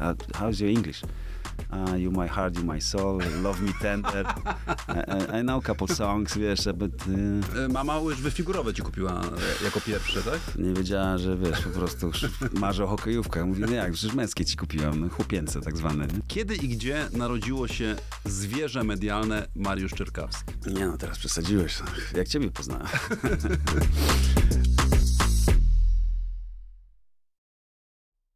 uh, how's your English? Uh, you my heart, you my soul, love me tender. I, I know couple songs, wiesz, but... Uh... E, mama łyżwy figurowe ci kupiła e, jako pierwsze, tak? Nie wiedziała, że wiesz, po prostu marzę o hokejówkę. Mówi, no jak, przecież męskie ci kupiłam, no, chłopięce tak zwane. Kiedy i gdzie narodziło się zwierzę medialne Mariusz Czerkawski? Nie no, teraz przesadziłeś. No. Jak ciebie poznałem.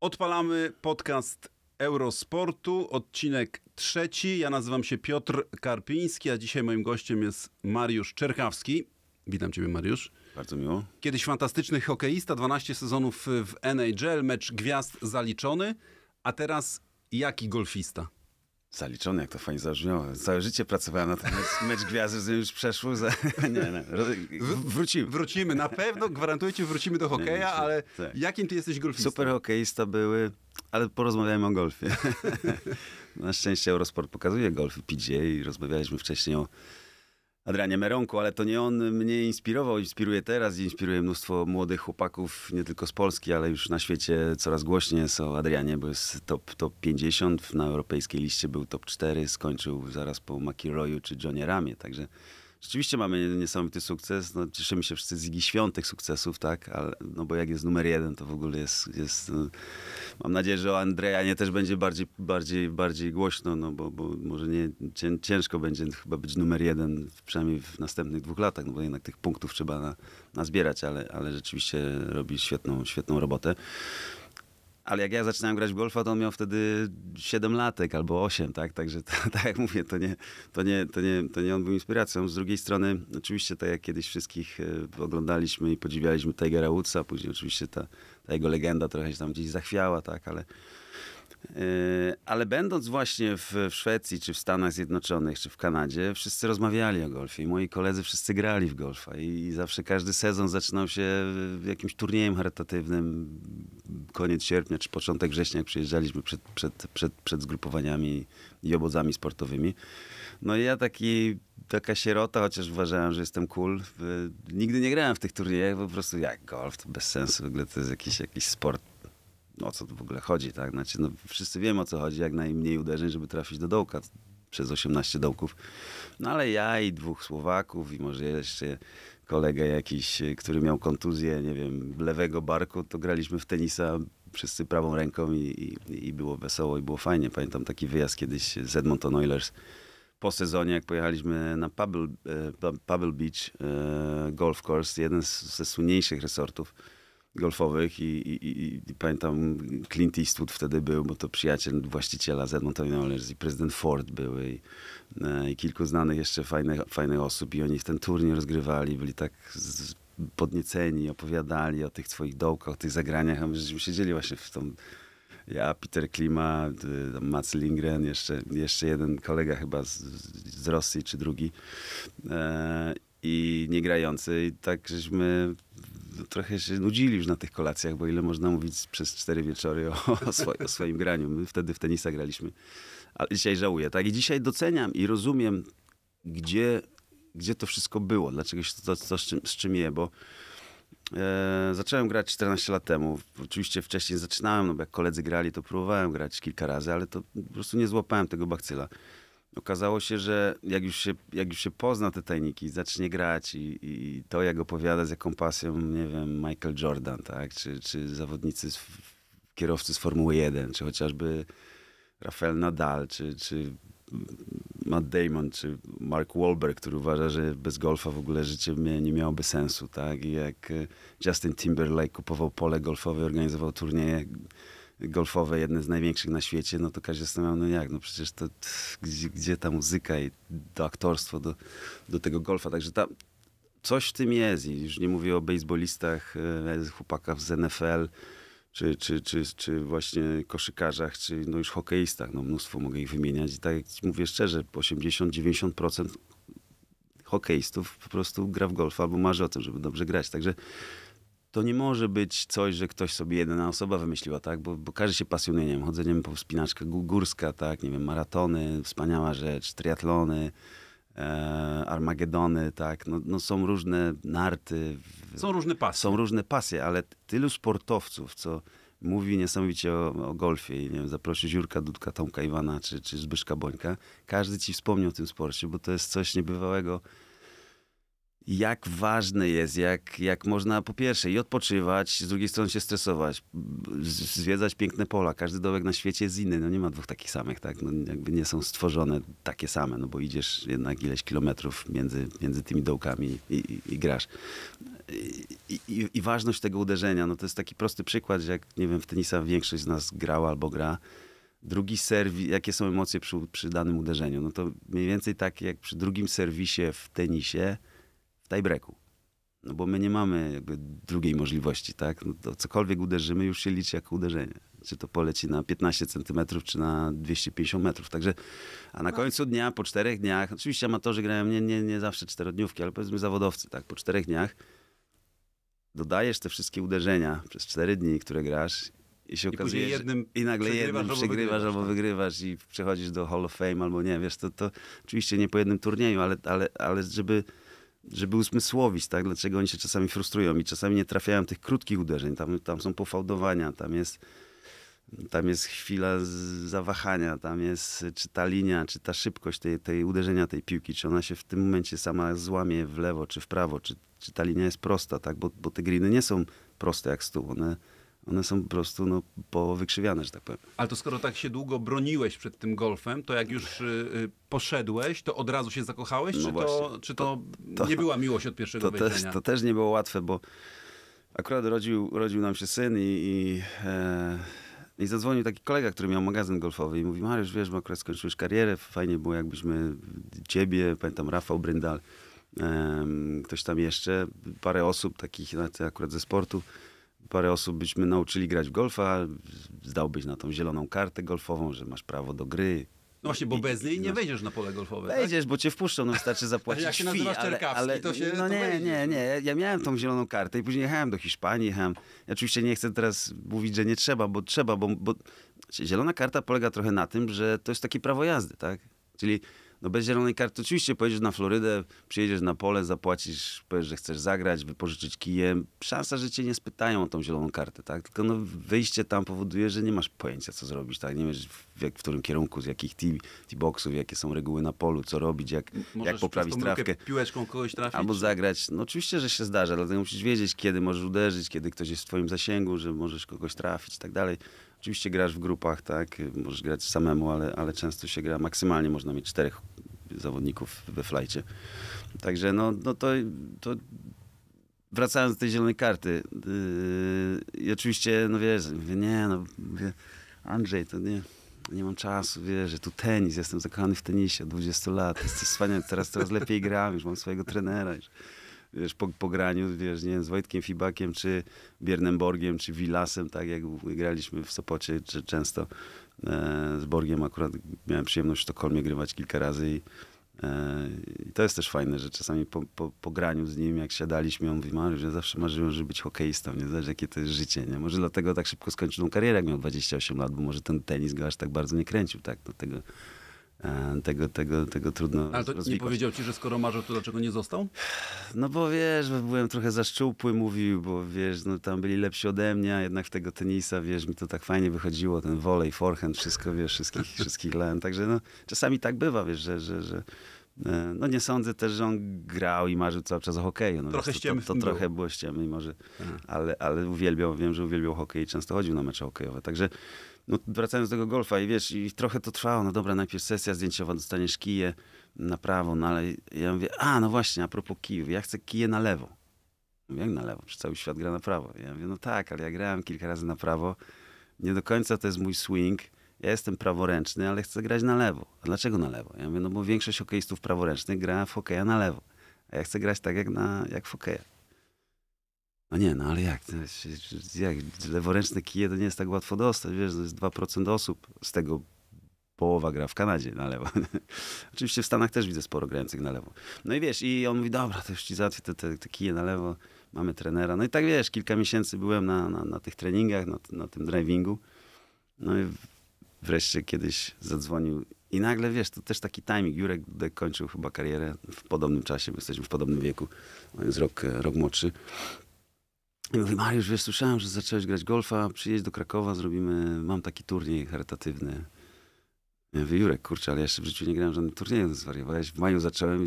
Odpalamy podcast Eurosportu, odcinek trzeci. Ja nazywam się Piotr Karpiński, a dzisiaj moim gościem jest Mariusz Czerkawski. Witam Ciebie, Mariusz. Bardzo miło. Kiedyś fantastyczny hokeista, 12 sezonów w NHL, mecz gwiazd zaliczony, a teraz jaki golfista? Zaliczony, jak to fajnie zabrzmiało. Całe życie pracowałem na ten mecz, mecz gwiazdy, już przeszło. Za... Nie, nie, wrócimy. Wrócimy, na pewno, gwarantuję ci, wrócimy do hokeja, nie, ale tak. jakim ty jesteś golfistą? Super hokeista były, ale porozmawiajmy o golfie. Na szczęście Eurosport pokazuje golf PGA i rozmawialiśmy wcześniej o Adrianie Meronku, ale to nie on mnie inspirował, inspiruje teraz i inspiruje mnóstwo młodych chłopaków, nie tylko z Polski, ale już na świecie coraz głośniej jest o Adrianie, bo jest top, top 50, na europejskiej liście był top 4, skończył zaraz po McIlroyu czy Johnie Ramie, także rzeczywiście mamy niesamowity sukces. No, cieszymy się wszyscy z Igi Świątek sukcesów, tak? Ale, no bo jak jest numer jeden, to w ogóle jest... jest y, mam nadzieję, że o Andrejanie też będzie bardziej, bardziej, bardziej głośno, no bo, bo może nie ciężko będzie chyba być numer jeden, przynajmniej w następnych dwóch latach, no bo jednak tych punktów trzeba na, nazbierać, ale, ale rzeczywiście robi świetną, świetną robotę. Ale jak ja zaczynałem grać w golfa, to on miał wtedy 7 latek albo 8, tak? Także to, tak jak mówię, to nie, to, nie, to, nie, to nie on był inspiracją. Z drugiej strony, oczywiście tak jak kiedyś wszystkich e, oglądaliśmy i podziwialiśmy Tigera Woodsa, później oczywiście ta, ta jego legenda trochę się tam gdzieś zachwiała, tak? Ale E, ale będąc właśnie w, w, Szwecji, czy w Stanach Zjednoczonych, czy w Kanadzie, wszyscy rozmawiali o golfie. I moi koledzy wszyscy grali w golfa. I, I, zawsze każdy sezon zaczynał się jakimś turniejem charytatywnym. Koniec sierpnia, czy początek września, jak przyjeżdżaliśmy przed, przed, przed, przed zgrupowaniami i obozami sportowymi. No i ja taki, taka sierota, chociaż uważałem, że jestem cool. E, nigdy nie grałem w tych turniejach, po prostu jak golf, to bez sensu. W ogóle to jest jakiś, jakiś sport o co tu w ogóle chodzi, tak? Znaczy, no, wszyscy wiemy o co chodzi, jak najmniej uderzeń, żeby trafić do dołka przez 18 dołków. No ale ja i dwóch Słowaków i może jeszcze kolega jakiś, który miał kontuzję, nie wiem, lewego barku, to graliśmy w tenisa wszyscy prawą ręką i, i, i było wesoło i było fajnie. Pamiętam taki wyjazd kiedyś z Edmonton Oilers po sezonie, jak pojechaliśmy na Pebble, e, Pebble Beach e, Golf Course, jeden z, ze słynniejszych resortów golfowych i, i, i, pamiętam Clint Eastwood wtedy był, bo to przyjaciel właściciela z Edmonton Oilers i prezydent Ford był i, e, i, kilku znanych jeszcze fajnych, fajnych osób i oni w ten turniej rozgrywali, byli tak z, podnieceni, opowiadali o tych swoich dołkach, o tych zagraniach, a my żeśmy siedzieli właśnie w tą ja, Peter Klima, e, Mats Lindgren, jeszcze, jeszcze jeden kolega chyba z, z Rosji, czy drugi. E, i niegrający. I tak żeśmy trochę się nudzili już na tych kolacjach, bo ile można mówić przez cztery wieczory o, o, swoim, o swoim graniu. My wtedy w tenisa graliśmy. Ale dzisiaj żałuję, tak? I dzisiaj doceniam i rozumiem, gdzie, gdzie to wszystko było, dlaczego się to, to z, czym, z czym je, bo e, zacząłem grać 14 lat temu. Oczywiście wcześniej zaczynałem, no bo jak koledzy grali, to próbowałem grać kilka razy, ale to po prostu nie złapałem tego bakcyla okazało się, że jak już się, jak już się pozna te tajniki, zacznie grać i, i to, jak opowiada, z jaką pasją, nie wiem, Michael Jordan, tak? Czy, czy zawodnicy, z, kierowcy z Formuły 1, czy chociażby Rafael Nadal, czy, czy Matt Damon, czy Mark Wahlberg, który uważa, że bez golfa w ogóle życie nie miałoby sensu, tak? I jak e, Justin Timberlake kupował pole golfowe, organizował turnieje golfowe, jedne z największych na świecie, no to każdy zastanawiał, no jak, no przecież to gdzie, gdzie ta muzyka i to aktorstwo do, do tego golfa, także tam coś w tym jest i już nie mówię o baseballistach, e, chłopakach z NFL, czy, czy, czy, czy właśnie koszykarzach, czy no już hokeistach, no mnóstwo mogę ich wymieniać i tak jak mówię szczerze, 80-90% hokeistów po prostu gra w golfa albo marzy o tym, żeby dobrze grać, także to nie może być coś, że ktoś sobie, jedna osoba wymyśliła, tak? Bo, bo każdy się pasjonuje, nie wiem, chodzeniem po wspinaczkę górska, tak? Nie wiem, maratony, wspaniała rzecz, triatlony, e, armagedony, tak? No, no, są różne narty. W, są różne pasje. Są różne pasje, ale tylu sportowców, co mówi niesamowicie o, o golfie i nie wiem, zaprosił Jurka Dudka, Tomka Iwana czy, czy Zbyszka Bońka, każdy ci wspomni o tym sporcie, bo to jest coś niebywałego, jak ważne jest, jak, jak można po pierwsze i odpoczywać, z drugiej strony się stresować, zwiedzać piękne pola. Każdy dołek na świecie jest inny, no nie ma dwóch takich samych, tak? No jakby nie są stworzone takie same, no bo idziesz jednak ileś kilometrów między, między tymi dołkami i, i, i grasz. I, I, i, ważność tego uderzenia, no to jest taki prosty przykład, że jak, nie wiem, w tenisa większość z nas grała albo gra, drugi serwis, jakie są emocje przy, przy danym uderzeniu, no to mniej więcej tak jak przy drugim serwisie w tenisie, tiebreaku. No bo my nie mamy jakby drugiej możliwości, tak? No to cokolwiek uderzymy, już się liczy jako uderzenie. Czy to poleci na 15 centymetrów, czy na 250 metrów. Także, a na no. końcu dnia, po czterech dniach, oczywiście amatorzy grają nie, nie, nie zawsze czterodniówki, ale powiedzmy zawodowcy, tak? Po czterech dniach dodajesz te wszystkie uderzenia przez cztery dni, które grasz i się I okazuje, jednym i nagle jednym albo przegrywasz albo tak. wygrywasz i przechodzisz do Hall of Fame albo nie, wiesz, to, to oczywiście nie po jednym turnieju, ale, ale, ale żeby żeby usmysłowić, tak? Dlaczego oni się czasami frustrują i czasami nie trafiają tych krótkich uderzeń. Tam, tam są pofałdowania, tam jest, tam jest chwila zawahania, tam jest czy ta linia, czy ta szybkość tej, tej uderzenia tej piłki, czy ona się w tym momencie sama złamie w lewo, czy w prawo, czy, czy ta linia jest prosta, tak? Bo, bo te griny nie są proste jak stół. One one są po prostu no, powykrzywiane, że tak powiem. Ale to skoro tak się długo broniłeś przed tym golfem, to jak już y, y, poszedłeś, to od razu się zakochałeś? No czy, właśnie. to, czy to, to, nie była miłość od pierwszego wejścia? to też nie było łatwe, bo akurat rodził, rodził nam się syn i, i, e, i zadzwonił taki kolega, który miał magazyn golfowy i mówi, Mariusz, wiesz, bo akurat skończyłeś karierę, fajnie było jakbyśmy ciebie, pamiętam Rafał Bryndal, e, ktoś tam jeszcze, parę osób takich akurat ze sportu, parę osób byśmy nauczyli grać w golfa, zdałbyś na tą zieloną kartę golfową, że masz prawo do gry, no właśnie, bo bez niej nie no. wejdziesz na pole golfowe. Tak? Wejdziesz, tak? bo cię wpuszczą, no wystarczy zapłacić. jak się nazywasz fee, ale, ale, to się. No nie, wejdzie. nie, no. nie. Ja miałem tą zieloną kartę i później jechałem do Hiszpanii, jechałem. Ja oczywiście nie chcę teraz mówić, że nie trzeba, bo trzeba, bo, bo. Znaczy, zielona karta polega trochę na tym, że to jest takie prawo jazdy, tak? Czyli no bez zielonej karty oczywiście pojedziesz na Florydę, przyjedziesz na pole, zapłacisz, powiesz, że chcesz zagrać, wypożyczyć kijem. Szansa, że cię nie spytają o tą zieloną kartę, tak? Tylko no, wyjście tam powoduje, że nie masz pojęcia, co zrobić, tak? Nie wiesz, w, jak, w którym kierunku, z jakich t-boxów, jakie są reguły na polu, co robić, jak, jak poprawić trawkę. piłeczką kogoś trafić. Albo zagrać. No oczywiście, że się zdarza, dlatego musisz wiedzieć, kiedy możesz uderzyć, kiedy ktoś jest w twoim zasięgu, że możesz kogoś trafić i tak dalej. Oczywiście grasz w grupach, tak? Możesz grać samemu, ale, ale często się gra, maksymalnie można mieć czterech zawodników we flajcie. Także no, no to, to wracając do tej zielonej karty yy, i oczywiście, no wiesz, mówię, nie, no mówię, Andrzej, to nie, nie mam czasu, wiesz, że tu tenis, jestem zakochany w tenisie od 20 lat, jest wspaniałe, teraz coraz lepiej gram, już mam swojego trenera, już, wiesz, po, po graniu, wiesz, nie z Wojtkiem Fibakiem, czy Biernem Borgiem, czy Wilasem, tak jak graliśmy w Sopocie czy często, E, z Borgiem akurat miałem przyjemność w Sztokholmie grywać kilka razy i, e, i to jest też fajne, że czasami po, po, po graniu z nim, jak siadaliśmy, on mówi, że zawsze marzyłem, żeby być hokeistą, nie znasz, jakie to jest życie, nie? Może dlatego tak szybko skończył karierę, jak miał 28 lat, bo może ten tenis go aż tak bardzo nie kręcił, tak? Do tego E, tego, tego, tego trudno Ale to rozwikłać. nie powiedział ci, że skoro marzył, to dlaczego nie został? No bo wiesz, byłem trochę za szczupły, mówił, bo wiesz, no tam byli lepsi ode mnie, a jednak w tego tenisa, wiesz, mi to tak fajnie wychodziło, ten wolej, forehand, wszystko, wiesz, wszystkich, wszystkich lałem. Także no, czasami tak bywa, wiesz, że, że, że e, no nie sądzę też, że on grał i marzył cały czas o hokeju. No trochę ściemy To, to, to trochę było, ściemy, może, ale, ale uwielbiał, wiem, że uwielbiał hokej i często chodził na mecze hokejowe. Także no, wracając do tego golfa i wiesz, i trochę to trwało, no dobra, najpierw sesja zdjęciowa, dostaniesz kije na prawo, no ale ja mówię, a no właśnie, a propos kijów, ja chcę kije na lewo. Mówię, jak na lewo? Przecież cały świat gra na prawo. Ja mówię, no tak, ale ja grałem kilka razy na prawo, nie do końca to jest mój swing, ja jestem praworęczny, ale chcę grać na lewo. A dlaczego na lewo? Ja mówię, no bo większość hokeistów praworęcznych gra w hokeja na lewo. A ja chcę grać tak jak, na, jak w hokeja. No nie, no ale jak, jak? Leworęczne kije to nie jest tak łatwo dostać, wiesz, to jest 2% osób z tego połowa gra w Kanadzie na lewo. Oczywiście w Stanach też widzę sporo grających na lewo. No i wiesz, i on mówi, dobra, to już ci załatwię te, te, te kije na lewo, mamy trenera. No i tak wiesz, kilka miesięcy byłem na, na, na tych treningach, na, na tym drivingu. No i wreszcie kiedyś zadzwonił i nagle, wiesz, to też taki timing. Jurek kończył chyba karierę w podobnym czasie, bo jesteśmy w podobnym wieku. On jest rok, rok młodszy. Mówi, Mariusz, wiesz, słyszałem, że zacząłeś grać golfa, przyjedź do Krakowa, zrobimy, mam taki turniej charytatywny. Ja mówię, Jurek, kurczę, ale ja jeszcze w życiu nie grałem żadnym turniejów, zwariowałeś. W maju zacząłem,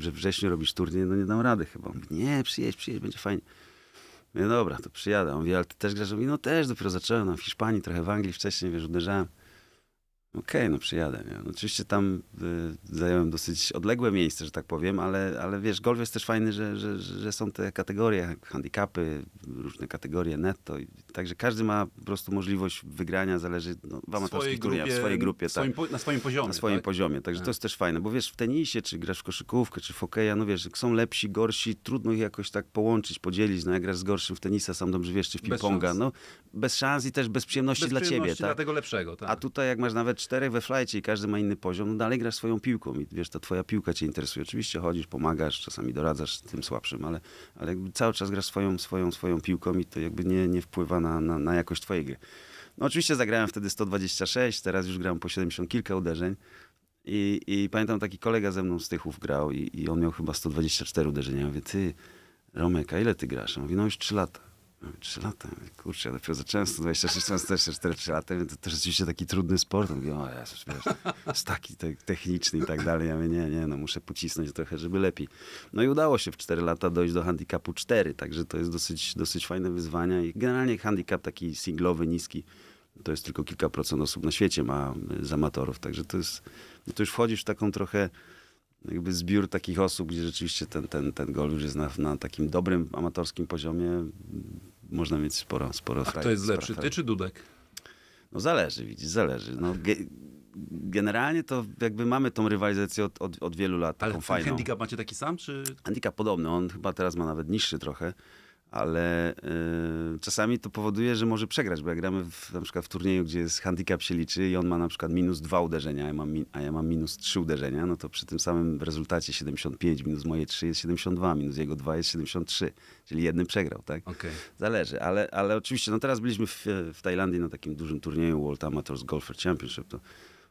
we, wrześniu robisz turniej, no nie dam rady chyba. Mówi, nie, przyjedź, przyjedź, będzie fajnie. Mówię, dobra, to przyjadę. On mówi, ale ty też grasz? Mówi, no też, dopiero zacząłem, no, w Hiszpanii, trochę w Anglii wcześniej, wiesz, uderzałem. Okej, okay, no przyjadę. Nie? No, oczywiście tam y, zająłem dosyć odległe miejsce, że tak powiem, ale, ale wiesz, golf jest też fajny, że, że, że są te kategorie, handicapy, różne kategorie netto. I, także każdy ma po prostu możliwość wygrania, zależy no, w amatorskich turniejach, w swojej grupie. Tak. Swoim, tak, na swoim poziomie. Na swoim tak? poziomie, także tak. to jest też fajne, bo wiesz, w tenisie, czy grasz w koszykówkę, czy w hokeja, no wiesz, są lepsi, gorsi, trudno ich jakoś tak połączyć, podzielić. No jak grasz z gorszym w tenisa, sam dobrze wiesz, czy w ping-ponga. No, bez szans i też bez przyjemności bez dla przyjemności ciebie. Dla tak? tego lepszego, tak. A tutaj jak masz nawet czterech we flajcie i każdy ma inny poziom, no dalej grasz swoją piłką i wiesz, ta twoja piłka cię interesuje. Oczywiście chodzisz, pomagasz, czasami doradzasz tym słabszym, ale, ale jakby cały czas grasz swoją, swoją, swoją piłką i to jakby nie, nie wpływa na, na, na jakość twojej gry. No oczywiście zagrałem wtedy 126, teraz już gram po 70 kilka uderzeń. I, I, pamiętam taki kolega ze mną z Tychów grał i, i on miał chyba 124 uderzenia. Ja mówię, ty Romek, a ile ty grasz? On mówi, no już 3 lata. 3 lata. Kurczę, ja dopiero zacząłem 126, 124, 3 lata, więc to też rzeczywiście taki trudny sport. Mówię, o Jezus, wiesz, taki te, techniczny i tak dalej. Ja mówię, nie, nie, no muszę pocisnąć trochę, żeby lepiej. No i udało się w 4 lata dojść do handicapu 4, także to jest dosyć, dosyć fajne wyzwania i generalnie handicap taki singlowy, niski, to jest tylko kilka procent osób na świecie ma y, z amatorów, także to jest, no to już wchodzisz w taką trochę jakby zbiór takich osób, gdzie rzeczywiście ten, ten, ten gol już jest na, na takim dobrym, amatorskim poziomie, można mieć sporo, sporo A kto jest lepszy, ty czy Dudek? No zależy, widzisz, zależy. No, ge generalnie to jakby mamy tą rywalizację od, od, od wielu lat. Ale taką handicap macie taki sam, czy...? Handicap podobny, on chyba teraz ma nawet niższy trochę ale y, czasami to powoduje, że może przegrać, bo jak gramy w, na przykład w turnieju, gdzie jest handicap się liczy i on ma na przykład minus dwa uderzenia, a ja mam, a ja mam minus trzy uderzenia, no to przy tym samym rezultacie 75 minus moje 3 jest 72, minus jego 2 jest 73, czyli jeden przegrał, tak? Okay. Zależy, ale, ale oczywiście, no teraz byliśmy w, w Tajlandii na takim dużym turnieju World Amateurs Golfer Championship, to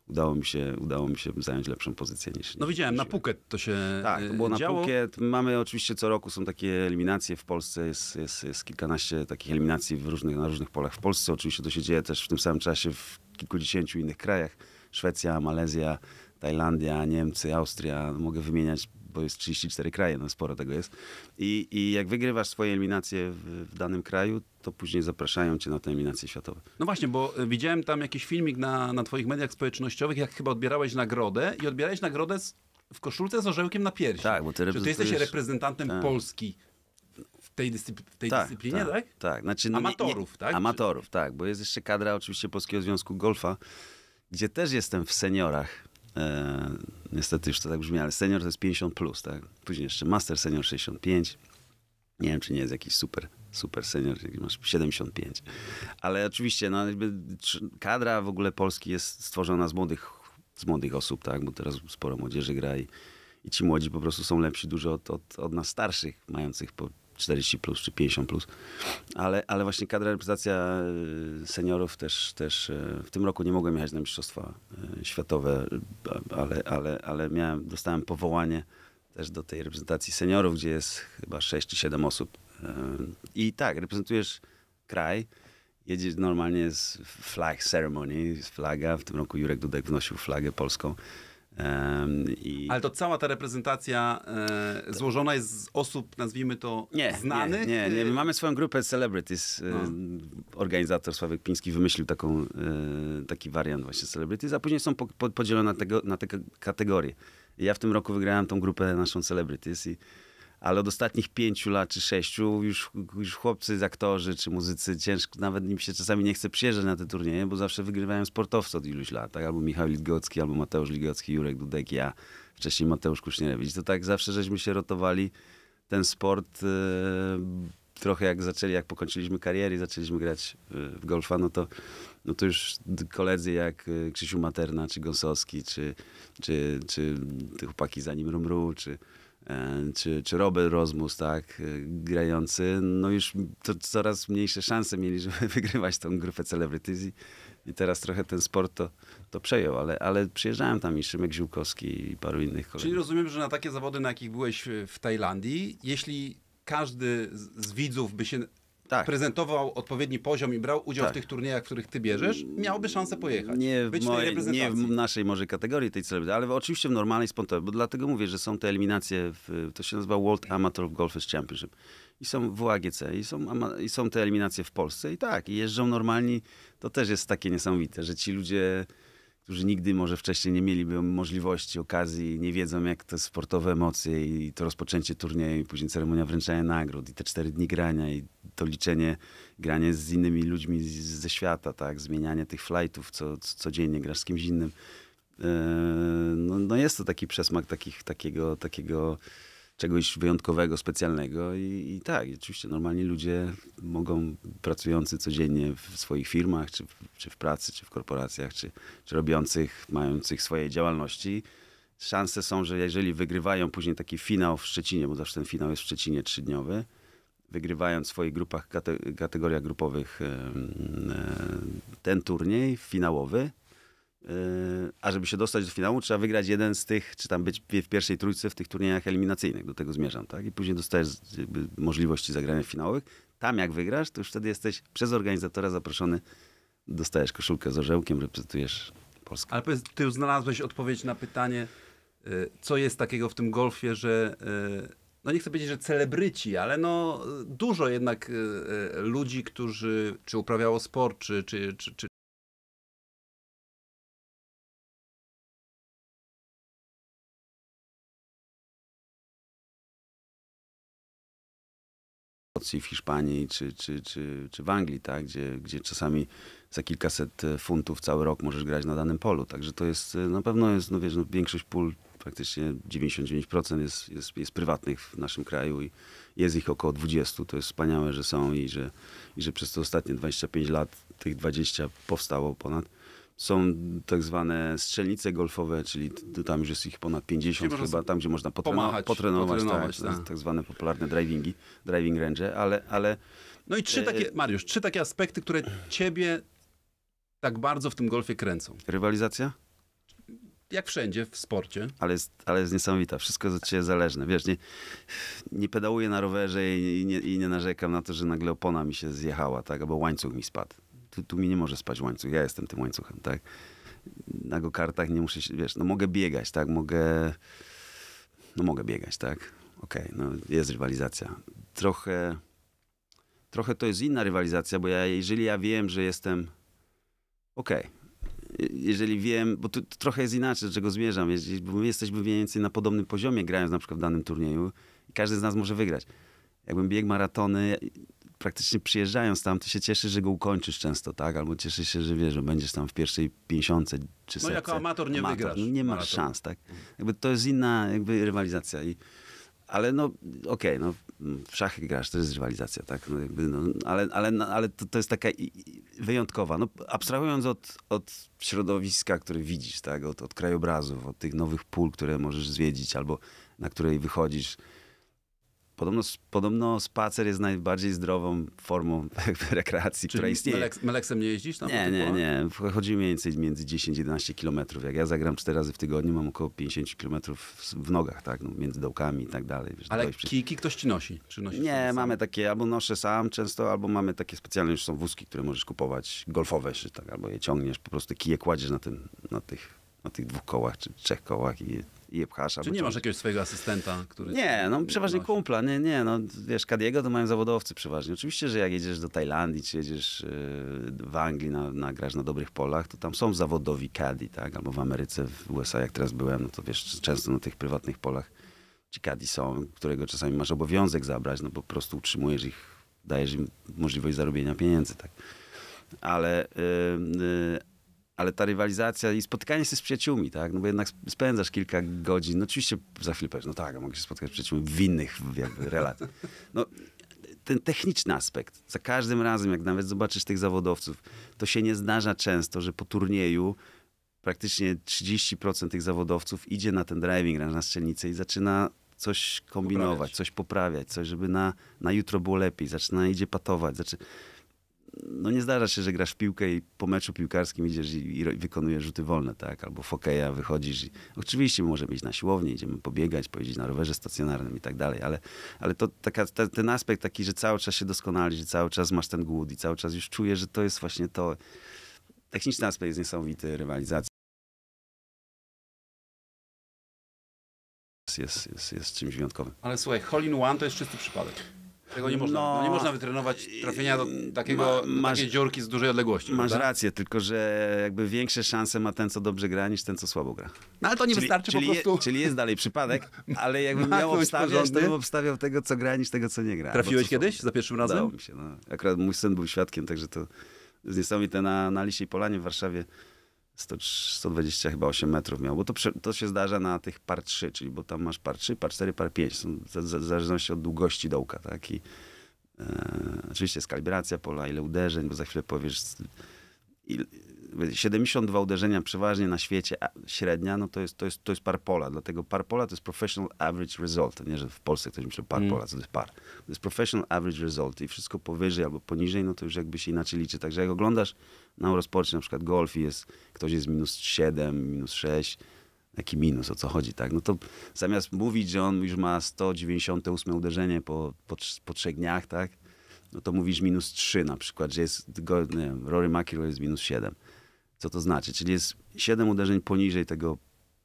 udało mi się, udało mi się zająć lepszą pozycję niż. No widziałem, na Puket to się. Tak, to y, było na Puket Mamy oczywiście co roku są takie eliminacje w Polsce, jest, jest, jest kilkanaście takich eliminacji w różnych, na różnych polach w Polsce. Oczywiście to się dzieje też w tym samym czasie w kilkudziesięciu innych krajach. Szwecja, Malezja, Tajlandia, Niemcy, Austria. No, mogę wymieniać bo jest 34 kraje, no sporo tego jest. I, i jak wygrywasz swoje eliminacje w, w danym kraju, to później zapraszają cię na te eliminacje światowe. No właśnie, bo y, widziałem tam jakiś filmik na, na twoich mediach społecznościowych, jak chyba odbierałeś nagrodę i odbierałeś nagrodę z, w koszulce z orzełkiem na piersi. Tak, bo ty, ty jesteś reprezentantem tak. Polski tej, dyscypl tej tak, dyscyplinie, tak? Tak, tak. Znaczy, no, amatorów, nie, nie, tak? Amatorów, tak, bo jest jeszcze kadra oczywiście Polskiego Związku Golfa, gdzie też jestem w seniorach e, niestety już to tak brzmi, ale senior to jest 50+, plus, tak? Później jeszcze master senior 65. Nie wiem, czy nie jest jakiś super, super senior, jak masz 75. Ale oczywiście, no, jakby kadra w ogóle Polski jest stworzona z młodych, z młodych osób, tak? Bo teraz sporo młodzieży gra i, i ci młodzi po prostu są lepsi dużo od, od, od nas starszych, mających po 40 plus czy 50 plus, ale, ale właśnie kadra reprezentacja y, seniorów też, też y, w tym roku nie mogłem jechać na Mistrzostwa y, Światowe, ale, ale, ale miałem, dostałem powołanie też do tej reprezentacji seniorów, gdzie jest chyba 6 czy 7 osób. I tak, reprezentujesz kraj, jedziesz normalnie z flag ceremony, z flaga, w tym roku Jurek Dudek wnosił flagę polską i... Ale to cała ta reprezentacja e, złożona jest z osób, nazwijmy to, nie, znanych? Nie, nie, nie. mamy swoją grupę Celebrities. E, no. Organizator Sławek Piński wymyślił taką, e, taki wariant właśnie Celebrities, a później są po, po, podzielone na, tego, na te kategorie. ja w tym roku wygrałem tą grupę naszą Celebrities i ale od ostatnich pięciu lat czy sześciu już, już chłopcy aktorzy czy muzycy ciężko, nawet im się czasami nie chce przyjeżdżać na te turnieje, bo zawsze wygrywają sportowcy od iluś lat, tak? Albo Michał Ligocki, albo Mateusz Ligocki, Jurek Dudek, ja, wcześniej Mateusz Kusznierewicz. To tak zawsze żeśmy się rotowali ten sport yy, trochę jak zaczęli, jak pokończyliśmy karierę i zaczęliśmy grać y, w golfa, no to, no to już koledzy jak y, Krzysiu Materna, czy Gąsowski, czy, czy, czy chłopaki za nim Rumru, czy, E, czy, czy Robert Rozmus, tak, e, grający, no już to coraz mniejsze szanse mieli, żeby wygrywać tą grupę Celebrities i, teraz trochę ten sport to, to przejął, ale, ale przyjeżdżałem tam i Szymek Ziółkowski i paru innych kolegów. Czyli rozumiem, że na takie zawody, na jakich byłeś w Tajlandii, jeśli każdy z widzów by się tak. prezentował odpowiedni poziom i brał udział tak. w tych turniejach, w których ty bierzesz, miałby szansę pojechać. Nie w, mojej, nie w naszej może kategorii tej celebryty, ale oczywiście w normalnej, spontanicznej, bo dlatego mówię, że są te eliminacje, w, to się nazywa World Amateur Golfers Championship i są w WAGC i są, i są te eliminacje w Polsce i tak, i jeżdżą normalni, to też jest takie niesamowite, że ci ludzie którzy nigdy może wcześniej nie mieliby możliwości, okazji, nie wiedzą jak te sportowe emocje i to rozpoczęcie turnieju, później ceremonia wręczenia nagród i te cztery dni grania i to liczenie, granie z innymi ludźmi z, ze świata, tak, zmienianie tych flightów, co, co codziennie grasz z kimś innym. Yy, no, no, jest to taki przesmak takich, takiego, takiego czegoś wyjątkowego, specjalnego i, i tak, oczywiście normalni ludzie mogą, pracujący codziennie w swoich firmach, czy, czy w pracy, czy w korporacjach, czy, czy robiących, mających swoje działalności, szanse są, że jeżeli wygrywają później taki finał w Szczecinie, bo zawsze ten finał jest w Szczecinie trzydniowy, wygrywając w swoich grupach, kategoriach grupowych e, ten turniej finałowy, Y, A żeby się dostać do finału, trzeba wygrać jeden z tych, czy tam być w pierwszej trójce w tych turniejach eliminacyjnych. Do tego zmierzam, tak? I później dostajesz możliwości zagrania w finałowych. Tam jak wygrasz, to już wtedy jesteś przez organizatora zaproszony, dostajesz koszulkę z orzełkiem, reprezentujesz Polskę. Ale powiedz, ty już znalazłeś odpowiedź na pytanie, y, co jest takiego w tym golfie, że y, no nie chcę powiedzieć, że celebryci, ale no dużo jednak ludzi, którzy czy uprawiało sport, czy, czy, czy, Szkocji, w Hiszpanii czy, czy, czy, czy w Anglii, tak? gdzie, gdzie czasami za kilkaset e, funtów cały rok możesz grać na danym polu. Także to jest, e, na pewno jest, no wiesz, no większość pól, praktycznie 99% jest, jest, jest prywatnych w naszym kraju i jest ich około 20. To jest wspaniałe, że są i że, i że przez te ostatnie 25 lat tych 20 powstało ponad. Są tak zwane strzelnice golfowe, czyli tam już jest ich ponad 50 chyba, tam gdzie można pomachać, potrenować, tak, potrenować tak, tak. tak, zwane popularne drivingi, driving range, ale, ale... No i trzy e, takie, Mariusz, trzy takie aspekty, które ciebie tak bardzo w tym golfie kręcą. Rywalizacja? jak wszędzie w sporcie. Ale jest, ale jest niesamowita, wszystko jest od ciebie zależne. Wiesz, nie, nie pedałuję na rowerze i nie, i nie narzekam na to, że nagle opona mi się zjechała, tak, albo łańcuch mi spadł tu, tu mi nie może spać łańcuch, ja jestem tym łańcuchem, tak? Na go kartach nie muszę się, wiesz, no mogę biegać, tak? Mogę, no mogę biegać, tak? Okej, okay, no jest rywalizacja. Trochę, trochę to jest inna rywalizacja, bo ja, jeżeli ja wiem, że jestem, okej, okay, jeżeli wiem, bo to, trochę jest inaczej, do czego zmierzam, jeżeli, bo my jesteśmy mniej więcej na podobnym poziomie, grając na przykład w danym turnieju i każdy z nas może wygrać. Jakbym biegł maratony, praktycznie przyjeżdżając tam, ty się cieszysz, że go ukończysz często, tak? Albo cieszysz się, że wiesz, że będziesz tam w pierwszej pięćdziesiątce czy setce. No jako amator nie amator, wygrasz. No, nie masz amator. szans, tak? Jakby to jest inna jakby rywalizacja i ale no, okej, okay, no, w szachy grasz, to jest rywalizacja, tak? No, jakby, no, ale ale, no, ale to, to jest taka wyjątkowa. No, abstrahując od, od środowiska, które widzisz, tak? Od, od krajobrazów, od tych nowych pól, które możesz zwiedzić albo na której wychodzisz, Podobno, podobno spacer jest najbardziej zdrową formą rekreacji, Czyli która istnieje. Meleks, meleksem nie jeździsz? Tam nie, nie, nie. Chodzi mniej więcej między 10-11 kilometrów. Jak ja zagram 4 razy w tygodniu, mam około 50 kilometrów w nogach, tak? No, między dołkami i tak dalej. Wiesz, Ale dojście. kijki ktoś ci nosi? Czy nosi nie, mamy sam? takie, albo noszę sam często, albo mamy takie specjalne, już są wózki, które możesz kupować, golfowe czy tak, albo je ciągniesz, po prostu kije kładziesz na, tym, na tych na tych dwóch kołach czy trzech kołach i czy nie masz jakiegoś swojego asystenta, który... Nie, no przeważnie nosi. kumpla, nie, nie, no wiesz, Kadiego to mają zawodowcy przeważnie. Oczywiście, że jak jedziesz do Tajlandii, czy jedziesz y, w Anglii, na, na, grasz na dobrych polach, to tam są zawodowi Kadi, tak, albo w Ameryce, w USA, jak teraz byłem, no to wiesz, często na tych prywatnych polach ci Kadi są, którego czasami masz obowiązek zabrać, no bo po prostu utrzymujesz ich, dajesz im możliwość zarobienia pieniędzy, tak. Ale... Yy, yy, ale ta rywalizacja i spotkanie się z przyjaciółmi, tak? No bo jednak spędzasz kilka godzin, no oczywiście za chwilę powiesz, no tak, mogę się spotkać z przyjaciółmi w innych relacjach. No, ten techniczny aspekt, za każdym razem, jak nawet zobaczysz tych zawodowców, to się nie zdarza często, że po turnieju praktycznie 30% tych zawodowców idzie na ten driving range na strzelnicę i zaczyna coś kombinować, poprawiać. coś poprawiać, coś, żeby na, na jutro było lepiej, zaczyna idzie patować, zaczyna no nie zdarza się, że grasz w piłkę i po meczu piłkarskim idziesz i, i wykonujesz rzuty wolne, tak? Albo fokeja, wychodzisz i... Oczywiście może być na siłownię, idziemy pobiegać, pojeździć na rowerze stacjonarnym i tak dalej, ale, ale to taka, ten aspekt taki, że cały czas się doskonali, że cały czas masz ten głód i cały czas już czujesz, że to jest właśnie to... Techniczny aspekt jest niesamowity, rywalizacja. Jest, jest, jest czymś wyjątkowym. Ale słuchaj, Holin One to jest czysty przypadek. Tego nie można, no, no nie można wytrenować trafienia do takiego, ma, masz, takiej dziurki z dużej odległości. Masz prawda? rację, tylko że jakby większe szanse ma ten, co dobrze gra, niż ten, co słabo gra. No ale to nie czyli, wystarczy czyli po prostu. Je, czyli jest dalej przypadek, ale jakbym miał obstawiać, to bym obstawiał tego, co gra, niż tego, co nie gra. Trafiłeś kiedyś za pierwszym razem? Udało mi się, no. Akurat mój syn był świadkiem, także to jest niesamowite na, na Lisie i Polanie w Warszawie 100, 120 chyba 8 metrów miał, bo to, to się zdarza na tych par 3, czyli bo tam masz par 3, par 4, par 5, są w zależności od długości dołka, tak? I, e, oczywiście jest kalibracja pola, ile uderzeń, bo za chwilę powiesz... 72 uderzenia przeważnie na świecie, średnia, no to jest, to jest, to jest par pola, dlatego par pola to jest professional average result, nie, że w Polsce ktoś myśli par mm. pola, co to jest par. To jest professional average result i wszystko powyżej albo poniżej, no to już jakby się inaczej liczy. Także jak oglądasz na rozpocznie na przykład golf i jest, ktoś jest minus 7, minus 6, jaki minus, o co chodzi, tak? No to zamiast mówić, że on już ma 198 uderzenie po, po, po trzech dniach, tak? No to mówisz minus 3 na przykład, że jest, go, nie wiem, Rory McIlroy jest minus 7. Co to znaczy? Czyli jest 7 uderzeń poniżej tego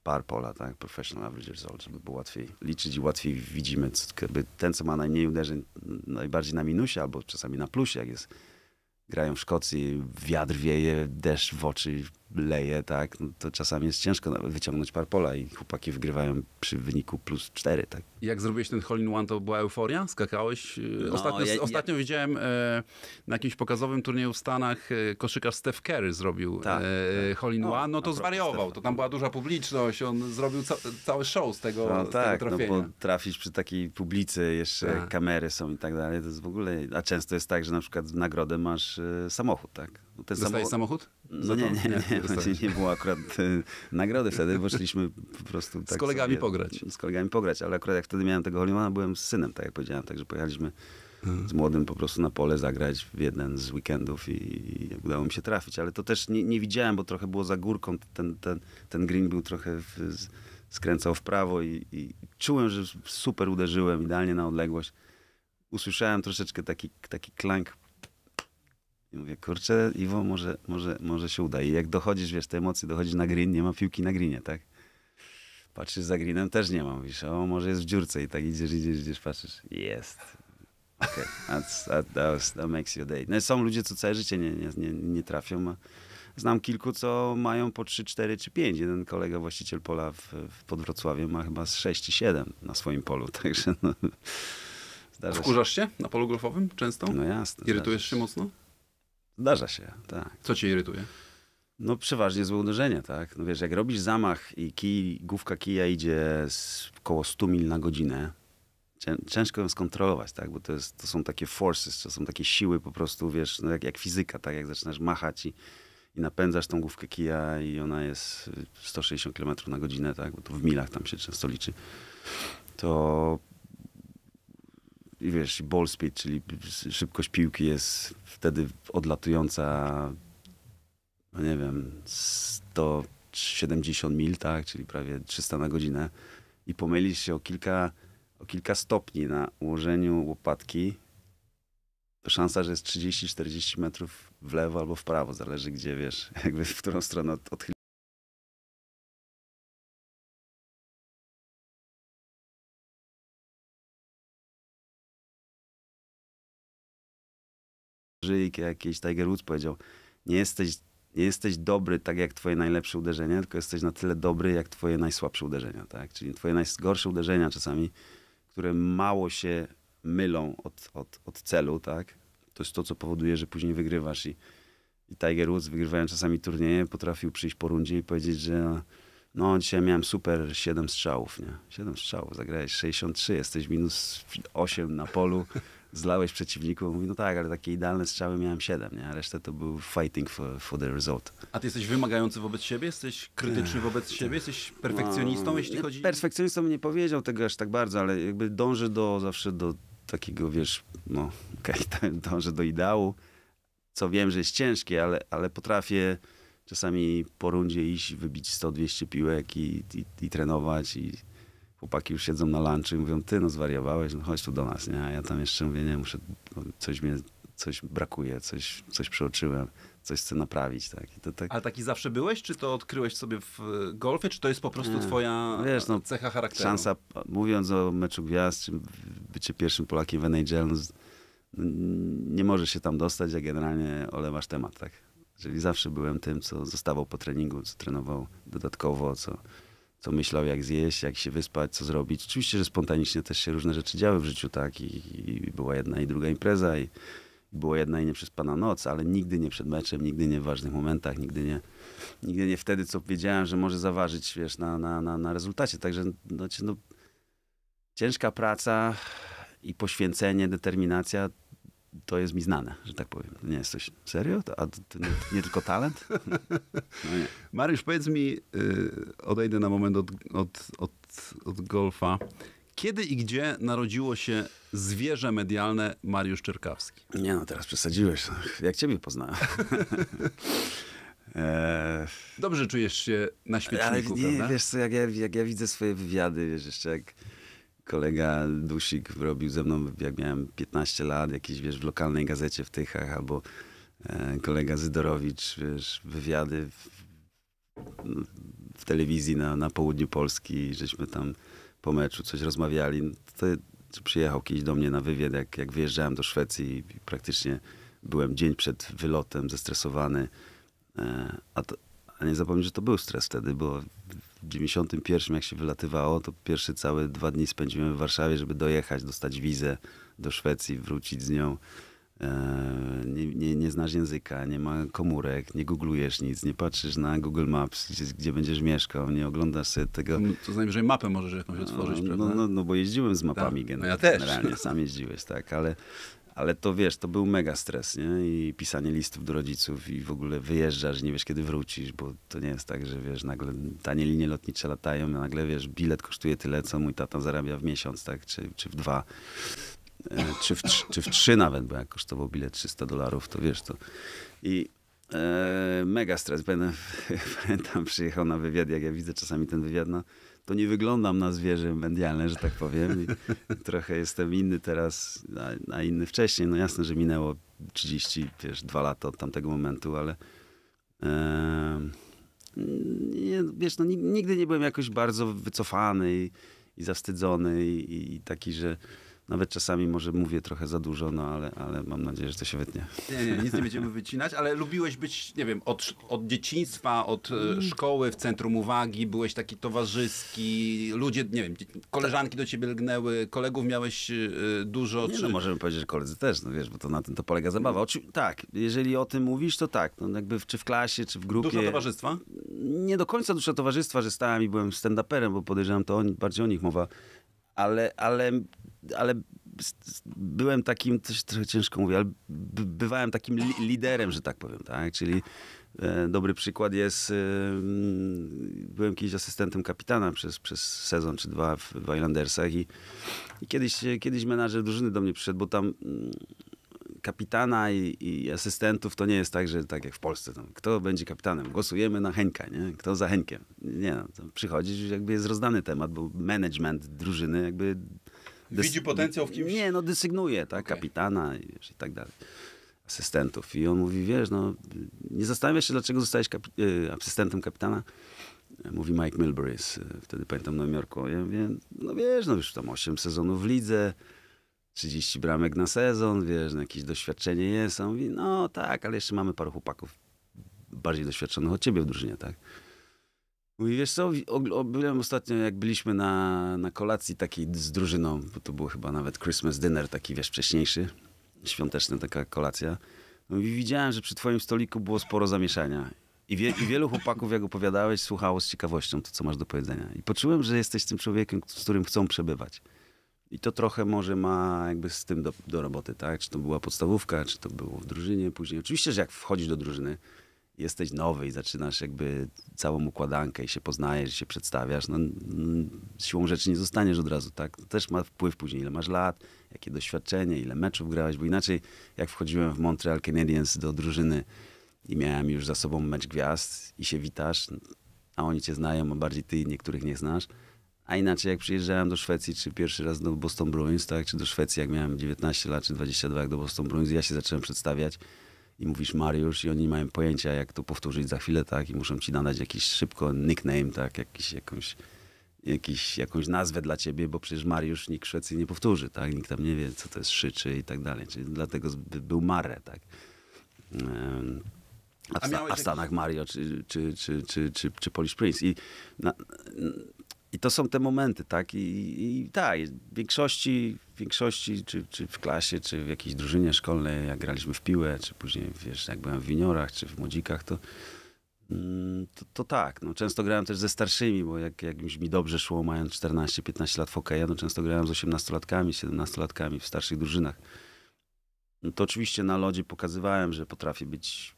par pola, tak? Professional average result, żeby było łatwiej liczyć i łatwiej widzimy, co, ten, co ma najmniej uderzeń, najbardziej na minusie albo czasami na plusie, jak jest grają w Szkocji, wiatr wieje, deszcz w oczy, leje, tak, no to czasami jest ciężko wyciągnąć parpola i chłopaki wygrywają przy wyniku plus cztery, tak. Jak zrobiłeś ten hole in one, to była euforia? Skakałeś? Y, no, ostatnio, ja, ostatnio ja... widziałem e, na jakimś pokazowym turnieju w Stanach e, koszykarz Steph Curry zrobił tak, e, tak. hole in no, one, no to zwariował, Steph. to tam była duża publiczność, on zrobił ca cały show z tego, no, z tak, tego trafienia. No, bo trafisz przy takiej publicy, jeszcze tak. kamery są i tak dalej, to jest w ogóle, a często jest tak, że na przykład w nagrodę masz samochód, tak? Ten Dostałeś samochód? No nie, nie, nie, nie, było akurat y, nagrody wtedy, bo szliśmy po prostu... Tak z kolegami sobie, pograć. Z kolegami pograć, ale akurat jak wtedy miałem tego Holimana, byłem z synem, tak jak powiedziałem, także pojechaliśmy mhm. z młodym po prostu na pole zagrać w jeden z weekendów i, i udało mi się trafić, ale to też nie, nie, widziałem, bo trochę było za górką, ten, ten, ten green był trochę... W, z, skręcał w prawo i, i, czułem, że super uderzyłem idealnie na odległość. Usłyszałem troszeczkę taki, taki klank i mówię, kurczę, Iwo, może, może, może się uda. I jak dochodzisz, wiesz, te emocje, dochodzisz na green, nie ma piłki na greenie, tak? Patrzysz za greenem, też nie ma. Mówisz, o, może jest w dziurce i tak idziesz, idziesz, idziesz, patrzysz. Jest. Okay. That's, that, that makes your day. No, są ludzie, co całe życie nie, nie, nie, nie trafią. Znam kilku, co mają po 3, 4 czy 5. Jeden kolega, właściciel pola w, w Podwrocławiem ma chyba 6 czy 7 na swoim polu, także no, Wkurzasz się na polu golfowym często? No jasne. Irytujesz się mocno? Zdarza się, tak. Co cię irytuje? No przeważnie złe uderzenie, tak? No wiesz, jak robisz zamach i kij, główka kija idzie z około 100 mil na godzinę, ciężko ją skontrolować, tak? Bo to, jest, to są takie forces, to są takie siły po prostu, wiesz, no jak, jak fizyka, tak? Jak zaczynasz machać i, i napędzasz tą główkę kija i ona jest 160 km na godzinę, tak? Bo to w milach tam się często liczy. To i wiesz, ball speed, czyli szybkość piłki jest wtedy odlatująca, no nie wiem, 170 mil, tak, czyli prawie 300 na godzinę i pomylisz się o kilka, o kilka stopni na ułożeniu łopatki, to szansa, że jest 30-40 metrów w lewo albo w prawo, zależy gdzie, wiesz, jakby w którą stronę odchylić. Żyjk, jakiś Tiger Woods powiedział, nie jesteś, nie jesteś dobry tak jak twoje najlepsze uderzenia, tylko jesteś na tyle dobry jak twoje najsłabsze uderzenia, tak? Czyli twoje najgorsze uderzenia czasami, które mało się mylą od, od, od celu, tak? To jest to, co powoduje, że później wygrywasz i, i Tiger Woods wygrywając czasami turnieje potrafił przyjść po rundzie i powiedzieć, że no dzisiaj miałem super 7 strzałów, nie? 7 strzałów, zagrałeś 63, jesteś minus 8 na polu, zlałeś przeciwniku. Mówi, no tak, ale takie idealne strzały miałem 7, nie? A resztę to był fighting for, for the result. A ty jesteś wymagający wobec siebie? Jesteś krytyczny wobec siebie? Jesteś perfekcjonistą, no, jeśli chodzi... Perfekcjonistą nie powiedział tego aż tak bardzo, ale jakby dąży do, zawsze do takiego, wiesz, no okej, okay, dążę do ideału, co wiem, że jest ciężkie, ale, ale potrafię czasami po rundzie iść, wybić 100-200 piłek i, i, i trenować i chłopaki już siedzą na lunchu i mówią, ty no zwariowałeś, no chodź tu do nas, nie? A ja tam jeszcze mówię, nie, muszę, no, coś mnie, coś brakuje, coś, coś przeoczyłem, coś chcę naprawić, tak. I to tak... Ale taki zawsze byłeś, czy to odkryłeś sobie w e, golfie, czy to jest po prostu nie. twoja no Wiesz, no, cecha charakteru? Szansa, mówiąc o meczu gwiazd, czy bycie pierwszym Polakiem w NHL, no, nie możesz się tam dostać, a generalnie olewasz temat, tak. Czyli zawsze byłem tym, co zostawał po treningu, co trenował dodatkowo, co co myślał, jak zjeść, jak się wyspać, co zrobić. Oczywiście, że spontanicznie też się różne rzeczy działy w życiu, tak? I, i była jedna i druga impreza, i, i była jedna i nie pana noc, ale nigdy nie przed meczem, nigdy nie w ważnych momentach, nigdy nie, nigdy nie wtedy, co wiedziałem, że może zaważyć, wiesz, na, na, na, na rezultacie. Także, no, no ciężka praca i poświęcenie, determinacja to jest mi znane, że tak powiem. Nie jesteś serio? A nie, nie, tylko talent? No nie. Mariusz, powiedz mi, yy, odejdę na moment od, od, od, od golfa. Kiedy i gdzie narodziło się zwierzę medialne Mariusz Czerkawski? Nie no, teraz przesadziłeś. Jak ciebie poznałem. E, Dobrze czujesz się na śmietniku, Ale nie, prawda? wiesz co, jak ja, jak ja widzę swoje wywiady, wiesz, jeszcze jak kolega Dusik robił ze mną, jak miałem 15 lat, jakiś, wiesz, w lokalnej gazecie w Tychach, albo e, kolega Zydorowicz, wiesz, wywiady w, w telewizji na, na południu Polski, żeśmy tam po meczu coś rozmawiali. To, to przyjechał kiedyś do mnie na wywiad, jak, jak wyjeżdżałem do Szwecji i praktycznie byłem dzień przed wylotem, zestresowany. E, a, to, a nie zapomnę, że to był stres wtedy, bo 91 jak się wylatywało, to pierwsze całe dwa dni spędziłem w Warszawie, żeby dojechać, dostać wizę do Szwecji, wrócić z nią. E, nie, nie, nie, znasz języka, nie ma komórek, nie googlujesz nic, nie patrzysz na Google Maps, gdzie, gdzie będziesz mieszkał, nie oglądasz sobie tego. No, to że mapę możesz jakąś otworzyć, no, prawda? No, no, no bo jeździłem z mapami tak. generalnie. No ja też. Generalnie, sam jeździłeś, tak, ale ale to wiesz, to był mega stres, nie? I pisanie listów do rodziców i w ogóle wyjeżdżasz, nie wiesz kiedy wrócisz, bo to nie jest tak, że wiesz, nagle tanie linie lotnicze latają, nagle wiesz, bilet kosztuje tyle, co mój tata zarabia w miesiąc, tak? Czy, czy w dwa, e, czy w, czy w trzy nawet, bo jak kosztował bilet 300 dolarów, to wiesz, to... I e, mega stres. Będę, pamiętam, przyjechał na wywiad, jak ja widzę czasami ten wywiad na... No, to nie wyglądam na zwierzę medialne, że tak powiem. I trochę jestem inny teraz, a, a, inny wcześniej. No jasne, że minęło 32 wiesz, dwa lata od tamtego momentu, ale nie, wiesz, no, nigdy nie byłem jakoś bardzo wycofany i, i zawstydzony i, i taki, że nawet czasami może mówię trochę za dużo, no ale, ale mam nadzieję, że to się wytnie. Nie, nie, nic nie będziemy wycinać, ale lubiłeś być, nie wiem, od, od dzieciństwa, od e, mm. szkoły w centrum uwagi, byłeś taki towarzyski, ludzie, nie wiem, koleżanki do ciebie lgnęły, kolegów miałeś e, dużo. Nie, czy... no możemy powiedzieć, że koledzy też, no wiesz, bo to na tym to polega zabawa. Oczy, tak, jeżeli o tym mówisz, to tak, no jakby czy w klasie, czy w grupie. Dużo towarzystwa? Nie do końca dużo towarzystwa, że stałem i byłem stand-uperem, bo podejrzewam, to on, bardziej o nich mowa ale, ale, ale byłem takim, coś trochę ciężko mówię, ale bywałem takim li liderem, że tak powiem, tak? Czyli e, dobry przykład jest, e, mm, byłem kiedyś asystentem kapitana przez, przez sezon czy dwa w, w Islandersach i, i kiedyś, kiedyś menadżer drużyny do mnie przyszedł, bo tam mm, kapitana i, i, asystentów to nie jest tak, że tak jak w Polsce, tam, kto będzie kapitanem? Głosujemy na Henka, nie? Kto za Henkiem? Nie, no, przychodzisz, jakby jest rozdany temat, bo management drużyny jakby... Widzi potencjał w kimś? Nie, no dysygnuje, tak, okay. kapitana i, wiesz, i tak dalej asystentów. I on mówi, wiesz, no, nie zastanawiasz się, dlaczego zostałeś kapi y, asystentem kapitana? E, mówi Mike Milbury, y, wtedy pamiętam w Nowym Jorku. Ja mówię, no wiesz, no już tam 8 sezonów w lidze, 30 bramek na sezon, wiesz, na no jakieś doświadczenie jest. on mówi, no tak, ale jeszcze mamy paru chłopaków bardziej doświadczonych od ciebie w drużynie, tak? Mówi, wiesz co, byłem ostatnio, jak byliśmy na, na kolacji takiej z drużyną, bo to był chyba nawet Christmas dinner taki, wiesz, wcześniejszy, świąteczny taka kolacja. Mówi, widziałem, że przy twoim stoliku było sporo zamieszania. I, wie, I, wielu chłopaków, jak opowiadałeś, słuchało z ciekawością to, co masz do powiedzenia. I poczułem, że jesteś tym człowiekiem, z którym chcą przebywać. I to trochę może ma jakby z tym do, do roboty, tak? Czy to była podstawówka, czy to było w drużynie później. Oczywiście, że jak wchodzisz do drużyny, jesteś nowy i zaczynasz jakby całą układankę i się poznajesz, się przedstawiasz, no, mm, siłą rzeczy nie zostaniesz od razu, tak? To też ma wpływ później, ile masz lat, jakie doświadczenie, ile meczów grałeś, bo inaczej jak wchodziłem w Montreal Canadiens do drużyny i miałem już za sobą mecz gwiazd i się witasz, a oni cię znają, a bardziej ty niektórych nie znasz, a inaczej, jak przyjeżdżałem do Szwecji, czy pierwszy raz do Boston Bruins, tak, czy do Szwecji, jak miałem 19 lat, czy 22, jak do Boston Bruins, ja się zacząłem przedstawiać i mówisz Mariusz i oni nie mają pojęcia, jak to powtórzyć za chwilę, tak, i muszą ci nadać jakiś szybko nickname, tak, jakiś, jakąś, jakiś, jakąś nazwę dla ciebie, bo przecież Mariusz nikt w Szwecji nie powtórzy, tak, nikt tam nie wie, co to jest szyczy i tak dalej, czyli dlatego był Mare, tak. Um, a w, a, a w Stanach jakiś... Mario czy, czy, czy, czy, czy, czy Polish Prince. I na, i to są te momenty, tak? I, i tak, w większości, w większości czy, czy w klasie, czy w jakiejś drużynie szkolnej, jak graliśmy w piłę, czy później, wiesz, jak byłem w winiorach, czy w młodzikach, to, mm, to, to, tak. No, często grałem też ze starszymi, bo jak, jak mi dobrze szło, mając 14-15 lat w hokeja, no często grałem z 18-latkami, 17-latkami w starszych drużynach. No, to oczywiście na lodzie pokazywałem, że potrafię być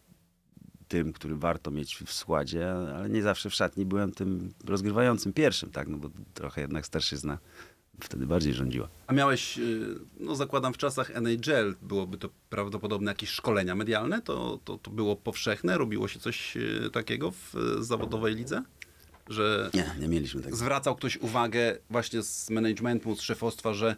tym, który warto mieć w składzie, ale nie zawsze w szatni byłem tym rozgrywającym pierwszym, tak, no bo trochę jednak starszyzna wtedy bardziej rządziła. A miałeś, y, no zakładam w czasach NHL, byłoby to prawdopodobne jakieś szkolenia medialne? To, to, to było powszechne? Robiło się coś y, takiego w y, zawodowej lidze? Że nie, nie mieliśmy tego. Zwracał ktoś uwagę właśnie z managementu, z szefostwa, że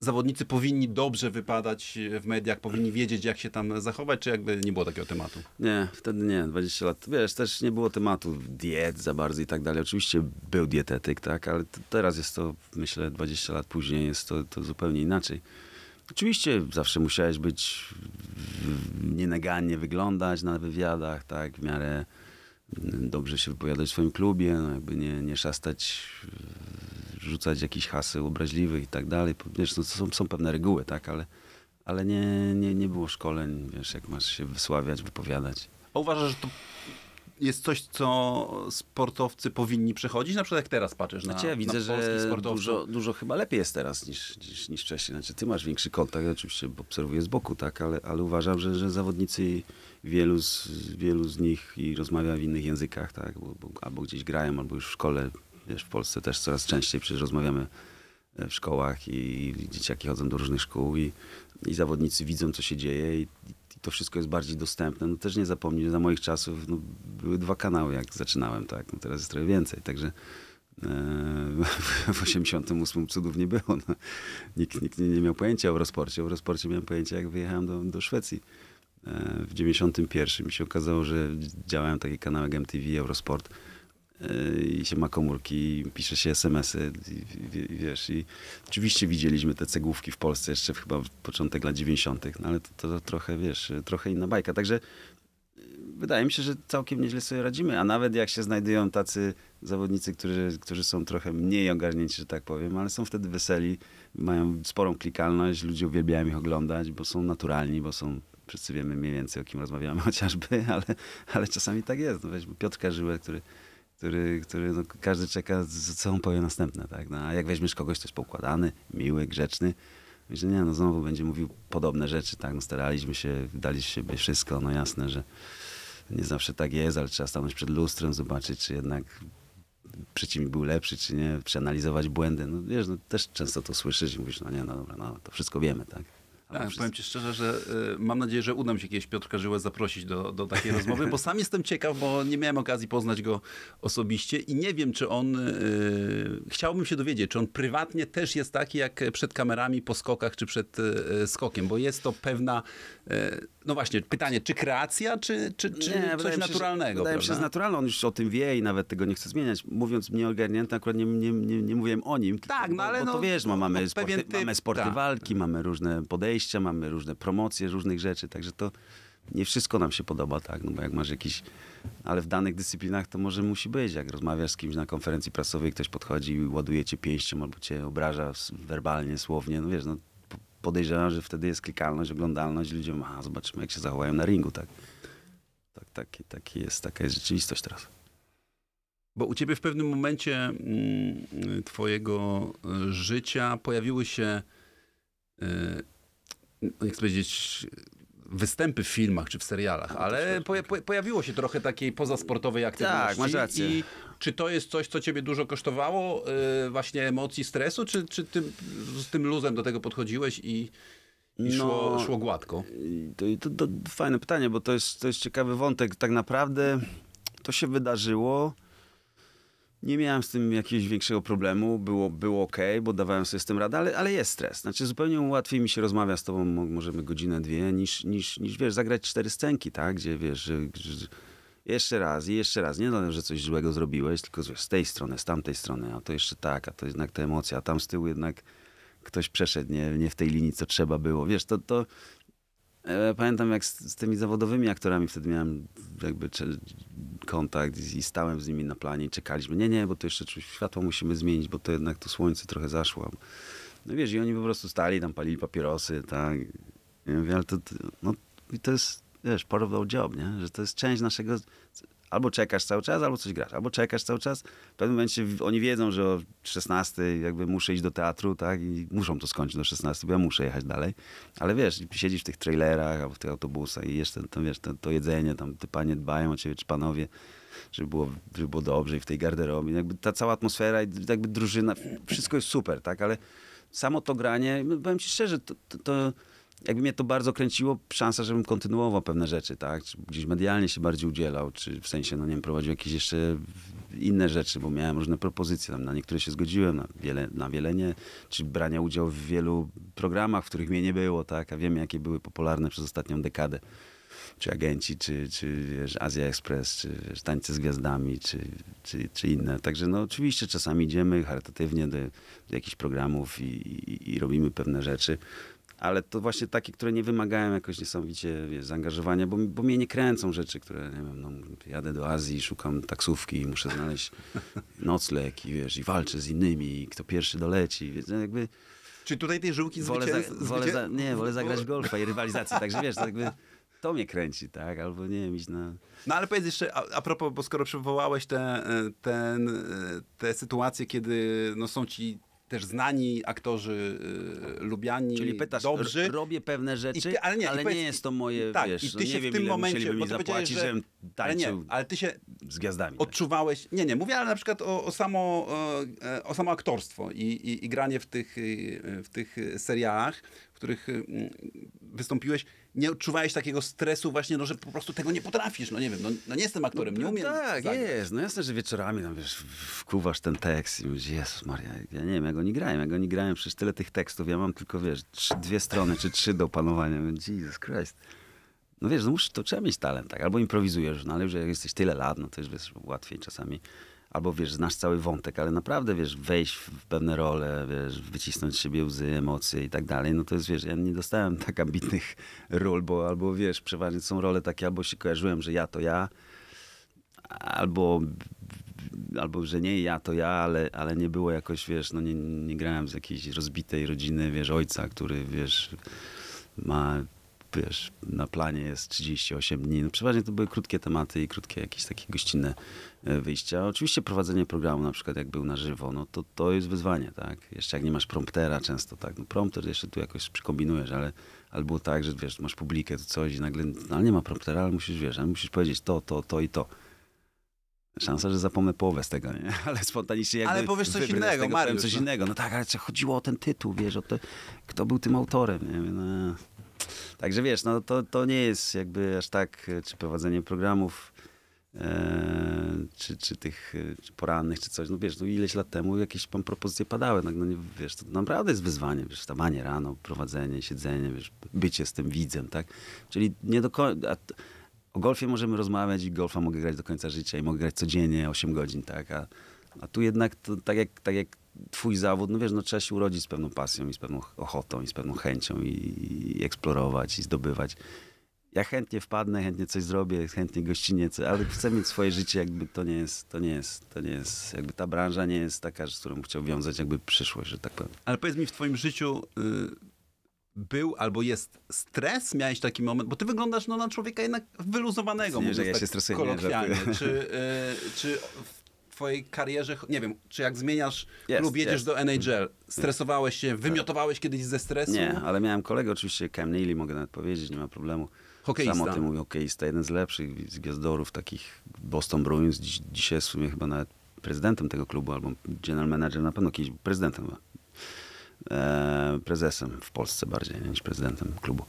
zawodnicy powinni dobrze wypadać e, w mediach, powinni wiedzieć, jak się tam zachować, czy jakby nie było takiego tematu? Nie, wtedy nie, 20 lat. Wiesz, też nie było tematu diet za bardzo i tak dalej. Oczywiście był dietetyk, tak, ale teraz jest to, myślę, 20 lat później jest to, to zupełnie inaczej. Oczywiście zawsze musiałeś być nienagannie wyglądać na wywiadach, tak, w miarę mm, dobrze się wypowiadać w swoim klubie, no jakby nie, nie szastać rzucać jakiś haseł obraźliwych i tak dalej. Wiesz, no, to są, są pewne reguły, tak, ale, ale nie, nie, nie było szkoleń, wiesz, jak masz się wysławiać, wypowiadać. A uważasz, że to jest coś, co sportowcy powinni przechodzić? Na przykład jak teraz patrzysz na znaczy, ja widzę, na że dużo, dużo chyba lepiej jest teraz niż, niż, niż wcześniej. Znaczy, ty masz większy kontakt, ja oczywiście obserwuję z boku, tak, ale, ale uważam, że, że zawodnicy, wielu z, wielu z nich i rozmawia w innych językach, tak, bo, bo, albo gdzieś grają, albo już w szkole Wiesz, w Polsce też coraz częściej przecież rozmawiamy e, w szkołach i dzieciaki chodzą do różnych szkół i, i zawodnicy widzą, co się dzieje i, i to wszystko jest bardziej dostępne. No też nie zapomnij, że za moich czasów no, były dwa kanały, jak zaczynałem, tak? No, teraz jest trochę więcej, także e, w 88 cudów nie było. No, nikt, nikt nie, miał pojęcia o rozporcie. O rozporcie miałem pojęcie, jak wyjechałem do, do Szwecji. E, w 91 mi się okazało, że działałem taki kanał jak MTV, Eurosport Yy, i się ma komórki, i pisze się SMS-y, i, i, wiesz, i oczywiście widzieliśmy te cegłówki w Polsce jeszcze w chyba w początek lat 90., no ale to, to trochę, wiesz, trochę inna bajka. Także yy, wydaje mi się, że całkiem nieźle sobie radzimy, a nawet jak się znajdują tacy zawodnicy, którzy, którzy są trochę mniej ogarnięci, że tak powiem, ale są wtedy weseli, mają sporą klikalność, ludzie uwielbiają ich oglądać, bo są naturalni, bo są wszyscy wiemy mniej więcej o kim rozmawiamy chociażby, ale, ale czasami tak jest. No weźmy Piotrka Żyłę, który który, który no, każdy czeka, co on powie następne. Tak? No, a jak weźmiesz kogoś, ktoś poukładany, miły, grzeczny, myślę, nie, no znowu będzie mówił podobne rzeczy. Tak? No, staraliśmy się, daliśmy siebie wszystko, no jasne, że nie zawsze tak jest, ale trzeba stanąć przed lustrem, zobaczyć, czy jednak przeciwnik był lepszy, czy nie, przeanalizować błędy. No wiesz, no, też często to słyszysz i mówisz, no nie, no dobra, no to wszystko wiemy, tak. Tak, powiem ci szczerze, że y, mam nadzieję, że uda mi się kiedyś Piotrka Żyłę zaprosić do, do takiej rozmowy, bo sam jestem ciekaw, bo nie miałem okazji poznać go osobiście i nie wiem, czy on, y, chciałbym się dowiedzieć, czy on prywatnie też jest taki jak przed kamerami po skokach, czy przed y, skokiem, bo jest to pewna, y, no właśnie, pytanie, czy kreacja, czy, czy, czy nie, coś naturalnego? Się, wydaje mi się, że jest naturalne, on już o tym wie i nawet tego nie chce zmieniać. Mówiąc mnie ogarnięty, akurat nie, nie, nie, nie mówiłem o nim, tak, tylko, no, ale bo, bo to no, wiesz, no, mamy, no, sporty, typ, mamy sporty tak. walki, mamy różne podejścia, wyjścia, mamy różne promocje różnych rzeczy, także to nie wszystko nam się podoba, tak, no bo jak masz jakiś, ale w danych dyscyplinach to może musi być, jak rozmawiasz z kimś na konferencji prasowej, ktoś podchodzi i ładuje cię pięścią albo cię obraża werbalnie, słownie, no wiesz, no podejrzewam, że wtedy jest klikalność, oglądalność, ludzie, a zobaczymy jak się zachowają na ringu, tak. Tak, taki, jest, taka jest rzeczywistość teraz. Bo u ciebie w pewnym momencie mm, twojego e, życia pojawiły się e, jak powiedzieć, występy w filmach czy w serialach, no, ale po, po, pojawiło się trochę takiej pozasportowej aktywności. Tak, masz rację. I czy to jest coś, co ciebie dużo kosztowało, yy, właśnie emocji, stresu, czy, czy ty z tym luzem do tego podchodziłeś i... I szło, no, szło gładko. To, to, to, fajne pytanie, bo to jest, to jest ciekawy wątek. Tak naprawdę to się wydarzyło nie miałem z tym jakiegoś większego problemu, było, było ok, bo dawałem sobie z tym radę, ale, ale jest stres. Znaczy zupełnie łatwiej mi się rozmawia z tobą, możemy godzinę, dwie, niż, niż, niż wiesz, zagrać cztery scenki, tak? Gdzie wiesz, że, jeszcze raz i jeszcze raz. Nie dlatego, no, że coś złego zrobiłeś, tylko wiesz, z tej strony, z tamtej strony, a to jeszcze tak, a to jednak ta emocja, a tam z tyłu jednak ktoś przeszedł nie, nie w tej linii, co trzeba było. Wiesz, to, to E, pamiętam jak z, z, tymi zawodowymi aktorami wtedy miałem jakby kontakt i, stałem z nimi na planie i czekaliśmy. Nie, nie, bo to jeszcze światło musimy zmienić, bo to jednak to słońce trochę zaszło. No wiesz, i oni po prostu stali, tam palili papierosy, tak. Ja mówię, ale to, no, to jest, wiesz, part of job, nie? Że to jest część naszego Albo czekasz cały czas, albo coś grasz. Albo czekasz cały czas. W pewnym momencie oni wiedzą, że o 16 jakby muszę iść do teatru, tak? I muszą to skończyć do 16, bo ja muszę jechać dalej. Ale wiesz, siedzisz w tych trailerach albo w tych autobusach i jeszcze to, wiesz, to, to jedzenie, tam te panie dbają o ciebie, czy panowie żeby było, żeby było dobrze i w tej garderobie. Jakby ta cała atmosfera i jakby drużyna, wszystko jest super, tak? Ale samo to granie, no, powiem ci szczerze, to, to, to jakby mnie to bardzo kręciło, szansa, żebym kontynuował pewne rzeczy, tak? Czy gdzieś medialnie się bardziej udzielał, czy w sensie, no nie wiem, prowadził jakieś jeszcze inne rzeczy, bo miałem różne propozycje, na niektóre się zgodziłem, na wiele, na wiele nie, czy brania udziału w wielu programach, w których mnie nie było, tak? A wiemy, jakie były popularne przez ostatnią dekadę czy agenci, czy, czy wiesz, Azja Express, czy wiesz, tańce z gwiazdami, czy, czy, czy inne. Także no oczywiście czasami idziemy charytatywnie do, do jakichś programów i, i, i robimy pewne rzeczy, ale to właśnie takie, które nie wymagają jakoś niesamowicie wiesz, zaangażowania, bo, bo mnie nie kręcą rzeczy, które, nie wiem, no, jadę do Azji, szukam taksówki i muszę znaleźć nocleg i wiesz, i walczę z innymi, i kto pierwszy doleci, więc no, jakby... Czy tutaj tej żyłki wolę, zwycięz... za, wolę za, Nie, wolę zagrać golfa i rywalizację, także wiesz, to jakby to mnie kręci, tak? Albo nie wiem, iść na... No ale powiedz jeszcze, a, a propos, bo skoro przywołałeś te, e, te, e, te sytuacje, kiedy no, są ci też znani aktorzy y, lubiani, Czyli pytasz, dobrzy. robię pewne rzeczy, ty, ale, nie, ale powiedz, nie jest to moje, tak, wiesz, i ty no się nie wiem, w tym ile momencie, mi zapłacić, że, żebym ale nie, ale ty się z gwiazdami. Odczuwałeś, nie, nie, mówię ale na przykład o, o samo, o, e, o samo aktorstwo i, i, i granie w tych, y, w tych serialach, w których y, wystąpiłeś nie odczuwałeś takiego stresu właśnie, no, że po prostu tego nie potrafisz, no nie wiem, no, no nie jestem aktorem, no, nie tak, umiem. Tak, zagrać. jest, no jasne, że wieczorami no wiesz, wkuwasz ten tekst i mówisz, Jezus Maria, ja nie wiem, ja go nie grałem, ja go nie grałem, przecież tyle tych tekstów, ja mam tylko, wiesz, trzy, dwie strony czy trzy do opanowania, Jesus Christ. No wiesz, no musisz, to trzeba mieć talent, tak, albo improwizujesz, no ale już jak jesteś tyle lat, no to już wiesz, łatwiej czasami albo wiesz, znasz cały wątek, ale naprawdę wiesz, wejść w pewne role, wiesz, wycisnąć z siebie łzy, emocje i tak dalej, no to jest wiesz, ja nie dostałem tak ambitnych ról, bo albo wiesz, przeważnie są role takie, albo się kojarzyłem, że ja to ja, albo albo że nie ja, to ja, ale, ale nie było jakoś, wiesz, no nie, nie grałem z jakiejś rozbitej rodziny, wiesz, ojca, który, wiesz, ma wiesz, na planie jest 38 dni. No, przeważnie to były krótkie tematy i krótkie jakieś takie gościnne e, wyjścia. Oczywiście prowadzenie programu, na przykład jak był na żywo, no to to jest wyzwanie, tak? Jeszcze jak nie masz promptera często, tak? No prompter jeszcze tu jakoś przykombinujesz, ale albo tak, że wiesz, masz publikę, to coś i nagle, no nie ma promptera, ale musisz, wiesz, ale musisz powiedzieć to, to, to i to. Szansa, że zapomnę połowę z tego, nie? Ale spontanicznie jakby... Ale powiesz coś innego, Mariusz. Coś no. innego. No tak, ale chodziło o ten tytuł, wiesz, o to, kto był tym autorem, nie? No. Także wiesz, no to, to nie jest jakby aż tak, czy prowadzenie programów, e, czy, czy tych czy porannych, czy coś. No wiesz, no ileś lat temu jakieś tam propozycje padały. No, no wiesz, to naprawdę jest wyzwanie, wiesz, wstawanie rano, prowadzenie, siedzenie, wiesz, bycie z tym widzem, tak? Czyli nie do końca... O golfie możemy rozmawiać i golfa mogę grać do końca życia i mogę grać codziennie 8 godzin, tak? A a tu jednak, to, tak, jak, tak jak twój zawód, no wiesz, no trzeba się urodzić z pewną pasją i z pewną ochotą i z pewną chęcią i, i eksplorować i zdobywać. Ja chętnie wpadnę, chętnie coś zrobię, chętnie gościniec, ale chcę mieć swoje życie, jakby to nie jest, to nie jest, to nie jest, jakby ta branża nie jest taka, z którą chciał wiązać jakby przyszłość, że tak powiem. Ale powiedz mi, w twoim życiu y, był albo jest stres? Miałeś taki moment, bo ty wyglądasz no, na człowieka jednak wyluzowanego, nie, że ja tak się stresuję, kolokwialnie. Nie, czy, y, czy w twojej karierze, nie wiem, czy jak zmieniasz jest, klub, jedziesz jest. do NHL, stresowałeś się, wymiotowałeś kiedyś ze stresu? Nie, ale miałem kolegę oczywiście, Cam Neely, mogę nawet powiedzieć, nie ma problemu. Hokeista. Sam o tym mówił, hokeista, jeden z lepszych z gwiazdorów takich Boston Bruins, dziś, dzisiaj w sumie chyba nawet prezydentem tego klubu, albo general manager, na pewno kiedyś prezydentem chyba. E, prezesem w Polsce bardziej niż prezydentem klubu.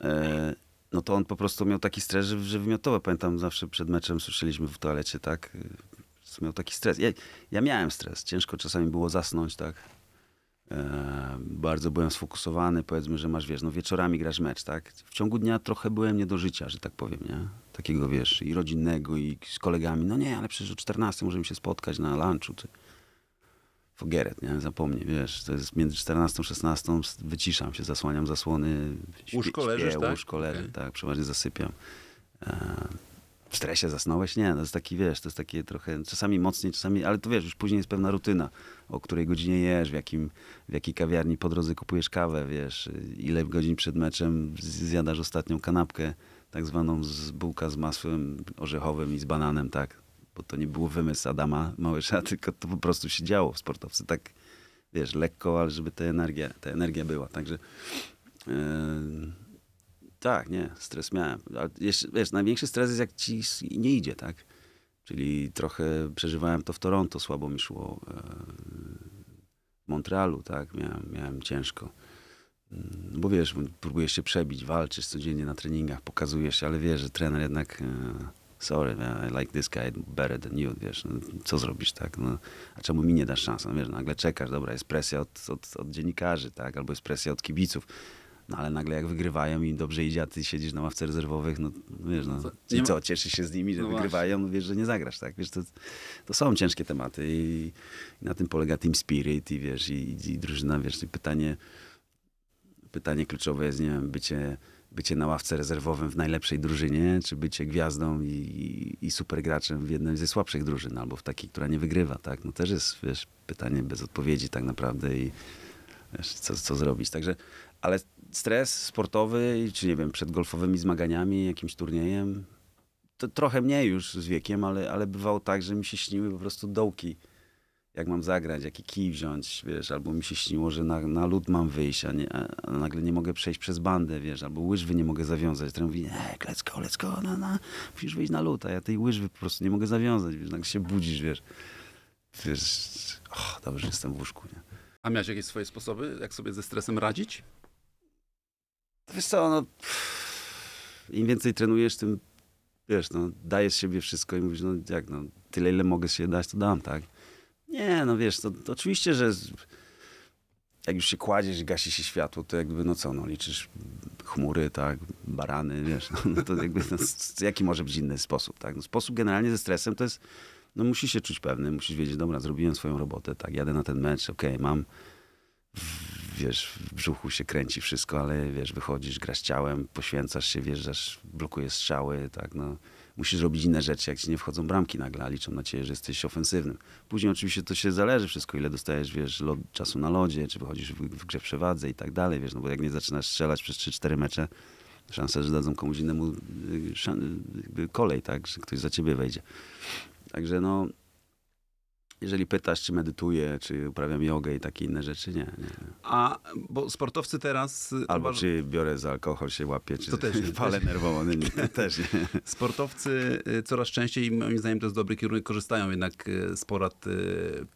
E, no to on po prostu miał taki stres, że wymiotowe. Pamiętam zawsze przed meczem słyszeliśmy w toalecie, tak? miał taki stres. Ja, ja miałem stres, ciężko czasami było zasnąć, tak. E, bardzo byłem sfokusowany, powiedzmy, że masz, wiesz, no wieczorami grasz mecz, tak? W ciągu dnia trochę byłem nie do życia, że tak powiem, nie? Takiego, wiesz, i rodzinnego, i z kolegami. No nie, ale przecież o 14 możemy się spotkać na lunchu, czy Fogeret, nie? Zapomnij, wiesz, to jest między 14 a 16 wyciszam się, zasłaniam zasłony, łóżko leżysz, tak? Łóżko leży, okay. tak, przeważnie zasypiam. E, w stresie zasnąłeś? Nie, no, to jest taki, wiesz, to jest takie trochę, czasami mocniej, czasami, ale to wiesz, już później jest pewna rutyna, o której godzinie jesz, w, jakim, w jakiej kawiarni po drodze kupujesz kawę, wiesz, ile godzin przed meczem zjadasz ostatnią kanapkę, tak zwaną z bułka z masłem orzechowym i z bananem, tak? Bo to nie był wymysł Adama Małysza, tylko to po prostu się działo. Sportowcy tak, wiesz, lekko, ale żeby ta energia, ta energia była. Także... Yy tak, nie, stres miałem. Ale jeszcze, wiesz, największy stres jest jak ci nie idzie, tak? Czyli trochę przeżywałem to w Toronto, słabo mi szło. E, w Montrealu, tak, miałem, miałem ciężko. Mm, bo wiesz, próbujesz się przebić, walczysz codziennie na treningach, pokazujesz ale wiesz, że trener jednak e, sorry, I like this guy better than you, wiesz, no, co zrobisz, tak, no, a czemu mi nie dasz szansy, no, wiesz, nagle czekasz, dobra, jest presja od, od, od dziennikarzy, tak, albo jest presja od kibiców, no ale nagle jak wygrywają i dobrze idzie, a ty siedzisz na ławce rezerwowych, no wiesz, no, i co, cieszy się z nimi, że no wygrywają, no wiesz, że nie zagrasz, tak? Wiesz, to, to są ciężkie tematy i, i, na tym polega team spirit i wiesz, i, i drużyna, wiesz, i pytanie, pytanie kluczowe jest, nie wiem, bycie, bycie na ławce rezerwowym w najlepszej drużynie, czy bycie gwiazdą i, i, i supergraczem w jednej ze słabszych drużyn, albo w takiej, która nie wygrywa, tak? No też jest, wiesz, pytanie bez odpowiedzi tak naprawdę i wiesz, co, co zrobić. Także ale stres sportowy, czy nie wiem, przed golfowymi zmaganiami, jakimś turniejem, to trochę mniej już z wiekiem, ale, ale bywało tak, że mi się śniły po prostu dołki. Jak mam zagrać, jaki kij wziąć, wiesz, albo mi się śniło, że na, na lód mam wyjść, a, nie, a nagle nie mogę przejść przez bandę, wiesz, albo łyżwy nie mogę zawiązać. Ten mówi, e, let's go, let's go, musisz wyjść na lód, a ja tej łyżwy po prostu nie mogę zawiązać, wiesz, nagle się budzisz, wiesz. Wiesz, dobrze, że jestem w łóżku, nie? A miałeś jakieś swoje sposoby, jak sobie ze stresem radzić? Wiesz co, no, im więcej trenujesz, tym wiesz, no, dajesz siebie wszystko i mówisz, no jak, no, tyle ile mogę się dać, to dam, tak? Nie, no wiesz, to, to oczywiście, że jak już się kładziesz gasi się światło, to jakby, no co, no, liczysz chmury, tak, barany, wiesz, no, no to jakby, no, jaki może być inny sposób, tak? No, sposób generalnie ze stresem to jest, no musisz się czuć pewny, musisz wiedzieć, dobra, zrobiłem swoją robotę, tak, jadę na ten mecz, okej, okay, mam wiesz, w brzuchu się kręci wszystko, ale wiesz, wychodzisz, grasz ciałem, poświęcasz się, wjeżdżasz, blokujesz strzały, tak no. Musisz robić inne rzeczy, jak ci nie wchodzą bramki nagle, liczą na ciebie, że jesteś ofensywnym. Później oczywiście to się zależy wszystko, ile dostajesz, wiesz, czasu na lodzie, czy wychodzisz w, w grze w przewadze i tak dalej, wiesz, no bo jak nie zaczynasz strzelać przez 3-4 mecze, szansa, że dadzą komuś innemu y, y, kolej, tak, że ktoś za ciebie wejdzie. Także no, jeżeli pytasz, czy medytuję, czy uprawiam jogę i takie inne rzeczy, nie. nie. A, bo sportowcy teraz... Y, Albo uważ... czy biorę za alkohol, się łapię, czy to też nie, palę też. nerwową, nie, też nie. Sportowcy y, coraz częściej, moim zdaniem to jest dobry kierunek, korzystają jednak y, z porad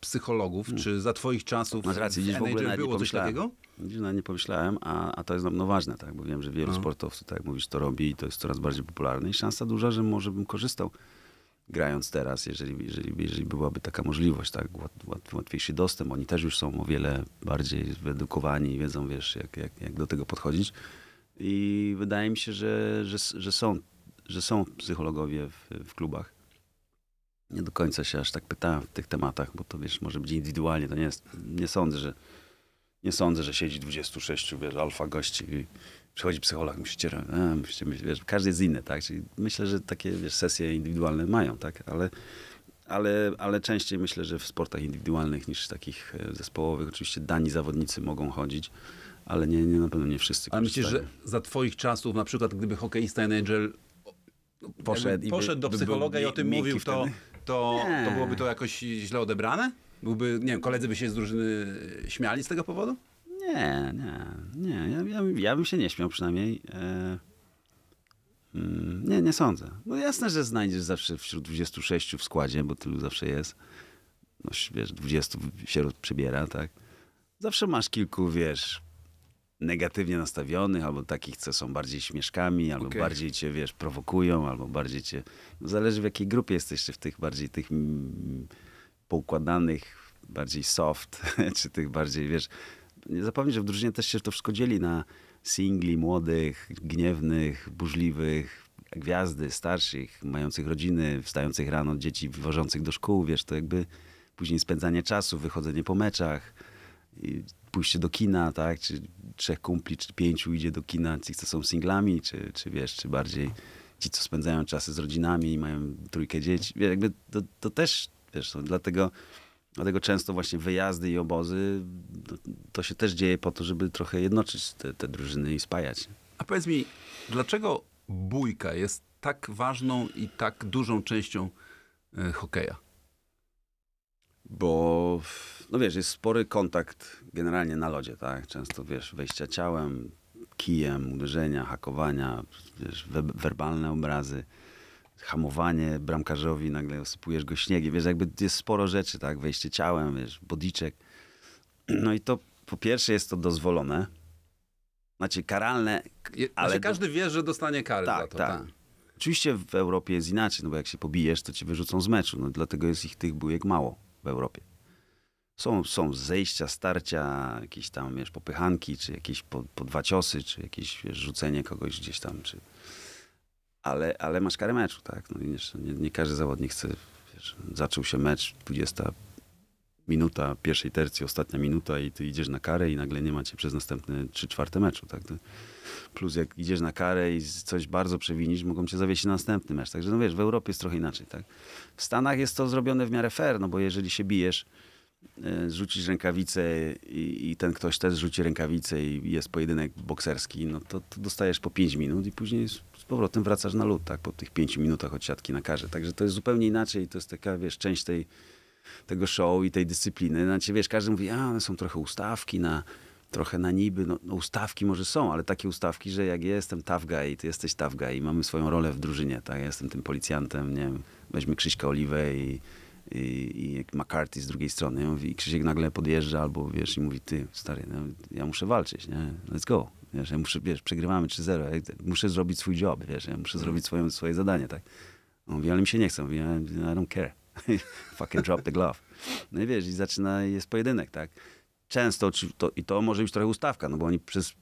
psychologów. Hmm. Czy za twoich czasów Masz rację, w, w ogóle było coś takiego? Dziś na nie pomyślałem, a, a to jest no, no, ważne, tak, bo wiem, że wielu no. sportowców, tak jak mówisz, to robi i to jest coraz bardziej popularne i szansa duża, że może bym korzystał grając teraz, jeżeli, jeżeli, jeżeli byłaby taka możliwość, tak, łatwiejszy dostęp, oni też już są o wiele bardziej wyedukowani i wiedzą, wiesz, jak, jak, jak do tego podchodzić. I wydaje mi się, że, że, że, są, że są psychologowie w, w klubach. Nie do końca się aż tak pytałem w tych tematach, bo to wiesz, może być indywidualnie, to nie jest, nie sądzę, że nie sądzę, że siedzi 26 wiesz, alfa gości i, przychodzi psycholog, musicie, e, wiesz, każdy jest inny, tak? Czyli myślę, że takie wiesz, sesje indywidualne mają, tak? Ale, ale, ale częściej myślę, że w sportach indywidualnych niż takich e, zespołowych. Oczywiście dani zawodnicy mogą chodzić, ale nie, nie na pewno nie wszyscy. Ale myślisz, że za twoich czasów, na przykład gdyby hokeista Angel poszedł, poszedł do psychologa i o tym mówił, to, to, to byłoby to jakoś źle odebrane? Byłby, nie wiem, koledzy by się z drużyny śmiali z tego powodu? Nie, nie, nie. Ja, ja, ja bym się nie śmiał przynajmniej. E, mm, nie, nie sądzę. No jasne, że znajdziesz zawsze wśród 26 w składzie, bo tylu zawsze jest. No wiesz, 20 się przybiera, tak? Zawsze masz kilku, wiesz, negatywnie nastawionych, albo takich, co są bardziej śmieszkami, albo okay. bardziej cię, wiesz, prowokują, albo bardziej cię... No zależy w jakiej grupie jesteś, czy w tych bardziej tych mm, poukładanych, bardziej soft, czy tych bardziej, wiesz, nie zapomnij, że w drużynie też się to wszystko dzieli na singli młodych, gniewnych, burzliwych, gwiazdy starszych, mających rodziny, wstających rano dzieci, wywożących do szkół, wiesz, to jakby później spędzanie czasu, wychodzenie po meczach, pójście do kina, tak, czy trzech kumpli, czy pięciu idzie do kina, ci, co są singlami, czy, czy wiesz, czy bardziej ci, co spędzają czasy z rodzinami i mają trójkę dzieci, wiesz, jakby to, to też, wiesz, dlatego Dlatego często właśnie wyjazdy i obozy, to się też dzieje po to, żeby trochę jednoczyć te, te drużyny i spajać. A powiedz mi, dlaczego bójka jest tak ważną i tak dużą częścią y, hokeja? Bo, no wiesz, jest spory kontakt generalnie na lodzie, tak? Często, wiesz, wejścia ciałem, kijem, uderzenia, hakowania, wiesz, we werbalne obrazy hamowanie bramkarzowi, nagle osypujesz go śniegiem, wiesz, jakby jest sporo rzeczy, tak, wejście ciałem, wiesz, bodiczek. No i to po pierwsze jest to dozwolone, znaczy karalne, znaczy, ale... Znaczy każdy do... wie, że dostanie karę tak, za to, tak. tak. Oczywiście w Europie jest inaczej, no bo jak się pobijesz, to cię wyrzucą z meczu, no dlatego jest ich tych bujek mało w Europie. Są, są zejścia, starcia, jakieś tam, wiesz, popychanki, czy jakieś po, po dwa ciosy, czy jakieś wiesz, rzucenie kogoś gdzieś tam, czy ale, ale masz karę meczu, tak? No, wiesz, nie, nie każdy zawodnik chce, wiesz, zaczął się mecz, 20 minuta pierwszej tercji, ostatnia minuta i ty idziesz na karę i nagle nie macie przez następne 3 czwarte meczu, tak? No, plus jak idziesz na karę i coś bardzo przewinisz, mogą cię zawieźć na następny mecz. Także no wiesz, w Europie jest trochę inaczej, tak? W Stanach jest to zrobione w miarę fair, no bo jeżeli się bijesz, e, rzucisz rękawicę i, i, ten ktoś też rzuci rękawicę i jest pojedynek bokserski, no to, to dostajesz po 5 minut i później jest powrotem wracasz na lód, tak, po tych pięciu minutach od siatki na karze. Także to jest zupełnie inaczej, to jest taka, wiesz, część tej, tego show i tej dyscypliny. Znaczy, wiesz, każdy mówi, a, są trochę ustawki na, trochę na niby, no, no, ustawki może są, ale takie ustawki, że jak ja jestem tough guy, ty jesteś tough guy i mamy swoją rolę w drużynie, tak, ja jestem tym policjantem, nie wiem, weźmy Krzyśka Oliwę i i, i McCarthy z drugiej strony. I Krzysiek nagle podjeżdża albo wiesz i mówi, ty stary, no, ja muszę walczyć, nie? let's go. Wiesz, ja muszę, wiesz, przegrywamy 3-0, ja muszę zrobić swój job, wiesz, ja muszę zrobić swoje, swoje zadanie, tak. On mówi, ale mi się nie chce. Mówi, I don't care. Fucking drop the glove. No i wiesz, i zaczyna, jest pojedynek, tak. Często, to, i to może być trochę ustawka, no bo oni przez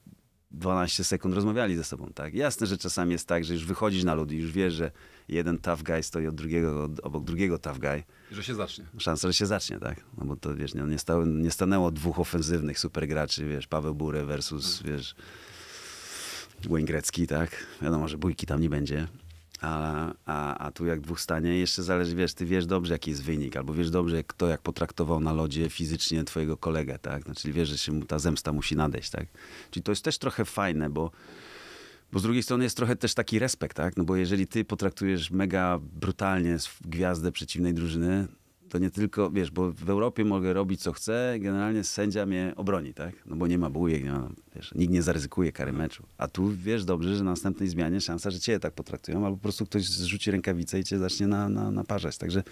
12 sekund rozmawiali ze sobą, tak. Jasne, że czasami jest tak, że już wychodzisz na ludzi, już wiesz, że jeden tough guy stoi od drugiego, od, obok drugiego tough guy że się zacznie. Szansa, że się zacznie, tak. No bo to wiesz, nie, nie, stało, nie stanęło dwóch ofensywnych supergraczy, wiesz, Paweł Burę versus, mhm. wiesz, Wayne Grecki, tak. Wiadomo, że bójki tam nie będzie. A, a, a tu jak dwóch stanie, jeszcze zależy, wiesz, ty wiesz dobrze, jaki jest wynik, albo wiesz dobrze, kto jak potraktował na lodzie fizycznie twojego kolegę, tak? Znaczy wiesz, że się mu ta zemsta musi nadejść, tak? Czyli to jest też trochę fajne, bo bo z drugiej strony jest trochę też taki respekt, tak? No bo jeżeli ty potraktujesz mega brutalnie gwiazdę przeciwnej drużyny, to nie tylko, wiesz, bo w Europie mogę robić co chcę, generalnie sędzia mnie obroni, tak? No bo nie ma bujek, nie ma, wiesz, nikt nie zaryzykuje kary mhm. meczu. A tu wiesz dobrze, że na następnej zmianie szansa, że cię tak potraktują, albo po prostu ktoś zrzuci rękawicę i cię zacznie na, na, naparzać. Także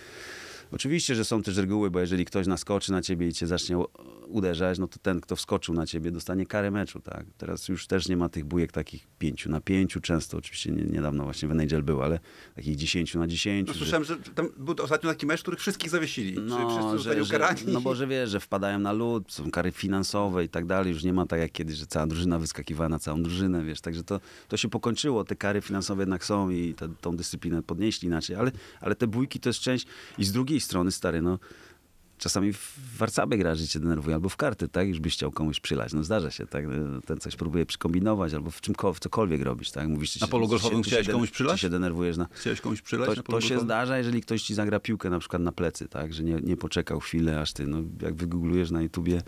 Oczywiście, że są też reguły, bo jeżeli ktoś naskoczy na ciebie i cię zacznie uderzać, no to ten, kto wskoczył na ciebie, dostanie karę meczu, tak? Teraz już też nie ma tych bujek takich pięciu na pięciu, często, oczywiście niedawno właśnie w NHL był, ale takich dziesięciu na dziesięciu. No, słyszałem, że... że tam był ostatnio taki mecz, który wszystkich zawiesili, no, wszyscy że, zostali ukarani. Że, no bo, że wiesz, że wpadają na lód, są kary finansowe i tak dalej, już nie ma tak jak kiedyś, że cała drużyna wyskakiwała na całą drużynę, wiesz, także to, to się pokończyło, te kary finansowe jednak są i tą dyscyplinę podnieśli inaczej, ale, ale te bójki to jest część i z drugiej strony, stary, no czasami w warcaby gra życie denerwuje, albo w karty, tak? Już byś chciał komuś przylać. No zdarza się, tak? Ten coś próbuje przykombinować, albo w czymkolwiek w cokolwiek robisz, tak? Mówisz, na się, polu golfowym chciałeś komuś przylać? się denerwujesz na... Chciałeś komuś przylać To, to się zdarza, jeżeli ktoś ci zagra piłkę na przykład na plecy, tak? Że nie, nie poczekał chwilę, aż ty, no jak wygooglujesz na YouTubie,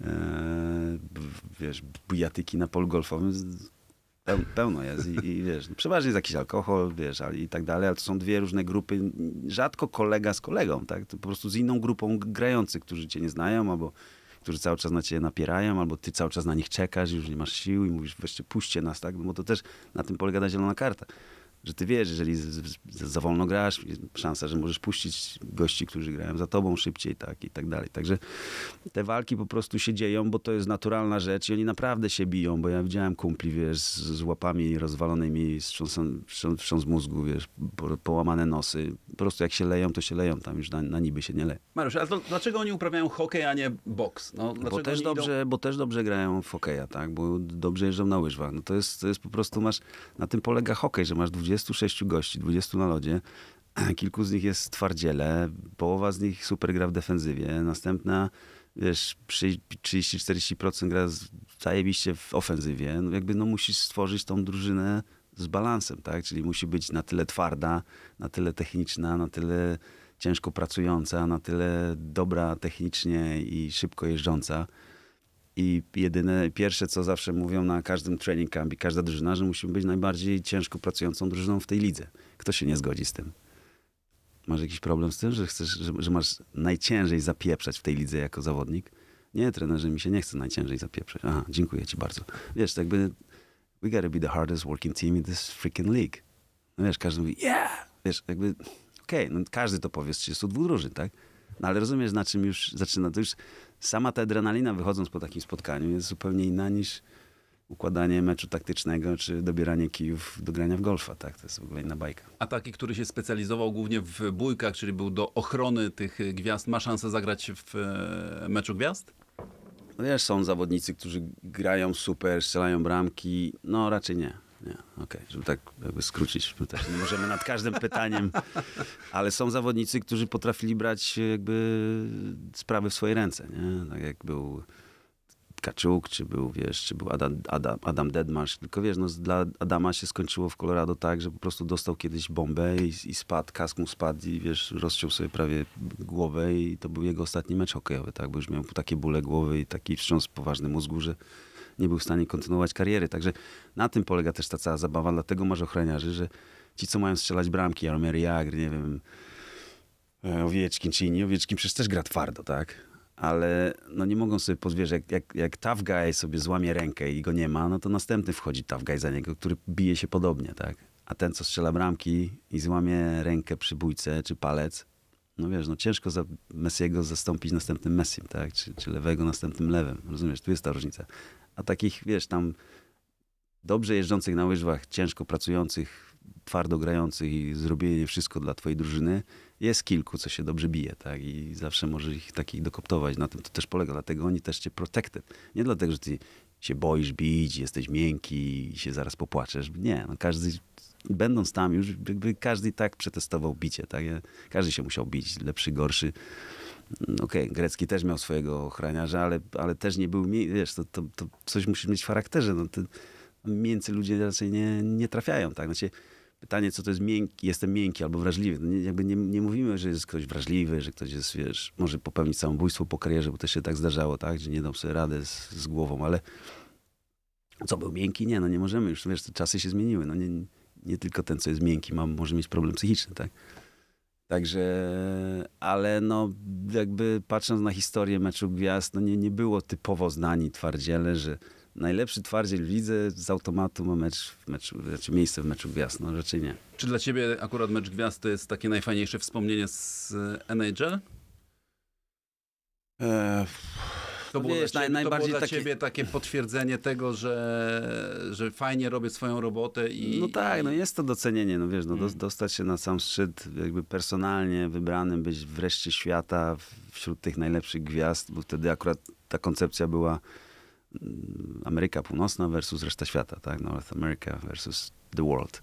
e, wiesz, bujatyki na polu golfowym, pełno jest i, i wiesz, no, przeważnie jest jakiś alkohol, wiesz, i tak dalej, ale to są dwie różne grupy, rzadko kolega z kolegą, tak? To po prostu z inną grupą grających, którzy cię nie znają, albo którzy cały czas na ciebie napierają, albo ty cały czas na nich czekasz, już nie masz sił i mówisz, weźcie, puśćcie nas, tak? No bo to też na tym polega ta zielona karta że ty wiesz, jeżeli za wolno grasz, szansa, że możesz puścić gości, którzy grają za tobą szybciej tak i tak dalej. Także te walki po prostu się dzieją, bo to jest naturalna rzecz i oni naprawdę się biją, bo ja widziałem kumpli, wiesz, z, z łapami rozwalonymi, wstrząs mózgu, wiesz, po, połamane nosy. Po prostu jak się leją, to się leją, tam już na, na niby się nie leje. Mariusz, a to, dlaczego oni uprawiają hokej, a nie boks? No, no bo, też dobrze, idą... bo też dobrze grają w hokeja, tak, bo dobrze jeżdżą na łyżwach. No to jest, to jest po prostu masz, na tym polega hokej, że masz 20 26 gości, 20 na lodzie. Kilku z nich jest twardziele, połowa z nich super gra w defensywie, następna wiesz, 30-40% gra zajebiście w ofensywie. No jakby no musisz stworzyć tą drużynę z balansem, tak? Czyli musi być na tyle twarda, na tyle techniczna, na tyle ciężko pracująca, na tyle dobra technicznie i szybko jeżdżąca, i jedyne, pierwsze, co zawsze mówią na każdym training camp i każda drużyna, że musimy być najbardziej ciężko pracującą drużyną w tej lidze. Kto się nie zgodzi z tym? Masz jakiś problem z tym, że chcesz, że, że masz najciężej zapieprzać w tej lidze jako zawodnik? Nie, trenerze, mi się nie chce najciężej zapieprzać. Aha, dziękuję ci bardzo. Wiesz, jakby we gotta be the hardest working team in this freaking league. No wiesz, każdy mówi, yeah! Wiesz, jakby, okej, okay, no każdy to powie z 32 drużyn, tak? No, ale rozumiesz, na czym już zaczyna. To już sama ta adrenalina wychodząc po takim spotkaniu jest zupełnie inna niż układanie meczu taktycznego, czy dobieranie kijów do grania w golfa, tak? To jest w ogóle inna bajka. A taki, który się specjalizował głównie w bójkach, czyli był do ochrony tych gwiazd, ma szansę zagrać w e, meczu gwiazd? No wiesz, są zawodnicy, którzy grają super, strzelają bramki. No raczej nie. Nie, okej, okay. żeby tak jakby skrócić, nie możemy nad każdym pytaniem, ale są zawodnicy, którzy potrafili brać jakby sprawy w swoje ręce, nie? Tak jak był Kaczuk, czy był, wiesz, czy był Adam, Adam, Adam tylko wiesz, no, dla Adama się skończyło w Colorado tak, że po prostu dostał kiedyś bombę i, i spadł, kask mu spadł i wiesz, rozciął sobie prawie głowę i to był jego ostatni mecz hokejowy, tak, bo już miał takie bóle głowy i taki wstrząs poważny mózgu, że nie był w stanie kontynuować kariery. Także na tym polega też ta cała zabawa, dlatego masz ochroniarzy, że ci, co mają strzelać bramki, Jaromir Jagr, nie wiem, e, Owieczkin czy inni, Owieczkin przecież też gra twardo, tak? Ale no nie mogą sobie pozwierzyć, jak, jak, jak tough guy sobie złamie rękę i go nie ma, no to następny wchodzi tough guy za niego, który bije się podobnie, tak? A ten, co strzela bramki i złamie rękę przy bójce czy palec, no wiesz, no ciężko za Messiego zastąpić następnym Messim, tak? Czy, czy lewego następnym lewym. Rozumiesz, tu jest ta różnica. A takich, wiesz, tam dobrze jeżdżących na łyżwach, ciężko pracujących, twardo grających i zrobienie wszystko dla twojej drużyny, jest kilku, co się dobrze bije, tak? I zawsze możesz ich takich dokoptować. Na tym to też polega. Dlatego oni też cię protected. Nie dlatego, że ty się boisz bić, jesteś miękki i się zaraz popłaczesz. Nie, no każdy będąc tam już, jakby każdy tak przetestował bicie, tak? Każdy się musiał bić, lepszy, gorszy. Mm, okej, okay, Grecki też miał swojego ochraniarza, ale, ale też nie był, wiesz, to, to, to coś musi mieć w charakterze, no ty, ludzie raczej nie, nie trafiają, tak? Znaczy, pytanie, co to jest miękki, jestem miękki albo wrażliwy. No nie, jakby nie, nie mówimy, że jest ktoś wrażliwy, że ktoś jest, wiesz, może popełnić samobójstwo po karierze, bo to się tak zdarzało, tak, że nie dam sobie radę z, z głową, ale co był miękki? Nie, no nie możemy już, wiesz, czasy się zmieniły, no nie, nie tylko ten, co jest miękki, ma, może mieć problem psychiczny, tak? Także, ale no jakby patrząc na historię meczu gwiazd, no nie, nie było typowo znani twardziele, że najlepszy twardziel widzę z automatu ma mecz w meczu, znaczy miejsce w meczu gwiazd, no raczej nie. Czy dla ciebie akurat mecz gwiazd to jest takie najfajniejsze wspomnienie z NHL? E, to było, wiesz, dla, ciebie, to było dla takie... ciebie takie potwierdzenie tego, że, że fajnie robię swoją robotę i... No tak, no jest to docenienie, no wiesz, no, hmm. dostać się na sam szczyt, jakby personalnie wybranym, być wreszcie świata wśród tych najlepszych gwiazd, bo wtedy akurat ta koncepcja była mm, Ameryka Północna versus reszta świata, tak? North America versus the world.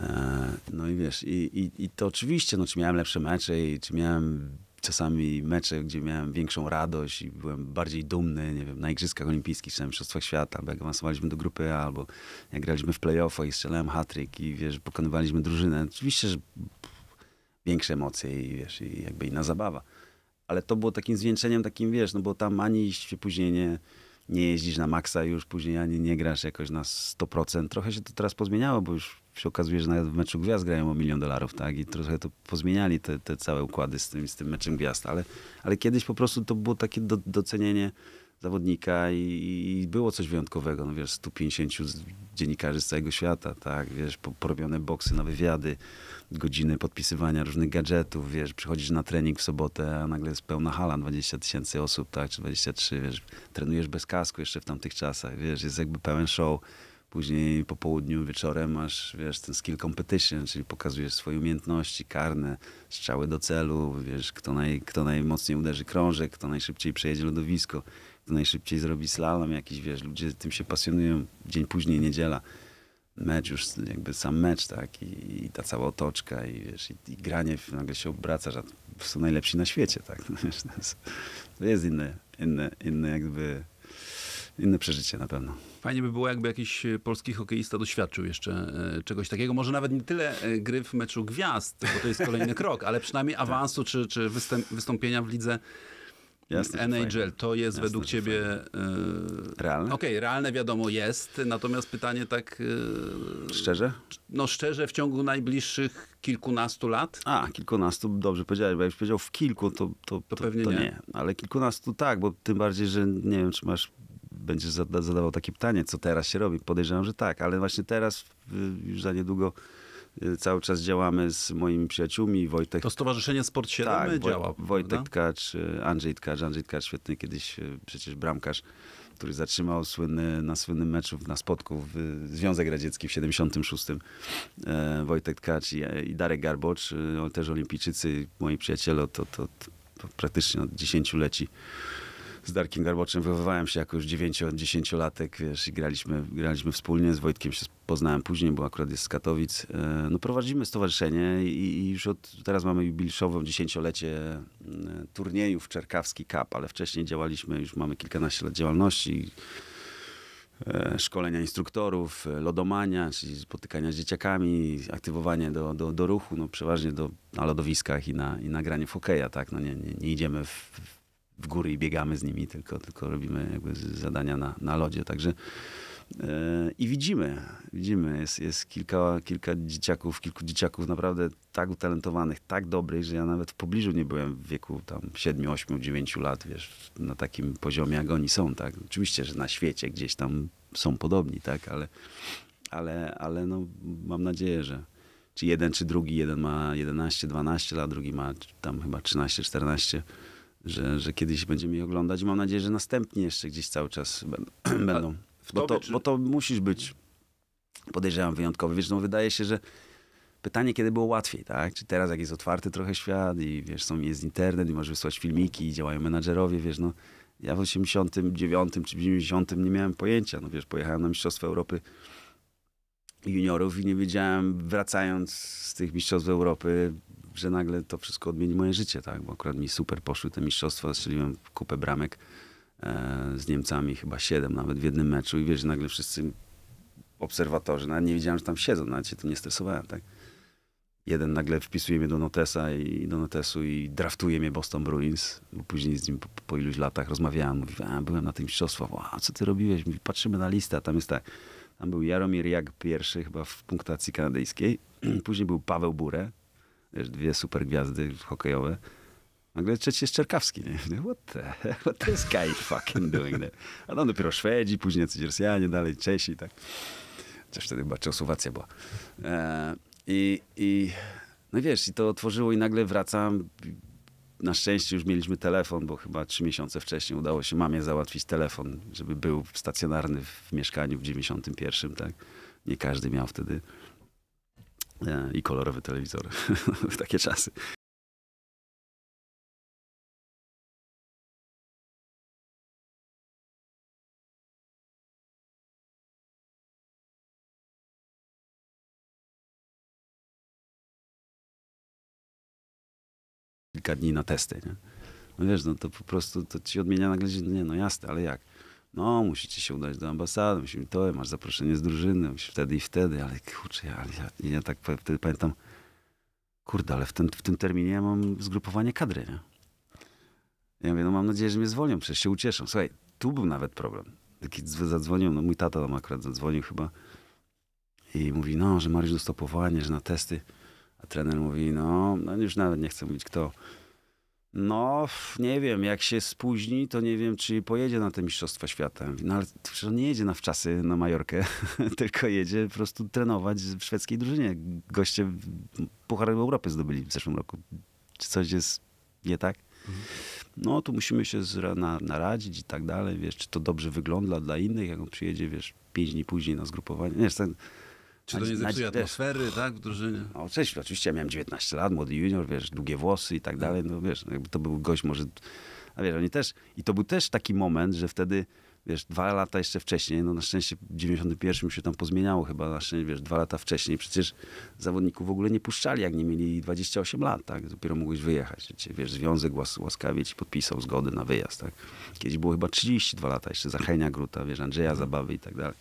E, no i wiesz, i, i, i to oczywiście, no, czy miałem lepsze mecze i czy miałem czasami mecze, gdzie miałem większą radość i byłem bardziej dumny, nie wiem, na Igrzyskach Olimpijskich, czy na Mistrzostwach Świata, albo jak awansowaliśmy do grupy A, albo jak graliśmy w playoffach i strzelałem hat-trick i wiesz, pokonywaliśmy drużynę. Oczywiście, że większe emocje i wiesz, i jakby inna zabawa. Ale to było takim zwieńczeniem, takim wiesz, no bo tam ani się później nie, nie jeździsz na maksa już, później ani nie grasz jakoś na 100%. Trochę się to teraz pozmieniało, bo już się okazuje, że nawet w meczu gwiazd grają o milion dolarów, tak? I trochę to pozmieniali te, te całe układy z tym, z tym meczem gwiazd, ale, ale kiedyś po prostu to było takie do, docenienie zawodnika i, i, było coś wyjątkowego, no wiesz, 150 dziennikarzy z całego świata, tak, wiesz, porobione boksy na wywiady, godziny podpisywania różnych gadżetów, wiesz, przychodzisz na trening w sobotę, a nagle jest pełna hala, 20 tysięcy osób, tak, czy 23, wiesz, trenujesz bez kasku jeszcze w tamtych czasach, wiesz, jest jakby pełen show, Później po południu, wieczorem masz, wiesz, ten skill competition, czyli pokazujesz swoje umiejętności, karne, strzały do celu, wiesz, kto, naj, kto najmocniej uderzy krążek, kto najszybciej przejedzie lodowisko, kto najszybciej zrobi slalom jakiś, wiesz, ludzie tym się pasjonują. Dzień później, niedziela, mecz już, jakby sam mecz, tak, i, i ta cała otoczka i, wiesz, i, i granie, nagle się obracasz, a są najlepsi na świecie, tak, to jest inne, inne, inne jakby inne przeżycie na pewno. Fajnie by było, jakby jakiś e, polski hokeista doświadczył jeszcze e, czegoś takiego. Może nawet nie tyle e, gry w meczu gwiazd, bo to jest kolejny krok, ale przynajmniej tak. awansu czy, czy wystąpienia w lidze Jasne, NHL to jest Jasne, według ciebie yy, realne? Okej, okay, realne wiadomo jest, natomiast pytanie tak yy, szczerze? No szczerze w ciągu najbliższych kilkunastu lat? A, kilkunastu, dobrze powiedziałeś, bo jakbyś powiedział w kilku, to, to, to, to pewnie to nie. nie. Ale kilkunastu tak, bo tym bardziej, że nie wiem, czy masz będziesz zadawał takie pytanie, co teraz się robi. Podejrzewam, że tak, ale właśnie teraz, y, już za niedługo y, cały czas działamy z moimi przyjaciółmi. Wojtek... To Stowarzyszenie Sport 7 tak, działa. Wojtek Kacz, Tkacz, y, Andrzej Tkacz, Andrzej Tkacz świetny kiedyś przecież bramkarz, który zatrzymał słynny, na słynnym meczu na spotku w Związek Radziecki w 76. Wojtek Tkacz i, i Darek Garbocz, też olimpijczycy, moi przyjaciele to to to praktycznie od dziesięcioleci z Darkiem Garboczem wychowywałem się jako już 9-10-latek, wiesz, i graliśmy, graliśmy wspólnie, z Wojtkiem się poznałem później, bo akurat jest z Katowic. E, no prowadzimy stowarzyszenie i, i już od, teraz mamy jubileuszową dziesięciolecie e, turniejów Czerkawski Cup, ale wcześniej działaliśmy, już mamy kilkanaście lat działalności e, szkolenia instruktorów, lodomania, czyli spotykania z dzieciakami, aktywowanie do, do, do ruchu, no przeważnie do, na lodowiskach i na, i na granie w hokeja, tak? No nie, nie, nie idziemy w, w w góry i biegamy z nimi, tylko, tylko robimy jakby zadania na, na lodzie. Także yy, i widzimy, widzimy, jest, jest kilka, kilka dzieciaków, kilku dzieciaków naprawdę tak utalentowanych, tak dobrych, że ja nawet w pobliżu nie byłem w wieku tam 7, 8, 9 lat, wiesz, na takim poziomie jak oni są, tak. Oczywiście, że na świecie gdzieś tam są podobni, tak, ale, ale, ale no, mam nadzieję, że czy jeden, czy drugi, jeden ma 11, 12 lat, drugi ma tam chyba 13, 14 że, że kiedyś będziemy je oglądać. Mam nadzieję, że następni jeszcze gdzieś cały czas będą. Bo to, bo to musisz być, podejrzewam, wyjątkowy. Wiesz, no wydaje się, że pytanie, kiedy było łatwiej, tak? Czy teraz, jak jest otwarty trochę świat i wiesz, są, jest internet i możesz wysłać filmiki i działają menadżerowie, wiesz, no. Ja w 89 czy 90 nie miałem pojęcia, no wiesz, pojechałem na Mistrzostwa Europy juniorów i nie wiedziałem, wracając z tych mistrzostw Europy, że nagle to wszystko odmieni moje życie, tak? Bo akurat mi super poszły te mistrzostwa, strzeliłem kupę bramek e, z Niemcami, chyba siedem nawet w jednym meczu i wiesz, nagle wszyscy obserwatorzy, nawet nie wiedziałem, że tam siedzą, nawet się tym nie stresowałem, tak? Jeden nagle wpisuje mnie do Notesa i do Notesu i draftuje mnie Boston Bruins, bo później z nim po, po iluś latach rozmawiałem, mówiłem, byłem na tym mistrzostwach, a co ty robiłeś? Mówi, patrzymy na listę, a tam jest tak, tam był Jaromir Jak pierwszy chyba w punktacji kanadyjskiej. Później był Paweł Burę. Wiesz, dwie super gwiazdy hokejowe. Nagle trzeci jest Czerkawski. Nie? What the, what this guy fucking doing there? A no dopiero Szwedzi, później jacyś Rosjanie, dalej Czesi, tak. Chociaż wtedy chyba Czechosłowacja była. E, i, i, no wiesz, i to otworzyło i nagle wracam na szczęście już mieliśmy telefon, bo chyba trzy miesiące wcześniej udało się mamie załatwić telefon, żeby był stacjonarny w mieszkaniu w 91, tak? Nie każdy miał wtedy. E, I kolorowy telewizor. w Takie czasy. kilka dni na testy. Nie? No wiesz, no to po prostu to ci odmienia nagle, że nie, no jasne, ale jak? No, musicie się udać do ambasady, musimy to, masz zaproszenie z drużyny, musisz wtedy i wtedy, ale kurczę, ale ja, ja tak wtedy pamiętam, kurde, ale w, ten, w tym terminie ja mam zgrupowanie kadry, nie? Ja mówię, no mam nadzieję, że mnie zwolnią, przecież się ucieszą. Słuchaj, tu był nawet problem. Taki zadzwonił, no mój tata tam akurat zadzwonił chyba i mówi, no, że Mariusz dostał powołanie, że na testy. A trener mówi, no, no już nawet nie chcę mówić kto. No, nie wiem, jak się spóźni, to nie wiem, czy pojedzie na te Mistrzostwa Świata. No ale on nie jedzie na wczasy na Majorkę, tylko jedzie po prostu trenować w szwedzkiej drużynie. Goście Puchar Europy zdobyli w zeszłym roku. Czy coś jest nie tak? Mhm. No, tu musimy się na, naradzić i tak dalej, wiesz, czy to dobrze wygląda dla innych, jak on przyjedzie, wiesz, pięć dni później na zgrupowanie. Wiesz, ten, tak, czy to znaczy, nie zepsuje atmosfery, tak, w drużynie? No, oczywiście, oczywiście, ja miałem 19 lat, młody junior, wiesz, długie włosy i tak, tak. dalej, no wiesz, no jakby to był gość może, a wiesz, oni też, i to był też taki moment, że wtedy, wiesz, dwa lata jeszcze wcześniej, no na szczęście w 91 się tam pozmieniało chyba, na szczęście, wiesz, dwa lata wcześniej, przecież zawodników w ogóle nie puszczali, jak nie mieli 28 lat, tak, dopiero mogłeś wyjechać, wiesz, związek łas, łaskawie ci podpisał zgodę na wyjazd, tak. Kiedyś było chyba 32 lata jeszcze, Zachęcia Gruta, wiesz, Andrzeja Zabawy i tak dalej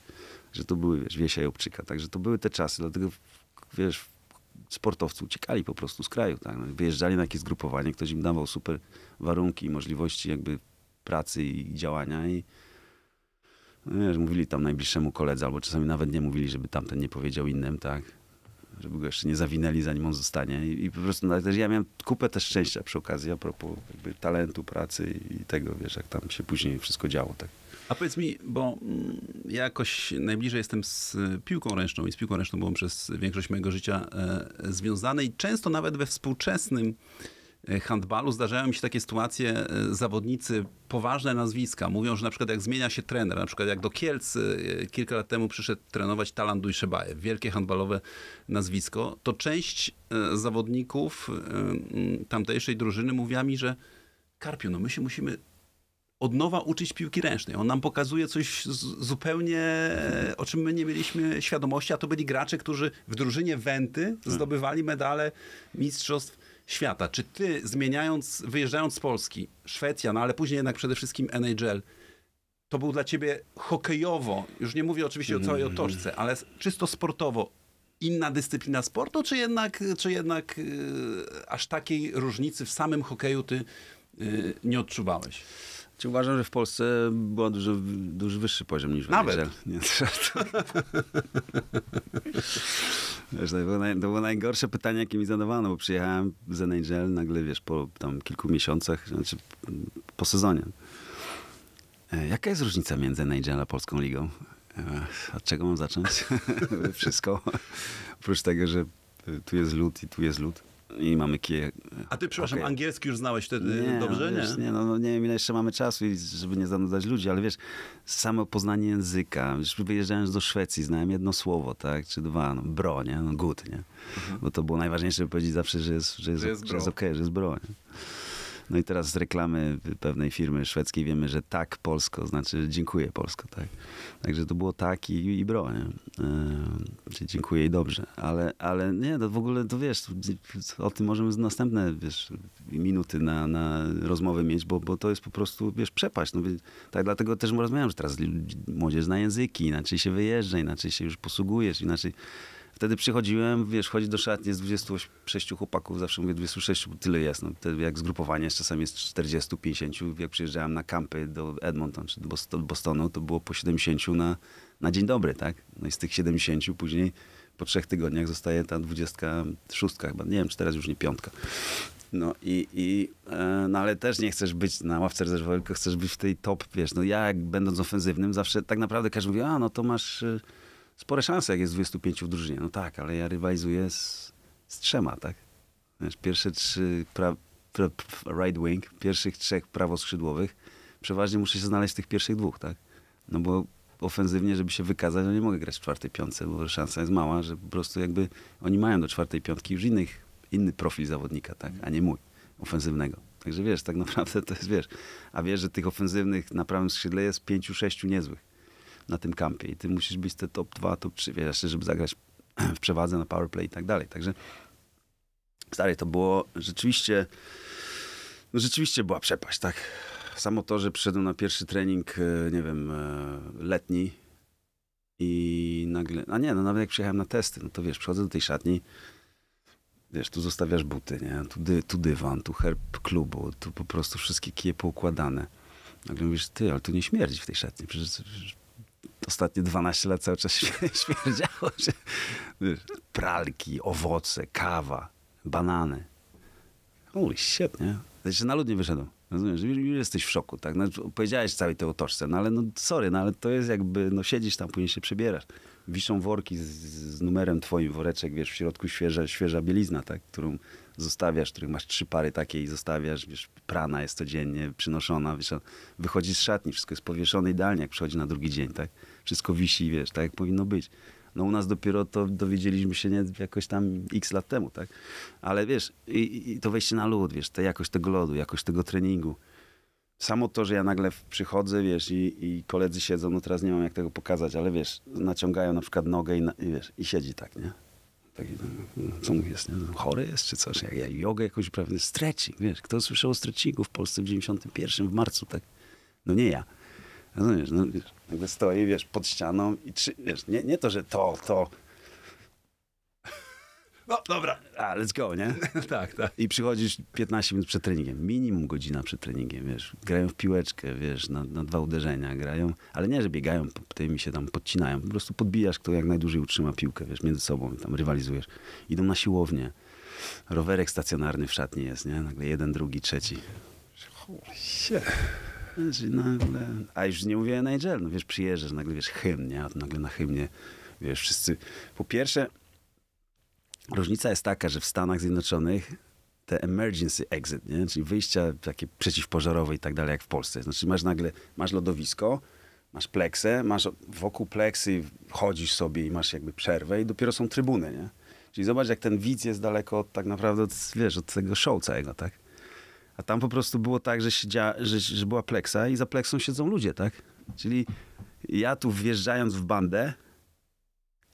że to były, wiesz, Wiesia Obczyka, także to były te czasy, dlatego, wiesz, sportowcy uciekali po prostu z kraju, tak? No, wyjeżdżali na jakieś zgrupowanie, ktoś im dawał super warunki i możliwości jakby pracy i działania i no wiesz, mówili tam najbliższemu koledze, albo czasami nawet nie mówili, żeby tamten nie powiedział innym, tak? Żeby go jeszcze nie zawinęli, zanim on zostanie. I, i po prostu no, też ja miałem kupę też szczęścia przy okazji, a propos jakby talentu, pracy i tego, wiesz, jak tam się później wszystko działo, tak? A powiedz mi, bo mm, ja jakoś najbliżej jestem z piłką ręczną i z piłką ręczną byłem przez większość mojego życia e, związany i często nawet we współczesnym e, handbalu zdarzają mi się takie sytuacje, e, zawodnicy, poważne nazwiska, mówią, że na przykład jak zmienia się trener, na przykład jak do Kielc kilka lat temu przyszedł trenować Talan Dujszebajew, wielkie handbalowe nazwisko, to część zawodników tamtejszej drużyny mówiła mi, że Karpiu, no my się musimy od nowa uczyć piłki ręcznej. On nam pokazuje coś zupełnie, o czym my nie mieliśmy świadomości, a to byli gracze, którzy w drużynie Wenty tak. zdobywali medale mistrzostw świata. Czy ty, zmieniając, wyjeżdżając z Polski, Szwecja, no ale później jednak przede wszystkim NHL, to był dla ciebie hokejowo, już nie mówię oczywiście o mhm. całej otoczce, ale czysto sportowo, inna dyscyplina sportu, czy jednak, czy jednak yy, aż takiej różnicy w samym hokeju ty yy, nie odczuwałeś? Czy uważam, że w Polsce był dużo, dużo wyższy poziom niż w Nawet. Nie, wiesz, to, było naj, to było najgorsze pytanie, jakie mi zadawano, bo przyjechałem z Angel nagle, wiesz, po tam kilku miesiącach, znaczy po sezonie. E, jaka jest różnica między Angel a Polską Ligą? E, od czego mam zacząć? Wszystko. Oprócz tego, że tu jest lód i tu jest lód. I mamy kije. A ty, przepraszam, okay. angielski już znałeś wtedy nie, no dobrze, no, wiesz, nie? nie, no, no nie wiem, ile jeszcze mamy czasu, żeby nie zanudzać ludzi, ale wiesz, samo poznanie języka. Wiesz, wyjeżdżając do Szwecji znałem jedno słowo, tak, czy dwa, no, bro, nie? No, good, nie? Mhm. Bo to było najważniejsze, żeby powiedzieć zawsze, że jest, że jest, że jest, że jest okej, że jest bro, nie? No i teraz z reklamy pewnej firmy szwedzkiej wiemy, że tak Polsko, znaczy dziękuję Polsko, tak. Także to było tak i, i bro, nie? E, dziękuję i dobrze. Ale, ale nie, to w ogóle, to wiesz, o tym możemy następne, wiesz, minuty na, na rozmowę mieć, bo, bo to jest po prostu, wiesz, przepaść. No, tak, dlatego też rozmawiam, że teraz młodzież zna języki, inaczej się wyjeżdża, inaczej się już posługujesz, inaczej Wtedy przychodziłem, wiesz, chodzi do szatni z 26 chłopaków, zawsze mówię 26, bo tyle jest. No, jak zgrupowanie, czasami jest 40, 50. Jak przyjeżdżałem na kampy do Edmonton czy do Bostonu, to było po 70 na, na dzień dobry, tak? No i z tych 70 później po trzech tygodniach zostaje ta 26 chyba, nie wiem, czy teraz już nie piątka. No i, i e, no ale też nie chcesz być na ławce rezerwowej, tylko chcesz być w tej top, wiesz, no ja będąc ofensywnym zawsze tak naprawdę każdy mówi, a no to masz y, spore szanse, jak jest 25 w drużynie. No tak, ale ja rywalizuję z, z trzema, tak? Wiesz, pierwsze trzy pra, pra, right wing, pierwszych trzech prawoskrzydłowych, przeważnie muszę się znaleźć w tych pierwszych dwóch, tak? No bo ofensywnie, żeby się wykazać, no nie mogę grać w czwartej piątce, bo szansa jest mała, że po prostu jakby oni mają do czwartej piątki już innych, inny profil zawodnika, tak? A nie mój, ofensywnego. Także wiesz, tak naprawdę to jest, wiesz, a wiesz, że tych ofensywnych na prawym skrzydle jest pięciu, sześciu niezłych na tym kampie i ty musisz być te top 2, top 3, wiesz, żeby zagrać w przewadze na powerplay i tak dalej. Także stary, to było rzeczywiście, no rzeczywiście była przepaść, tak. Samo to, że przyszedłem na pierwszy trening, e, nie wiem, e, letni i nagle, a nie, no nawet jak przyjechałem na testy, no to wiesz, przychodzę do tej szatni, wiesz, tu zostawiasz buty, nie? Tu, dy, tu dywan, tu herb klubu, tu po prostu wszystkie kije poukładane. Nagle mówisz, ty, ale tu nie śmierdzi w tej szatni, przecież ostatnie 12 lat cały czas śmierdziało. Że, wiesz, pralki, owoce, kawa, banany. Holy shit, nie? Znaczy na lud nie wyszedłem. Rozumiesz, już jesteś w szoku, tak? No, powiedziałeś całej tej otoczce, no ale no sorry, no ale to jest jakby, no siedzisz tam, później się przebierasz wiszą worki z, z, numerem twoim, woreczek, wiesz, w środku świeża, świeża bielizna, tak, którą zostawiasz, których masz trzy pary takiej i zostawiasz, wiesz, prana jest codziennie przynoszona, wiesz, wychodzi z szatni, wszystko jest powieszone idealnie, jak przychodzi na drugi dzień, tak, wszystko wisi, wiesz, tak jak powinno być. No u nas dopiero to dowiedzieliśmy się nie, jakoś tam x lat temu, tak, ale wiesz, i, i to wejście na lód, wiesz, te jakość tego lodu, jakość tego treningu, samo to, że ja nagle przychodzę, wiesz, i, i, koledzy siedzą, no teraz nie mam jak tego pokazać, ale wiesz, naciągają na przykład nogę i, i wiesz, i siedzi tak, nie? Taki, no, no co mówisz? No, chory jest czy coś? Jak ja jogę jakoś prawie stretching, wiesz, kto słyszał o stretchingu w Polsce w 91 w marcu, tak? No nie ja. Rozumiesz, no wiesz, nagle stoi, wiesz, pod ścianą i trzy, wiesz, nie, nie to, że to, to, no, dobra. A, let's go, nie? tak, tak. I przychodzisz 15 minut przed treningiem. Minimum godzina przed treningiem, wiesz. Grają w piłeczkę, wiesz, na, na dwa uderzenia grają. Ale nie, że biegają tymi się tam podcinają. Po prostu podbijasz, kto jak najdłużej utrzyma piłkę, wiesz, między sobą i tam rywalizujesz. Idą na siłownię. Rowerek stacjonarny w szatni jest, nie? Nagle jeden, drugi, trzeci. Chłopiecie. nagle... A już nie mówię Nigel, no wiesz, przyjeżdżasz, nagle wiesz, hymn, nie? A nagle na hymnie, wiesz, wszyscy... Po pierwsze Różnica jest taka, że w Stanach Zjednoczonych te emergency exit, nie? czyli wyjścia takie przeciwpożarowe i tak dalej, jak w Polsce. Znaczy masz nagle, masz lodowisko, masz pleksę, masz wokół pleksy, chodzisz sobie i masz jakby przerwę i dopiero są trybuny, nie? Czyli zobacz, jak ten widz jest daleko od, tak naprawdę, od, wiesz, od tego show całego, tak? A tam po prostu było tak, że, siedzia, że, że była pleksa i za pleksą siedzą ludzie, tak? Czyli ja tu wjeżdżając w bandę,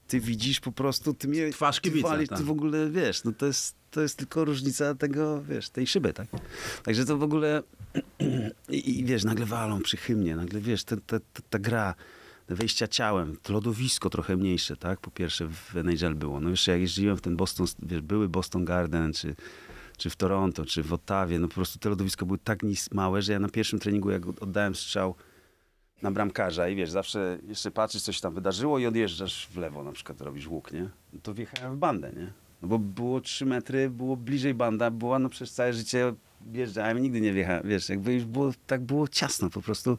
ty widzisz po prostu, ty mnie Twarz kibica, ty, tak. ty w ogóle, wiesz, no to jest, to jest tylko różnica tego, wiesz, tej szyby, tak? Także to w ogóle, i, i wiesz, nagle walą przychymnie, nagle, wiesz, ta, ta, ta, ta gra, wejścia ciałem, to lodowisko trochę mniejsze, tak? Po pierwsze w NHL było. No wiesz, jak jeździłem w ten Boston, wiesz, były Boston Garden, czy, czy w Toronto, czy w Ottawie, no po prostu te lodowisko były tak małe, że ja na pierwszym treningu, jak oddałem strzał na bramkarza i wiesz, zawsze jeszcze patrzysz, coś tam wydarzyło i odjeżdżasz w lewo, na przykład robisz łuk, nie? No to wjechałem w bandę, nie? No bo było 3 metry, było bliżej banda, była no przez całe życie wjeżdżałem, nigdy nie wjechałem, wiesz, jakby już było, tak było ciasno po prostu.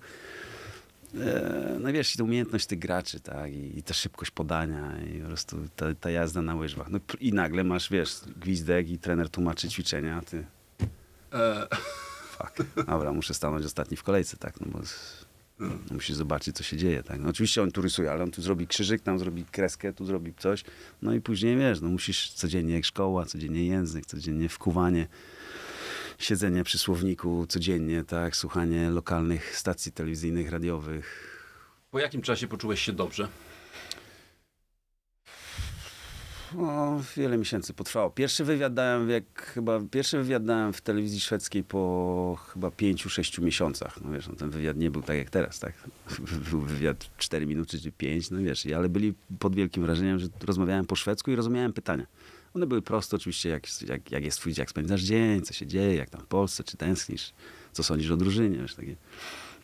E, no wiesz, i ta umiejętność tych graczy, tak, i, i ta szybkość podania, i po prostu ta, ta, jazda na łyżwach. No i nagle masz, wiesz, gwizdek i trener tłumaczy ćwiczenia, a ty... E... Fuck, dobra, muszę stanąć ostatni w kolejce, tak, no bo Musi zobaczyć, co się dzieje. Tak? No, oczywiście on tu rysuje, ale on tu zrobi krzyżyk, tam zrobi kreskę, tu zrobi coś. No i później wiesz, no musisz codziennie szkoła, codziennie język, codziennie wkuwanie, siedzenie przy słowniku codziennie, tak? Słuchanie lokalnych stacji telewizyjnych, radiowych. Po jakim czasie poczułeś się dobrze? no, wiele miesięcy potrwało. Pierwszy wywiad dałem, jak chyba, pierwszy wywiad dałem w telewizji szwedzkiej po chyba pięciu, sześciu miesiącach. No wiesz, no, ten wywiad nie był tak jak teraz, tak? Był wywiad cztery minuty czy pięć, no wiesz, ale byli pod wielkim wrażeniem, że rozmawiałem po szwedzku i rozumiałem pytania. One były proste oczywiście, jak, jak, jak jest twój, jak spędzasz dzień, co się dzieje, jak tam w Polsce, czy tęsknisz, co sądzisz o drużynie, wiesz, takie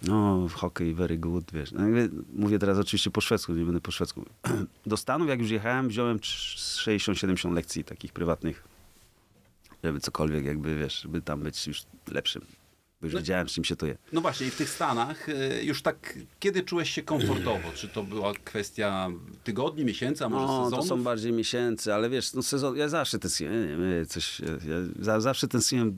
no, hokej very good, wiesz. No, mówię teraz oczywiście po szwedzku, nie będę po szwedzku. Do Stanów, jak już jechałem, wziąłem 60-70 lekcji takich prywatnych, żeby cokolwiek jakby, wiesz, żeby tam być już lepszym. Bo już no, wiedziałem, z czym się to je. No właśnie, i w tych Stanach y, już tak, kiedy czułeś się komfortowo? Czy to była kwestia tygodni, miesięcy, a może no, to są bardziej miesięcy, ale wiesz, no sezon, ja zawsze ten nie, nie, coś, ja zawsze tęskniłem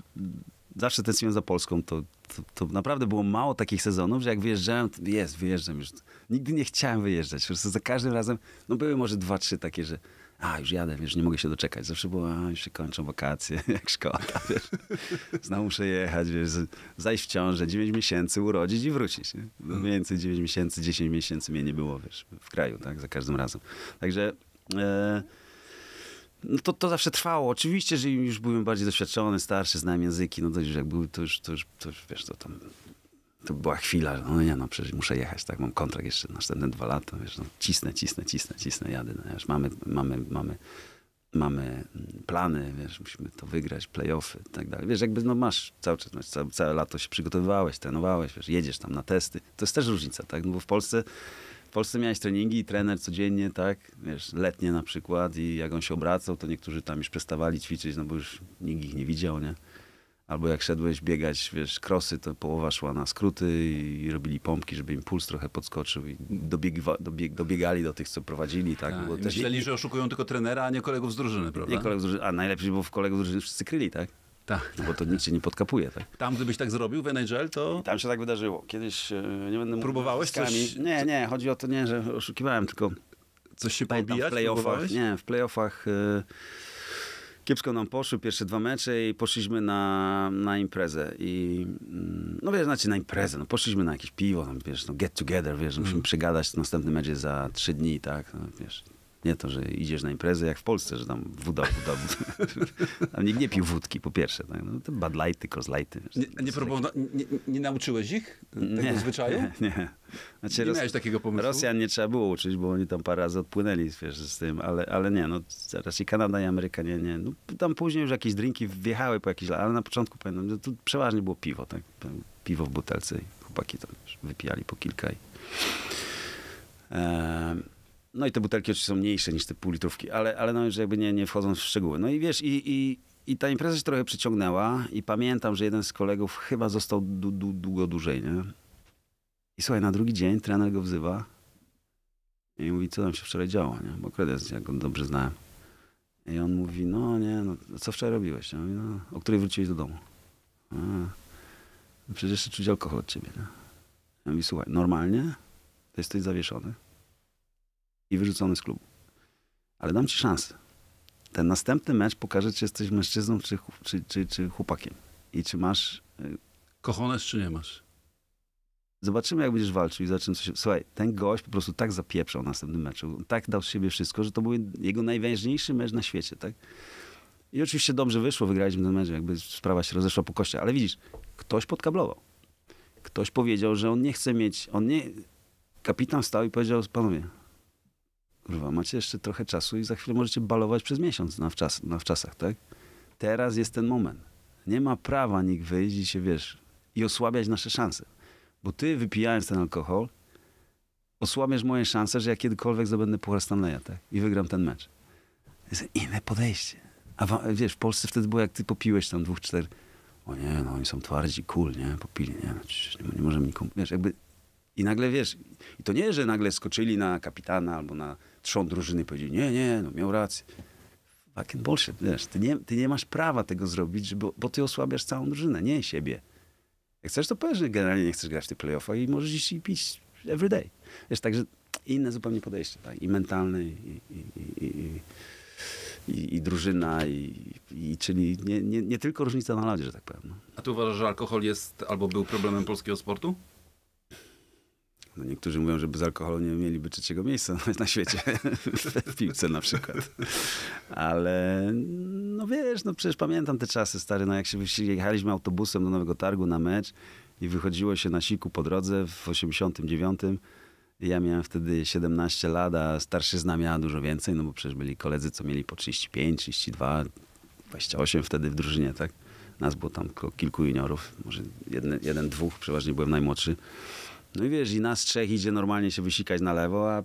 zawsze tęskniłem za Polską, to, to, to, naprawdę było mało takich sezonów, że jak wyjeżdżałem, to jest, wyjeżdżam już. Nigdy nie chciałem wyjeżdżać, po prostu za każdym razem, no były może dwa, trzy takie, że a, już jadę, wiesz, nie mogę się doczekać. Zawsze było, a, już się kończą wakacje, jak szkoda, wiesz. Znowu muszę jechać, wiesz, zajść w ciążę, 9 miesięcy urodzić i wrócić. Nie? No Mniej mhm. więcej 9 miesięcy, 10 miesięcy mnie nie było, wiesz, w kraju, tak, za każdym razem. Także... E, no to, to zawsze trwało. Oczywiście, że już byłem bardziej doświadczony, starszy, znałem języki, no to już jak był, to już, to już, to już wiesz, to tam, to była chwila, że no nie, no przecież muszę jechać, tak, mam kontrakt jeszcze na następne dwa lata, wiesz, no cisnę, cisnę, cisnę, cisnę, jadę, no wiesz, mamy, mamy, mamy, mamy mm, plany, wiesz, musimy to wygrać, playoffy i tak dalej. Wiesz, jakby no masz cały czas, no całe, całe lato się przygotowywałeś, trenowałeś, wiesz, jedziesz tam na testy. To jest też różnica, tak? No bo w Polsce Polsce miałeś treningi i trener codziennie, tak, wiesz, letnie na przykład i jak on się obracał, to niektórzy tam już przestawali ćwiczyć, no bo już nikt ich nie widział, nie? Albo jak szedłeś biegać, wiesz, krosy, to połowa szła na skróty i robili pompki, żeby im puls trochę podskoczył i dobiegwa, dobieg, dobiegali do tych, co prowadzili, tak? A, tak, myśleli, że oszukują tylko trenera, a nie kolegów z drużyny, prawda? Nie kolegów z drużyny, a najlepiej, bo w kolegów z drużyny wszyscy kryli, tak? Tak. No bo to nic cię nie podkapuje, tak? Tam, gdybyś tak zrobił w NHL, to... I tam się tak wydarzyło. Kiedyś, e, nie będę Próbowałeś coś? Nie, nie, chodzi o to nie, że oszukiwałem, tylko... Coś się pobijać? W playoffach, nie, w playoffach... Y kiepsko nam poszły pierwsze dwa mecze i poszliśmy na, na imprezę. I, mm, no wiesz, znaczy na imprezę, no poszliśmy na jakieś piwo, tam, wiesz, no get together, wiesz, musimy mm. przegadać, następny mecz jest za trzy dni, tak, no, wiesz, nie to, że idziesz na imprezę jak w Polsce, że tam woda, woda, woda. Tam nikt nie pił wódki, po pierwsze. Tak? No, to bad lighty, kozlajty. Nie, nie, próbował, nie, nie, nauczyłeś ich tego nie, zwyczaju? Nie, nie. Znaczy, nie miałeś takiego pomysłu? Rosjan nie trzeba było uczyć, bo oni tam parę razy odpłynęli wiesz, z tym, ale, ale nie, no i Kanada i Ameryka, nie, nie. No, tam później już jakieś drinki wjechały po jakiś lat, ale na początku pamiętam, że tu przeważnie było piwo, tak? Piwo w butelce i chłopaki tam wypijali po kilka i... No i te butelki oczywiście są mniejsze niż te półlitrówki, ale, ale no już jakby nie, nie wchodząc w szczegóły. No i wiesz, i, i, i ta impreza się trochę przyciągnęła i pamiętam, że jeden z kolegów chyba został du, du, długo dłużej, nie? I słuchaj, na drugi dzień trener go wzywa i mówi, co tam się wczoraj działo, nie? Bo kredens, jak go dobrze znałem. I on mówi, no nie, no, no co wczoraj robiłeś? Ja mówię, no, o której wróciłeś do domu? A, no przecież jeszcze czuć alkohol od ciebie, nie? Ja mówi, słuchaj, normalnie to jesteś zawieszony i wyrzucony z klubu. Ale dam ci szansę. Ten następny mecz pokaże, czy jesteś mężczyzną, czy, czy, czy, czy chłopakiem. I czy masz... Y, Kochones, czy nie masz? Zobaczymy, jak będziesz walczył i zobaczymy, co się... Słuchaj, ten gość po prostu tak zapieprzał w następnym meczu. Tak dał z siebie wszystko, że to był jego najważniejszy mecz na świecie, tak? I oczywiście dobrze wyszło, wygraliśmy ten mecz, jakby sprawa się rozeszła po kościach. Ale widzisz, ktoś podkablował. Ktoś powiedział, że on nie chce mieć... On nie... Kapitan stał i powiedział, panowie, kurwa, macie jeszcze trochę czasu i za chwilę możecie balować przez miesiąc na, wczas, na wczasach, tak? Teraz jest ten moment. Nie ma prawa nikt wyjść i się, wiesz, i osłabiać nasze szanse. Bo ty, wypijając ten alkohol, osłabiasz moje szanse, że ja kiedykolwiek zdobędę Puchar Stanleya, tak? I wygram ten mecz. Jest inne podejście. A wiesz, w Polsce wtedy było, jak ty popiłeś tam dwóch, cztery... O nie, no oni są twardzi, cool, nie? Popili, nie? No, nie, nie możemy nikomu... Wiesz, jakby... I nagle, wiesz, i to nie, że nagle skoczyli na kapitana albo na trzon drużyny powiedział, nie, nie, no miał rację. Fucking bullshit, wiesz, ty nie, ty nie masz prawa tego zrobić, żeby, bo ty osłabiasz całą drużynę, nie siebie. Jak chcesz, to powiesz, że generalnie nie chcesz grać w tych playoffach i możesz iść i pić everyday Wiesz, także inne zupełnie podejście, tak? i mentalne, i, i, i, i, i drużyna, i, i czyli nie, nie, nie, tylko różnica na ladzie, że tak powiem. No. A ty uważasz, że alkohol jest albo był problemem polskiego sportu? No niektórzy mówią, że bez alkoholu nie mieliby trzeciego miejsca na świecie, w piłce na przykład. Ale no wiesz, no przecież pamiętam te czasy stary, no jak się jechaliśmy autobusem do Nowego Targu na mecz i wychodziło się na siku po drodze w 89. Ja miałem wtedy 17 lat, a starszyzna miała dużo więcej, no bo przecież byli koledzy, co mieli po 35, 32, 28 wtedy w drużynie, tak? Nas było tam kilku juniorów, może jeden, jeden dwóch, przeważnie byłem najmłodszy. No i wiesz, i nas trzech idzie normalnie się wysikać na lewo, a,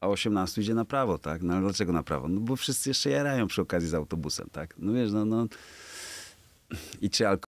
a 18 idzie na prawo, tak? No ale dlaczego na prawo? No bo wszyscy jeszcze jarają przy okazji z autobusem, tak? No wiesz, no, no... I czy alkohol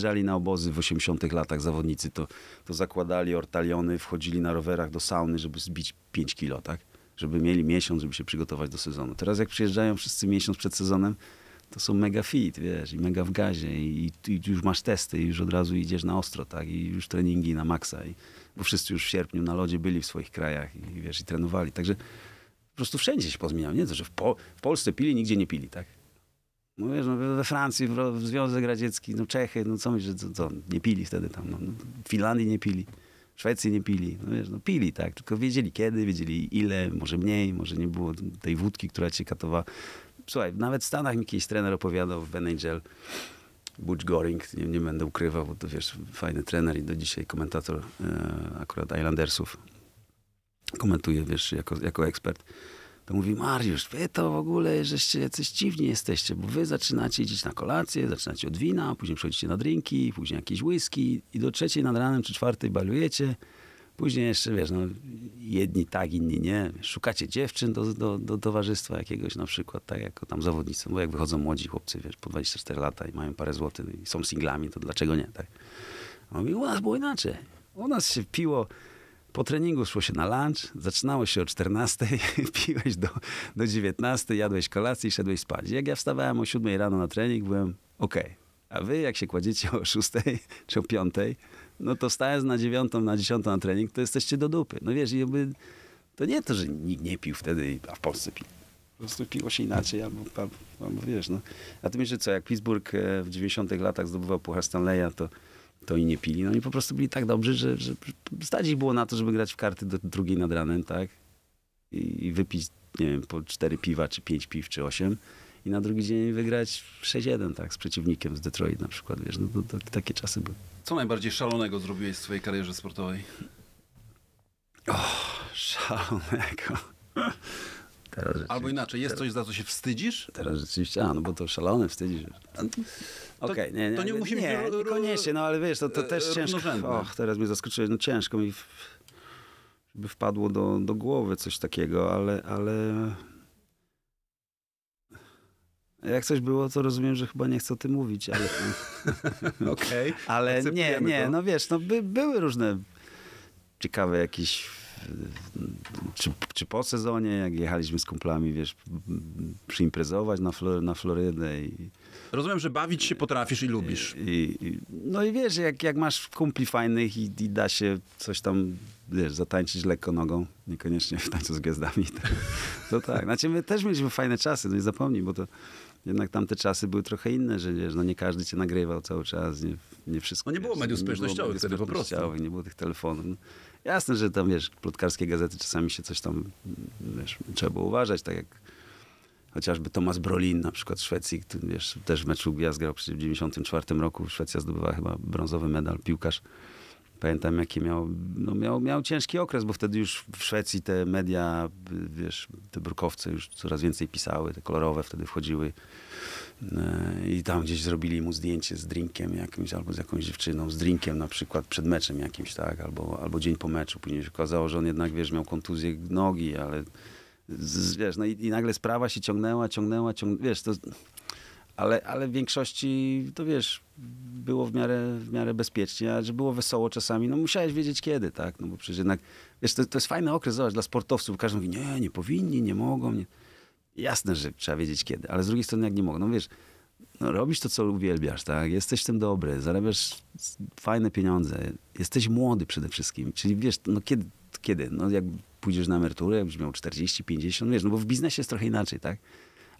Jeżdżali na obozy w 80 latach zawodnicy, to, to zakładali ortaliony, wchodzili na rowerach do sauny, żeby zbić 5 kilo, tak? Żeby mieli miesiąc, żeby się przygotować do sezonu. Teraz jak przyjeżdżają wszyscy miesiąc przed sezonem, to są mega fit, wiesz, i mega w gazie, i, i już masz testy, i już od razu idziesz na ostro, tak? I już treningi na maksa, i, bo wszyscy już w sierpniu na lodzie byli w swoich krajach i, wiesz, i trenowali. Także po prostu wszędzie się pozmieniało, nie? To, że w, po, w Polsce pili, nigdzie nie pili, tak? No wiesz, no, we Francji, w Związek Radziecki, no Czechy, no co myślisz, co, co, nie pili wtedy tam, no, no, w Finlandii nie pili, w Szwecji nie pili, no wiesz, no pili, tak, tylko wiedzieli kiedy, wiedzieli ile, może mniej, może nie było tej wódki, która cię katowała. Słuchaj, nawet w Stanach mi jakiś trener opowiadał w Ben Angel, Butch Goring, nie, nie, będę ukrywał, bo to wiesz, fajny trener i do dzisiaj komentator e, akurat Islandersów komentuje, wiesz, jako, jako ekspert to mówi Mariusz, wy to w ogóle żeście jacyś dziwni jesteście, bo wy zaczynacie iść na kolację, zaczynacie od wina, później przechodzicie na drinki, później jakieś whisky i do trzeciej nad ranem czy czwartej balujecie. Później jeszcze, wiesz, no, jedni tak, inni nie. Szukacie dziewczyn do, do, do towarzystwa jakiegoś na przykład, tak jako tam zawodnicy. Bo jak wychodzą młodzi chłopcy, wiesz, po 24 lata i mają parę złotych i są singlami, to dlaczego nie, tak? A mówi, u nas było inaczej. U nas się piło po treningu szło się na lunch, zaczynało się o 14, piłeś do, do 19, jadłeś kolację i szedłeś spać. Jak ja wstawałem o 7 rano na trening, byłem ok. A wy, jak się kładziecie o 6 czy o 5, no to stając na 9, na 10 na trening, to jesteście do dupy. No wiesz, jakby, to nie to, że nikt nie pił wtedy, a w Polsce pił. Po prostu piło się inaczej, albo, albo, albo wiesz, no. A ty myślisz, co, jak Pittsburgh e, w 90 latach zdobywał Puchar Stanleya, to to i nie pili. No i po prostu byli tak dobrzy, że, że stać ich było na to, żeby grać w karty do drugiej nad ranem, tak? I, i wypić, nie wiem, po cztery piwa, czy pięć piw, czy osiem. I na drugi dzień wygrać 6-1, tak? Z przeciwnikiem z Detroit na przykład, wiesz, no to, to, takie czasy były. Co najbardziej szalonego zrobiłeś w swojej karierze sportowej? O, szalonego... Albo inaczej, jest teraz, coś, za co się wstydzisz? Teraz rzeczywiście, a, no bo to szalone, wstydzisz. Okej, okay, nie, nie. To nie, nie musimy... Nie, nie, koniecznie, no ale wiesz, to, to e, też ciężko. Och, teraz mnie zaskoczyłeś, no ciężko mi wpadło do, do głowy coś takiego, ale, ale jak coś było, to rozumiem, że chyba nie chcę o tym mówić, ale. Okej. Okay. ale nie, nie, to. no wiesz, no by, były różne ciekawe jakieś czy, czy po sezonie, jak jechaliśmy z kumplami, wiesz, przyimprezować na, Flor na Florydę. I, Rozumiem, że bawić się potrafisz i lubisz. I, i, no i wiesz, jak, jak masz kumpli fajnych i, i da się coś tam wiesz, zatańczyć lekko nogą, niekoniecznie w tańcu z gwiazdami. To, to tak. Znaczy my też mieliśmy fajne czasy, no nie zapomnij, bo to jednak tamte czasy były trochę inne, że wiesz, no nie każdy cię nagrywał cały czas, nie, nie wszystko. No nie było mediów społecznościowych wtedy po prostu. Nie było tych telefonów. No, jasne, że tam, wiesz, plotkarskie gazety czasami się coś tam, wiesz, trzeba było uważać, tak jak chociażby Tomasz Brolin na przykład w Szwecji, który, wiesz, też w meczu gwiazd grał w 94 roku, Szwecja zdobyła chyba brązowy medal, piłkarz Pamiętam, jaki miał, no miał, miał ciężki okres, bo wtedy już w Szwecji te media, wiesz, te brukowce już coraz więcej pisały, te kolorowe wtedy wchodziły. No, I tam gdzieś zrobili mu zdjęcie z drinkiem jakimś, albo z jakąś dziewczyną, z drinkiem na przykład przed meczem jakimś, tak, albo, albo dzień po meczu. Później się okazało, że on jednak, wiesz, miał kontuzję nogi, ale z, wiesz, no i, i, nagle sprawa się ciągnęła, ciągnęła, ciągnęła, wiesz, to ale, ale w większości, to wiesz, było w miarę, w miarę bezpiecznie, a że było wesoło czasami, no musiałeś wiedzieć kiedy, tak, no bo przecież jednak, wiesz, to, to jest fajny okres, zobacz, dla sportowców, każdy mówi, nie, nie powinni, nie mogą, nie. Jasne, że trzeba wiedzieć kiedy, ale z drugiej strony jak nie mogą, no wiesz, no robisz to, co uwielbiasz, tak, jesteś w tym dobry, zarabiasz fajne pieniądze, jesteś młody przede wszystkim, czyli wiesz, no kiedy, kiedy, no jak pójdziesz na emeryturę, jakbyś miał 40, 50, wiesz, no bo w biznesie jest trochę inaczej, tak,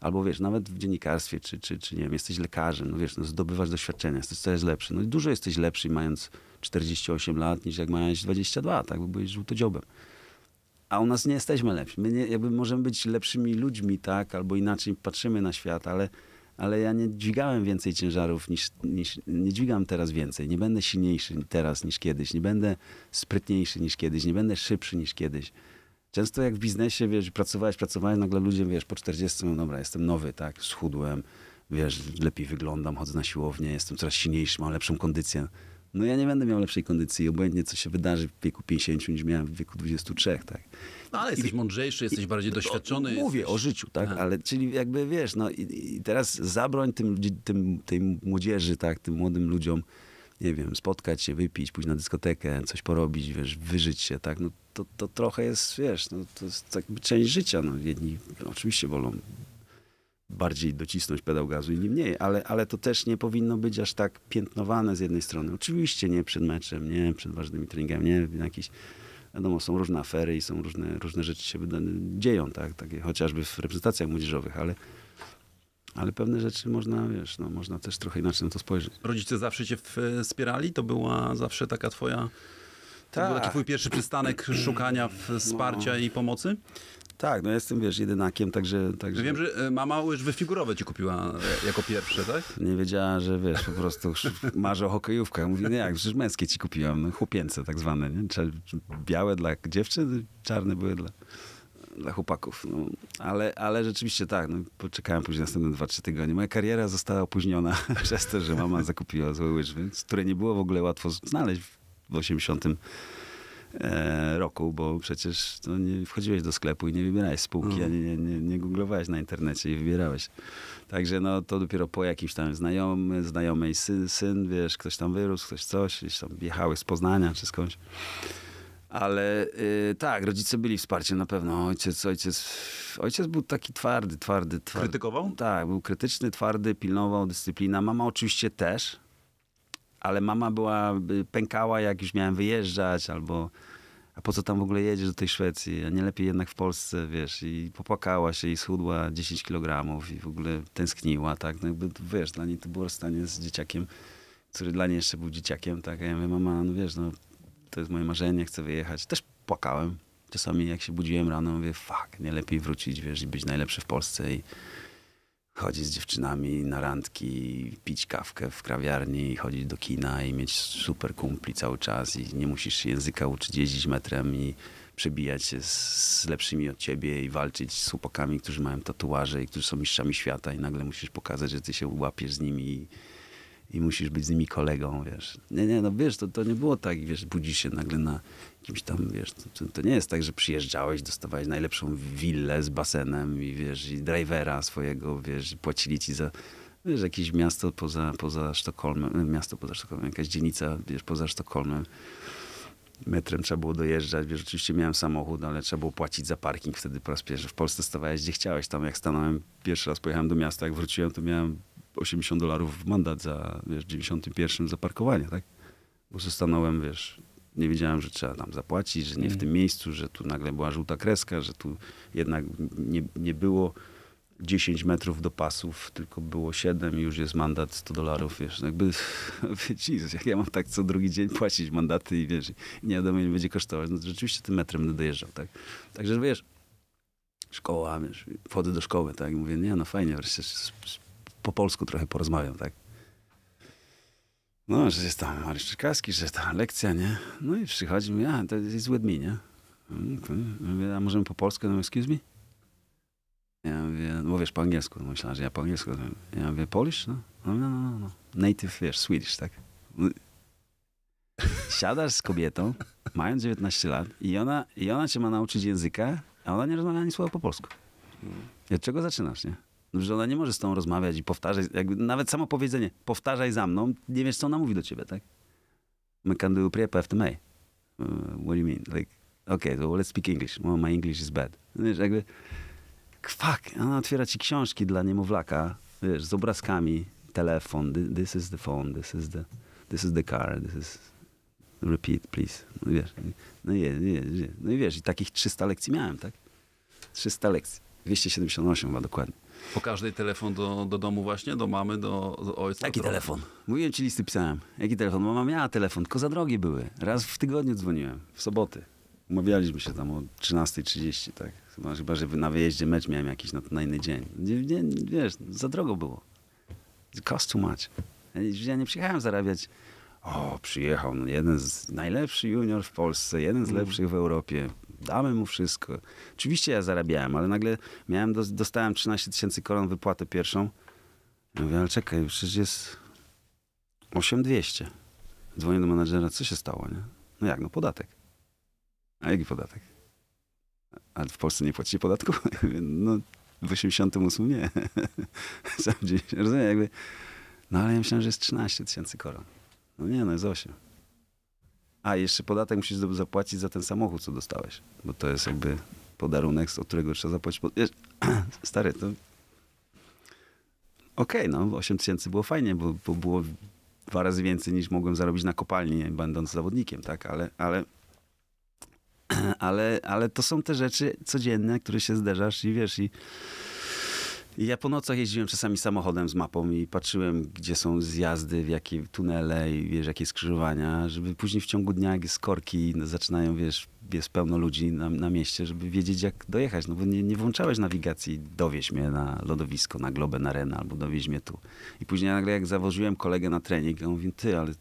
Albo wiesz, nawet w dziennikarstwie, czy, czy, czy nie wiem, jesteś lekarzem, no wiesz, no zdobywasz doświadczenia, jesteś coraz lepszy. No i dużo jesteś lepszy mając 48 lat niż jak mając 22, tak, bo byłeś żółtodziobem. A u nas nie jesteśmy lepsi. My nie, jakby możemy być lepszymi ludźmi, tak, albo inaczej patrzymy na świat, ale, ale ja nie dźwigałem więcej ciężarów niż, niż, nie dźwigam teraz więcej. Nie będę silniejszy teraz niż kiedyś, nie będę sprytniejszy niż kiedyś, nie będę szybszy niż kiedyś Często jak w biznesie, wiesz, pracowałeś, pracowałeś, nagle ludzie, wiesz, po 40, no dobra, jestem nowy, tak, schudłem, wiesz, lepiej wyglądam, chodzę na siłownię, jestem coraz silniejszy, mam lepszą kondycję. No ja nie będę miał lepszej kondycji, obojętnie co się wydarzy w wieku 50 niż miałem w wieku 23, tak. No ale jesteś I, mądrzejszy, jesteś i, bardziej no doświadczony. O, mówię jesteś... o życiu, tak, Aha. ale czyli jakby wiesz, no i, i teraz zabroń tym, tym, tej młodzieży, tak, tym młodym ludziom nie wiem, spotkać się, wypić, pójść na dyskotekę, coś porobić, wiesz, wyżyć się, tak, no to, to trochę jest, wiesz, no, to jest tak jakby część życia, no jedni oczywiście wolą bardziej docisnąć pedał gazu, inni mniej, ale, ale to też nie powinno być aż tak piętnowane z jednej strony. Oczywiście nie przed meczem, nie przed ważnymi treningami, nie jakiś wiadomo, są różne afery i są różne, różne rzeczy się dzieją, tak? Takie chociażby w reprezentacjach młodzieżowych, ale ale pewne rzeczy można, wiesz, no, można też trochę inaczej na to spojrzeć. Rodzice zawsze cię e, wspierali? To była zawsze taka twoja... To tak. był taki tak. twój pierwszy przystanek szukania no. wsparcia no. i pomocy? Tak, no ja jestem, wiesz, jedynakiem, także... także... Wiem, że e, mama łyżwy figurowe ci kupiła e, jako pierwsze, tak? Nie wiedziała, że wiesz, po prostu marzę o hokejówkach. Mówi, nie jak, przecież męskie ci kupiłam, chłopięce tak zwane, nie? Białe dla dziewczyn, czarne były dla dla chłopaków. No, ale, ale rzeczywiście tak, no, poczekałem później następne 2-3 tygodnie. Moja kariera została opóźniona przez to, że mama zakupiła złe łyżwy, które nie było w ogóle łatwo znaleźć w 80 e, roku, bo przecież no, nie wchodziłeś do sklepu i nie wybierałeś spółki, mm. a nie, nie, nie googlowałeś na internecie i wybierałeś. Także no, to dopiero po jakimś tam znajomy, znajomej syn, syn, wiesz, ktoś tam wyrósł, ktoś coś, gdzieś tam jechały z Poznania czy skądś. Ale y, tak, rodzice byli wsparciem na pewno. Ojciec, ojciec, ojciec był taki twardy, twardy, twardy. Krytykował? Tak, był krytyczny, twardy, pilnował, dyscyplina. Mama oczywiście też, ale mama była, y, pękała jak już miałem wyjeżdżać albo a po co tam w ogóle jedziesz do tej Szwecji, a nie lepiej jednak w Polsce, wiesz, i popłakała się i schudła 10 kg i w ogóle tęskniła, tak, no jakby, wiesz, dla niej to było rozstanie z dzieciakiem, który dla niej jeszcze był dzieciakiem, tak, a ja mówię, mama, no wiesz, no to jest moje marzenie, chcę wyjechać. Też płakałem. Czasami jak się budziłem rano, mówię, fuck, nie lepiej wrócić, wiesz, i być najlepszy w Polsce i chodzić z dziewczynami na randki, pić kawkę w krawiarni, chodzić do kina i mieć super kumpli cały czas i nie musisz języka uczyć jeździć metrem i przebijać się z lepszymi od ciebie i walczyć z chłopakami, którzy mają tatuaże i którzy są mistrzami świata i nagle musisz pokazać, że ty się łapiesz z nimi i i musisz być z nimi kolegą, wiesz. Nie, nie, no wiesz, to, to nie było tak, wiesz, budzisz się nagle na kimś tam, wiesz, to, to nie jest tak, że przyjeżdżałeś, dostawałeś najlepszą willę z basenem i wiesz, i drivera swojego, wiesz, i płacili ci za, wiesz, jakieś miasto poza, poza Sztokholmem, e, miasto poza Sztokholmem, jakaś dzielnica, wiesz, poza Sztokholmem. Metrem trzeba było dojeżdżać, wiesz, oczywiście miałem samochód, ale trzeba było płacić za parking wtedy po raz pierwszy. W Polsce stawałeś gdzie chciałeś, tam jak stanąłem, pierwszy raz pojechałem do miasta, jak wróciłem, to miałem 80 dolarów w mandat za, wiesz, 91 za parkowanie, tak? Bo zostanąłem, wiesz, nie wiedziałem, że trzeba tam zapłacić, że nie w mm. tym miejscu, że tu nagle była żółta kreska, że tu jednak nie, nie było 10 metrów do pasów, tylko było 7 i już jest mandat 100 dolarów, wiesz, no jakby, Jezus, jak ja mam tak co drugi dzień płacić mandaty i wiesz, nie wiadomo, ile będzie kosztować, no rzeczywiście tym metrem będę dojeżdżał, tak. Także wiesz, szkoła, wiesz, wchodzę do szkoły, tak, i mówię, nie, no fajnie, wreszcie po polsku trochę porozmawiam, tak? No, że jest tam Mariusz Czerkaski, że ta lekcja, nie? No i przychodzi mi, a, to jest with me, nie? Mm, mówię, a możemy po polsku? No, excuse me? Ja mówię, no wiesz, po angielsku. No, myślałem, że ja po angielsku. Ja mówię, Polish? No, no, no, no. no. Native, wiesz, Swedish, tak? Siadasz z kobietą, mając 19 lat i ona, i ona cię ma nauczyć języka, a ona nie rozmawia ani słowa po polsku. I od czego zaczynasz, nie? że ona nie może z tą rozmawiać i powtarzać. Jakby nawet samo powiedzenie, powtarzaj za mną, nie wiesz, co ona mówi do ciebie, tak? My can do prep after May. Uh, what do you mean? Like, okay, so let's speak English. Well, my English is bad. Wiesz, jakby, fuck, ona otwiera ci książki dla niemowlaka, wiesz, z obrazkami, telefon, this is the phone, this is the, this is the car, this is repeat, please. No wiesz, no, no i, no i wiesz, i takich 300 lekcji miałem, tak? 300 lekcji. 278 chyba dokładnie. Po każdej telefon do, do domu właśnie, do mamy, do, do ojca. Jaki telefon? Mówiłem ci listy pisałem. Jaki telefon? Mama miała telefon, tylko za drogie były. Raz w tygodniu dzwoniłem, w soboty. Umawialiśmy się tam o 13.30, tak? No, chyba, że na wyjeździe mecz miałem jakiś na, na inny dzień. Nie, nie, wiesz, za drogo było. Cost too much. Ja nie przyjechałem zarabiać o, przyjechał no jeden z najlepszy junior w Polsce, jeden z mhm. lepszych w Europie damy mu wszystko. Oczywiście ja zarabiałem, ale nagle miałem, dostałem 13 tysięcy koron wypłatę pierwszą. I mówię, ale czekaj, przecież jest 8200. Dzwonię do menadżera, co się stało, nie? No jak, no podatek. A jaki podatek? A w Polsce nie płacicie podatku? No w 88 nie. Sam gdzieś, rozumiem, jakby... No ale ja myślałem, że jest 13 tysięcy koron. No nie, no jest 8. A, jeszcze podatek musisz zapłacić za ten samochód, co dostałeś. Bo to jest jakby podarunek, od którego trzeba zapłacić. stary, to... Okej, okay, no, 8 tysięcy było fajnie, bo, bo było dwa razy więcej niż mogłem zarobić na kopalni, będąc zawodnikiem, tak? Ale, ale, ale, ale to są te rzeczy codzienne, które się zderzasz i wiesz, i ja po nocach jeździłem czasami samochodem z mapą i patrzyłem, gdzie są zjazdy, w jakie tunele i wiesz, jakie skrzyżowania, żeby później w ciągu dnia, jak skorki zaczynają, wiesz, jest pełno ludzi na, na mieście, żeby wiedzieć, jak dojechać. No bo nie, nie włączałeś nawigacji, dowieź mnie na lodowisko, na globę, na arenę albo dowieź mnie tu. I później nagle, jak zawoziłem kolegę na trening, on mówi, ty, ale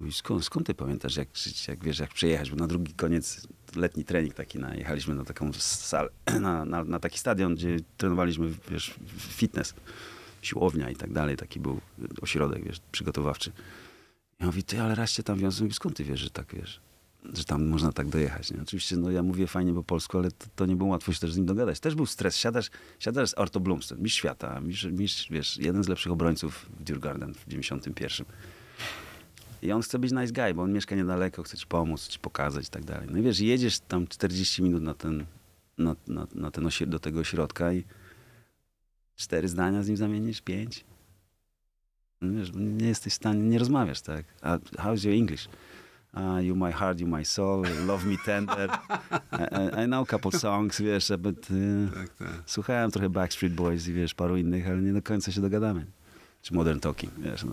Mówi, skąd, skąd ty pamiętasz, jak jak wiesz, jak przejechać? Bo na drugi koniec letni trening taki, na, jechaliśmy na taką salę, na, na, na taki stadion, gdzie trenowaliśmy, wiesz, fitness, siłownia i tak dalej. Taki był ośrodek, wiesz, przygotowawczy. Ja mówię, ty, ale raz cię tam wiozą. skąd ty wiesz, że tak, wiesz, że tam można tak dojechać, nie? Oczywiście, no ja mówię fajnie po polsku, ale to, to nie było łatwo się też z nim dogadać. Też był stres. Siadasz, siadasz z Arto Bloomston, mistrz świata, mistrz, mistrz, wiesz, jeden z lepszych obrońców w Dürgarden w 91 i on chce być nice guy, bo on mieszka niedaleko, chce ci pomóc, ci pokazać i tak dalej. No i wiesz, jedziesz tam 40 minut na ten, na, na, na ten do tego ośrodka i cztery zdania z nim zamienisz, pięć. No wiesz, nie jesteś w stanie, nie rozmawiasz, tak? A how's your English? Uh, you my heart, you my soul, love me tender. I, I know couple songs, wiesz, but, uh, tak, tak. słuchałem trochę Backstreet Boys i wiesz, paru innych, ale nie do końca się dogadamy. Czy Modern Talking, wiesz. No.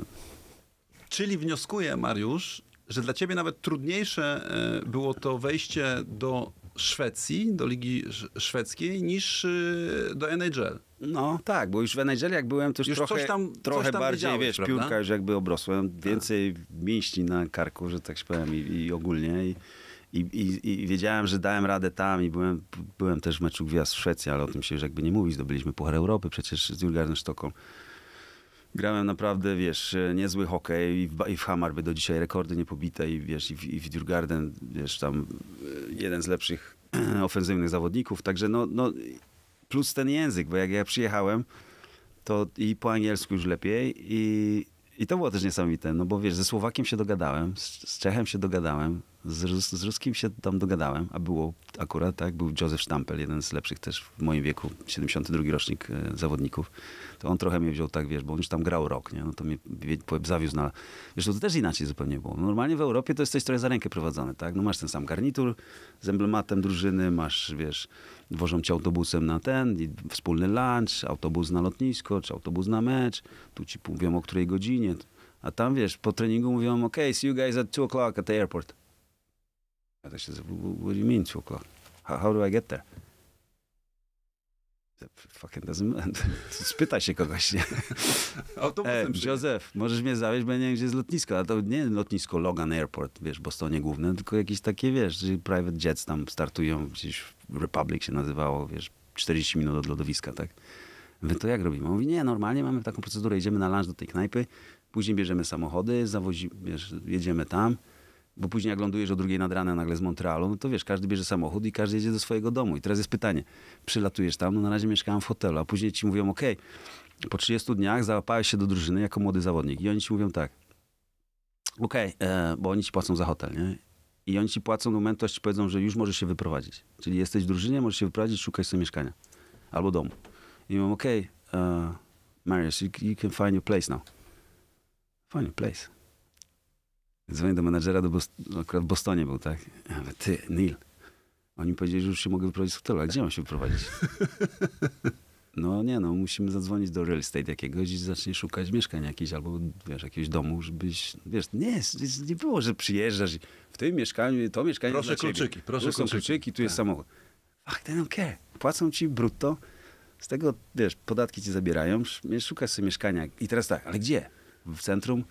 Czyli wnioskuję, Mariusz, że dla ciebie nawet trudniejsze e, było to wejście do Szwecji, do Ligi Szwedzkiej, niż e, do NHL. No tak, bo już w NHL jak byłem, to już, już trochę, coś tam, trochę coś tam bardziej, wiesz, prawda? już jakby obrosłem, tak. więcej tak. mięśni na karku, że tak się powiem, i, i ogólnie. I, i, I, wiedziałem, że dałem radę tam i byłem, byłem też w meczu gwiazd w Szwecji, ale o tym się już jakby nie mówi. Zdobyliśmy Puchar Europy przecież z Jurgenem Sztokholm. Grałem naprawdę, wiesz, e, niezły hokej i w, i w Hamarby do dzisiaj rekordy niepobite i wiesz, i w, i w Dürgarden, wiesz, tam e, jeden z lepszych ofensywnych zawodników, także no, no plus ten język, bo jak ja przyjechałem, to i po angielsku już lepiej i, i to było też niesamowite, no bo wiesz, ze Słowakiem się dogadałem, z, z Czechem się dogadałem, z, z Ruskim się tam dogadałem, a było akurat, tak, był Józef Stampel, jeden z lepszych też w moim wieku, 72 rocznik e, zawodników. To on trochę mnie wziął tak, wiesz, bo on już tam grał rok, nie? No to mnie zawiózł na... Wiesz, to też inaczej zupełnie było. No normalnie w Europie to jest coś trochę za rękę prowadzone, tak? No masz ten sam garnitur z emblematem drużyny, masz, wiesz, wożą cię autobusem na ten, i wspólny lunch, autobus na lotnisko, czy autobus na mecz, tu ci mówią o której godzinie, a tam, wiesz, po treningu mówią, ok, see you guys at 2 o'clock at the airport. And I says, what do you mean two o'clock? How, how do I get there? Fucking doesn't "Spytaj się kogoś, nie? Autobusem. E, Józef, możesz mnie zawieźć, bo ja nie wiem, gdzie jest lotnisko. Ale to nie lotnisko Logan Airport, wiesz, Bostonie główne, tylko jakieś takie, wiesz, private jets tam startują, gdzieś Republic się nazywało, wiesz, 40 minut od lodowiska, tak? Wy to jak robimy? On mówi, nie, normalnie mamy taką procedurę, idziemy na lunch do tej knajpy, później bierzemy samochody, zawozi, wiesz, jedziemy tam, bo później jak lądujesz o drugiej nad ranem nagle z Montrealu, no to wiesz, każdy bierze samochód i każdy jedzie do swojego domu. I teraz jest pytanie, przylatujesz tam, no na razie mieszkałem w hotelu, a później ci mówią, ok, po 30 dniach załapałeś się do drużyny jako młody zawodnik. I oni ci mówią tak, ok, e, bo oni ci płacą za hotel, nie? I oni ci płacą do no momentu, aż ci powiedzą, że już możesz się wyprowadzić. Czyli jesteś w drużynie, możesz się wyprowadzić, szukać sobie mieszkania. Albo domu. I mówią, ok, uh, e, Marius, you, you can find your place now. Find your place. Dzwonię do menadżera, do Bost akurat w Bostonie był, tak? Ja mówię, ty, Neil. Oni powiedzieli, że już się mogę wyprowadzić z hotelu, a gdzie mam się wyprowadzić? No nie, no musimy zadzwonić do real estate jakiegoś i zacznie szukać mieszkania jakieś albo wiesz, jakiegoś domu, żebyś, wiesz, nie, nie było, że przyjeżdżasz i w tym mieszkaniu, to mieszkanie Proszę jest kluczyki, proszę kluczyki. kluczyki. Tu tak. jest samochód. Ach, ten ok, Płacą ci brutto, z tego, wiesz, podatki ci zabierają, szukasz sobie mieszkania i teraz tak, ale gdzie? W centrum?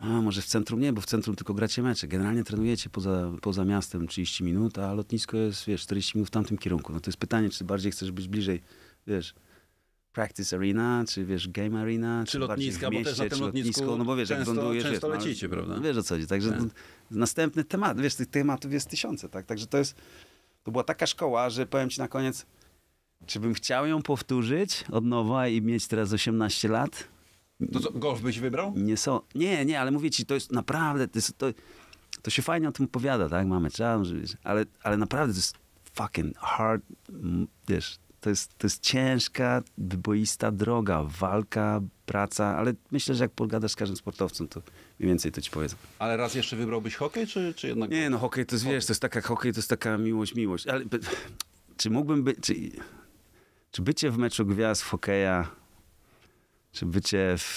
A może w centrum nie, bo w centrum tylko gracie mecze. Generalnie trenujecie poza, poza miastem 30 minut, a lotnisko jest, wiesz, 40 minut w tamtym kierunku. No to jest pytanie, czy bardziej chcesz być bliżej, wiesz, practice arena, czy wiesz, game arena, czy, czy lotniska, mieście, bo też na tym lotnisku no bo wiesz, często, jak lądujesz, często wiesz, no, lecicie, no, prawda? Wiesz o co chodzi, także tak. następny temat, wiesz, tych tematów jest tysiące, tak, także to jest, to była taka szkoła, że powiem ci na koniec, czy bym chciał ją powtórzyć od nowa i mieć teraz 18 lat? To co, golf byś wybrał? Nie, są, nie, nie, ale mówię ci, to jest naprawdę, to, jest, to, to się fajnie o tym opowiada, tak, mamy czas, ale, ale naprawdę to jest fucking hard, wiesz, to jest, to jest ciężka, wyboista droga, walka, praca, ale myślę, że jak pogadasz z każdym sportowcem, to mniej więcej to ci powiedzą. Ale raz jeszcze wybrałbyś hokej, czy, czy jednak... Nie, no hokej to jest, wiesz, to jest taka, hokej to jest taka miłość, miłość, ale czy mógłbym być, czy, czy bycie w meczu gwiazd hokeja czy bycie w,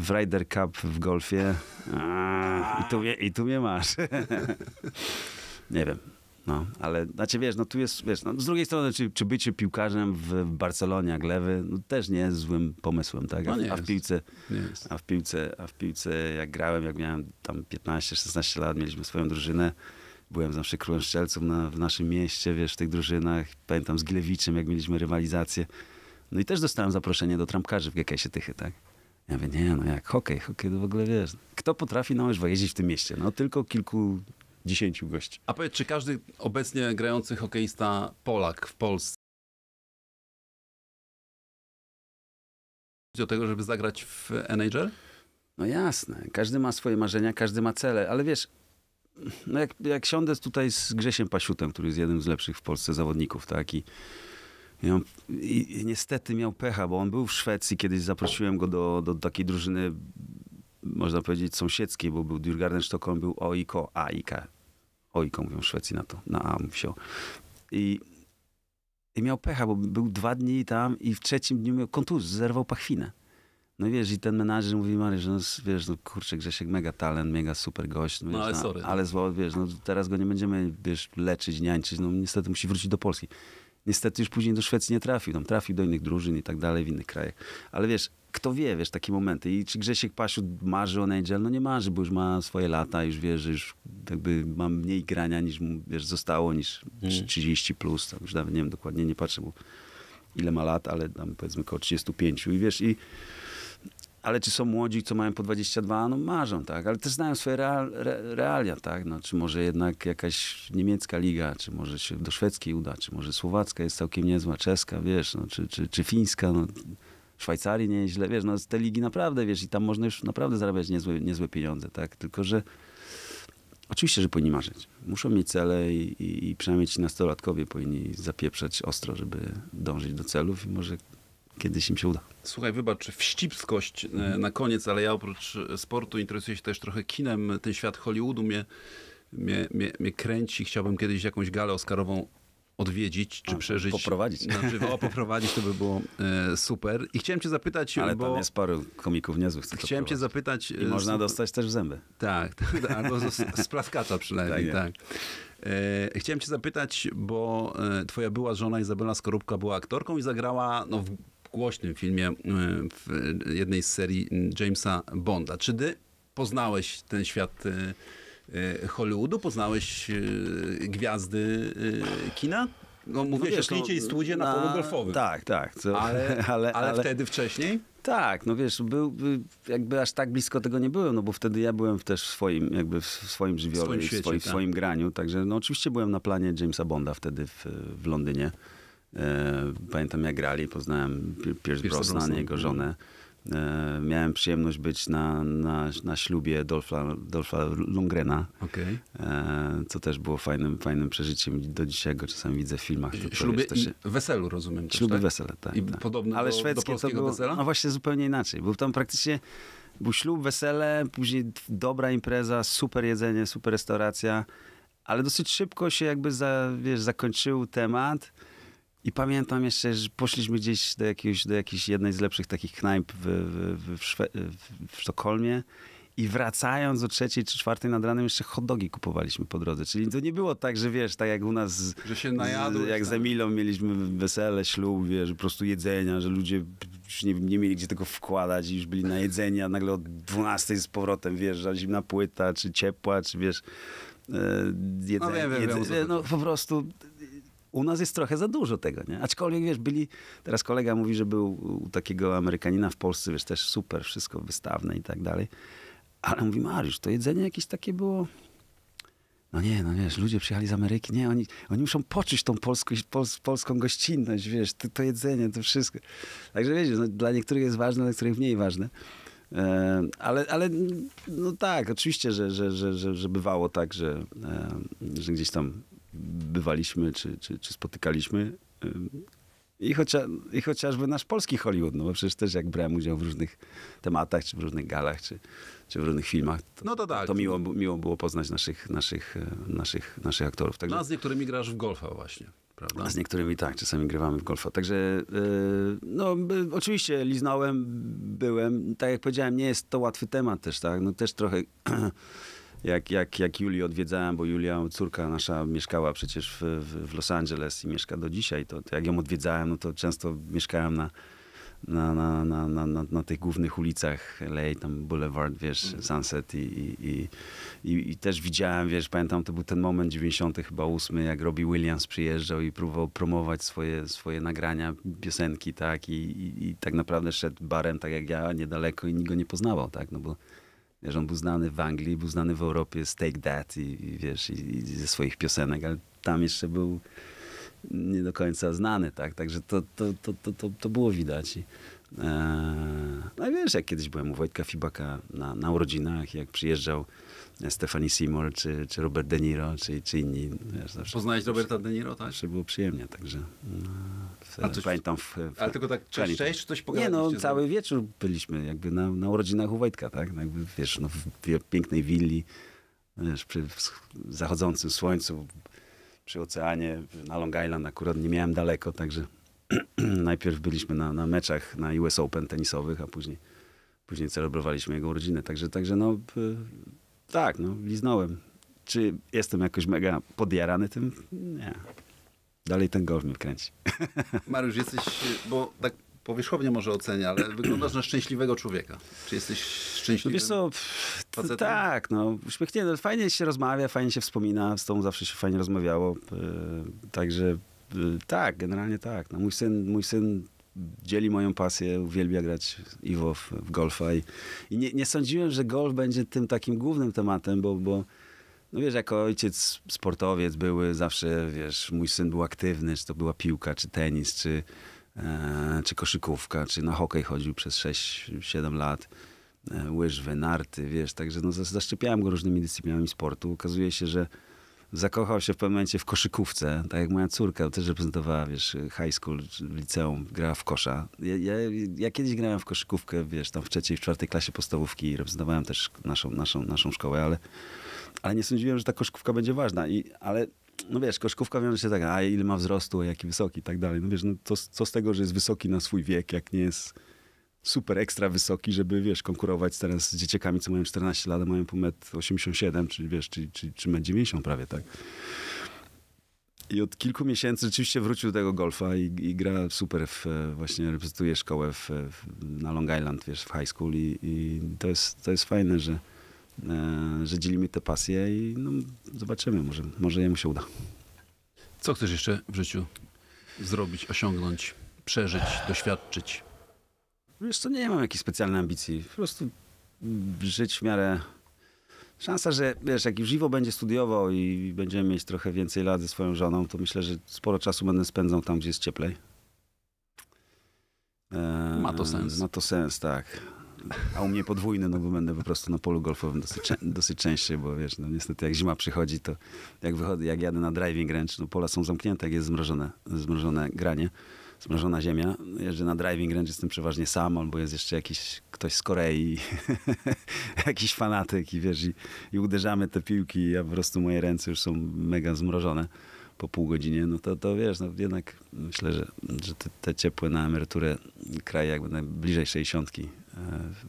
w Ryder Cup w golfie. A, i, tu mnie, I tu mnie masz. nie wiem. No, ale znaczy wiesz, no tu jest, wiesz, no, z drugiej strony, czy, czy bycie piłkarzem w, w Barcelonie jak lewy, no, też nie jest złym pomysłem, tak? A, no a w piłce, a w piłce, a w piłce jak grałem, jak miałem tam 15-16 lat, mieliśmy swoją drużynę, byłem zawsze królem szczelców na, w naszym mieście, wiesz, w tych drużynach, pamiętam z Glewiczem, jak mieliśmy rywalizację, no i też dostałem zaproszenie do trampkarzy w GKS-ie Tychy, tak? Ja mówię, nie, no jak hokej, hokej to w ogóle wiesz. Kto potrafi na łyżwach jeździć w tym mieście? No tylko kilku dziesięciu gości. A powiedz, czy każdy obecnie grający hokeista Polak w Polsce do tego, żeby zagrać w NHL? No jasne, każdy ma swoje marzenia, każdy ma cele, ale wiesz, no jak, jak siądę tutaj z Grzesiem Pasiutem, który jest jednym z lepszych w Polsce zawodników, tak, i i niestety miał pecha, bo on był w Szwecji. Kiedyś zaprosiłem go do, do takiej drużyny, można powiedzieć, sąsiedzkiej, bo był Dürgarden Sztokholm, był OIKO, AIK. OIKO mówią w Szwecji na to, na A mówi I, I miał pecha, bo był dwa dni tam i w trzecim dniu miał kontuz, zerwał pachwinę. No i wiesz, i ten menażer mówi, Mary, że no, wiesz, no kurczę, Grzesiek mega talent, mega super gość. No, no ale no, sorry. No, ale zło, wiesz, no teraz go nie będziemy, wiesz, leczyć, niańczyć, no niestety musi wrócić do Polski. Niestety już później do Szwecji nie trafił. Tam trafił do innych drużyn i tak dalej, w innych krajach. Ale wiesz, kto wie, wiesz, takie momenty. I czy Grzesiek Pasiu marzy o Nigel? No nie marzy, bo już ma swoje lata, już wie, że już jakby ma mniej grania niż mu, wiesz, zostało, niż mm. 30 plus. Tak już nawet nie wiem dokładnie, nie patrzę ile ma lat, ale tam powiedzmy około 35 i wiesz, i ale czy są młodzi, co mają po 22? No marzą, tak. Ale też znają swoje real, re, realia, tak. No, czy może jednak jakaś niemiecka liga, czy może się do szwedzkiej uda, czy może słowacka jest całkiem niezła, czeska, wiesz, no, czy, czy, czy fińska, no. Szwajcarii nieźle, wiesz, no te ligi naprawdę, wiesz, i tam można już naprawdę zarabiać niezłe, niezłe pieniądze, tak, tylko że oczywiście, że powinni marzyć. Muszą mieć cele i, i, i przynajmniej ci nastolatkowie powinni zapieprzać ostro, żeby dążyć do celów i może kiedyś im się uda. Słuchaj, wybacz, wścibskość e, na koniec, ale ja oprócz e, sportu interesuję się też trochę kinem. Ten świat Hollywoodu mnie, mnie, mnie, mnie kręci. Chciałbym kiedyś jakąś galę oscarową odwiedzić, czy A, przeżyć. Poprowadzić. Na żywo, poprowadzić, to by było e, super. I chciałem cię zapytać, Ale bo... tam jest paru komików niezłych. Chciałem cię zapytać... E, I można dostać też w zęby. Tak, tak albo z, z plaskacza przynajmniej, tak. tak. E, chciałem cię zapytać, bo e, twoja była żona Izabela Skorupka była aktorką i zagrała no, w głośnym filmie e, w jednej z serii Jamesa Bonda. Czy ty poznałeś ten świat e, e, Hollywoodu? Poznałeś gwiazdy kina? No, no mówiłeś no o klicie i studzie na, na polu golfowym. Tak, tak. ale, ale, ale, ale, wtedy wcześniej? Tak, no wiesz, był, jakby aż tak blisko tego nie byłem, no bo wtedy ja byłem też w swoim, jakby w swoim żywiole, w swoim, świecie, w swoim, tak. w swoim graniu, także no oczywiście byłem na planie Jamesa Bonda wtedy w, w Londynie. E, pamiętam jak grali, poznałem Pierce Brosnan, jego mhm. żonę. E, miałem przyjemność być na, na, na ślubie Dolfa, Dolfa Lungrena, okay. E, co też było fajnym, fajnym przeżyciem. Do dzisiaj go czasem widzę w filmach. Śluby też... weselu, rozumiem. śluby tak? wesele, tak. I tak. Ale do, szwedzkie do to było, wesela? No właśnie zupełnie inaczej. Był tam praktycznie był ślub, wesele, później dobra impreza, super jedzenie, super restauracja, ale dosyć szybko się jakby za, wiesz, zakończył temat i pamiętam jeszcze, że poszliśmy gdzieś do, jakiegoś, do jakiejś jednej z lepszych takich knajp w, w, w, w, w Sztokholmie i wracając o trzeciej czy czwartej nad ranem jeszcze hot hotdogi kupowaliśmy po drodze. Czyli to nie było tak, że wiesz, tak jak u nas... Że się najadłeś. Z, jak tak. z Emilą mieliśmy wesele, ślub, wiesz, po prostu jedzenia, że ludzie już nie, nie mieli gdzie tego wkładać i już byli na jedzenie, a nagle od 12 z powrotem, wiesz, zimna płyta, czy ciepła, czy wiesz... E, jedzenie, no, wiem, wiem, jedzenie, e, no po prostu u nas jest trochę za dużo tego, nie? Aczkolwiek, wiesz, byli... Teraz kolega mówi, że był u takiego Amerykanina w Polsce, wiesz, też super, wszystko wystawne i tak dalej. Ale mówi, Mariusz, to jedzenie jakieś takie było... No nie, no wiesz, ludzie przyjechali z Ameryki, nie, oni, oni muszą poczuć tą polską, polską gościnność, wiesz, to, to, jedzenie, to wszystko. Także wiecie, no, dla niektórych jest ważne, dla niektórych mniej ważne. E, ale, ale no tak, oczywiście, że, że, że, że, że bywało tak, że, e, że gdzieś tam bywaliśmy czy, czy, czy spotykaliśmy. I, chociaż, I chociażby nasz polski Hollywood, no bo przecież też jak brałem udział w różnych tematach, czy w różnych galach, czy, czy w różnych filmach, to, no to, tak. to miło, miło było poznać naszych, naszych, e, naszych, naszych aktorów. Także, no, z niektórymi grasz w golfa właśnie. Prawda? A z niektórymi tak, czasami grywamy w golfa. Także yy, no, by, oczywiście liznąłem, byłem. Tak jak powiedziałem, nie jest to łatwy temat też, tak? No też trochę jak, jak, jak Julię odwiedzałem, bo Julia, córka nasza, mieszkała przecież w, w Los Angeles i mieszka do dzisiaj, to, to, jak ją odwiedzałem, no to często mieszkałem na, na, na, na, na, na, na tych głównych ulicach LA, tam Boulevard, wiesz, mhm. Sunset i, i, i, i, i też widziałem, wiesz, pamiętam, to był ten moment 90 chyba 8, jak Robbie Williams przyjeżdżał i próbował promować swoje, swoje nagrania, piosenki, tak, I, i, i tak naprawdę szedł barem, tak jak ja, niedaleko i nikt go nie poznawał, tak, no bo Wiesz, on był znany w Anglii, był znany w Europie z Take That i, i wiesz, i, i, ze swoich piosenek, ale tam jeszcze był nie do końca znany, tak? Także to, to, to, to, to, to było widać. I, e, no i wiesz, jak kiedyś byłem u Wojtka Fibaka na, na urodzinach, jak przyjeżdżał Stephanie Seymour, czy, czy Robert De Niro, czy, czy inni. Wiesz, zawsze, Poznałeś Roberta De Niro, tak? Zawsze było przyjemnie, także no, w, A coś, pamiętam... W, w, ale tylko tak część, część czy coś pogadaliście? Nie no, cały wieczór byliśmy jakby na, na urodzinach u Wojtka, tak? No, jakby, wiesz, no, w pięknej willi, wiesz, przy zachodzącym słońcu, przy oceanie, na Long Island akurat nie miałem daleko, także najpierw byliśmy na, na meczach na US Open tenisowych, a później, później celebrowaliśmy jego urodziny. Także, także no, y, tak, no, liznąłem. Czy jestem jakoś mega podjarany tym? Nie. Dalej ten golf mnie kręci. Mariusz, jesteś, bo tak powierzchownie może ocenię, ale wyglądasz na szczęśliwego człowieka. Czy jesteś szczęśliwy? No wiesz co, tak, no, uśmiechnięty. Fajnie się rozmawia, fajnie się wspomina, z tą zawsze się fajnie rozmawiało, e, także e, tak, generalnie tak. No, mój syn, mój syn dzieli moją pasję, uwielbia grać Iwo w, w golfa i, i nie, nie, sądziłem, że golf będzie tym takim głównym tematem, bo, bo no wiesz, jako ojciec sportowiec były zawsze, wiesz, mój syn był aktywny, czy to była piłka, czy tenis, czy, e, czy koszykówka, czy na hokej chodził przez 6-7 lat, e, łyżwy, narty, wiesz, także no, zaszczepiałem go różnymi dyscyplinami sportu. Okazuje się, że zakochał się w pewnym momencie w koszykówce, tak jak moja córka też reprezentowała, wiesz, high school, liceum, grała w kosza. Ja, ja, ja kiedyś grałem w koszykówkę, wiesz, tam w trzeciej, w czwartej klasie podstawówki reprezentowałem też naszą, naszą, naszą szkołę, ale, ale nie sądziłem, że ta koszykówka będzie ważna. I, ale no wiesz, koszykówka wiąże się tak, a ile ma wzrostu, a jaki wysoki i tak dalej. No wiesz, no co z tego, że jest wysoki na swój wiek, jak nie jest super ekstra wysoki, żeby, wiesz, konkurować teraz z dzieciakami, co mają 14 lat, a mają po 1,87 m, czy wiesz, czy, czy, czy 1,90 m prawie, tak? I od kilku miesięcy rzeczywiście wrócił do tego golfa i, i gra super, w, e, właśnie reprezentuje szkołę w, na Long Island, wiesz, w high school i, i to, jest, to jest fajne, że, e, że dzielimy te pasje i no, zobaczymy, może, może jemu się uda. Co chcesz jeszcze w życiu zrobić, osiągnąć, przeżyć, doświadczyć? Wiesz co, nie mam jakiejś specjalnej ambicji. Po prostu żyć w miarę... Szansa, że wiesz, jak już Iwo będzie studiował i będziemy mieć trochę więcej lat ze swoją żoną, to myślę, że sporo czasu będę spędzał tam, gdzie jest cieplej. Eee, ma to sens. Ma to sens, tak. A u mnie podwójny, no bo będę po prostu na polu golfowym dosyć, dosyć częściej, bo wiesz, no niestety jak zima przychodzi, to jak wychodzę, jak jadę na driving range, no pola są zamknięte, jak jest zmrożone, zmrożone granie, zmrożona ziemia. Jeżdżę na driving range, jestem przeważnie sam, albo jest jeszcze jakiś ktoś z Korei, jakiś fanatyk i wiesz, i, i uderzamy te piłki i ja po prostu moje ręce już są mega zmrożone po pół godzinie, no to, to wiesz, no jednak myślę, że, że te, te ciepłe na emeryturę kraje jakby najbliżej 60 e,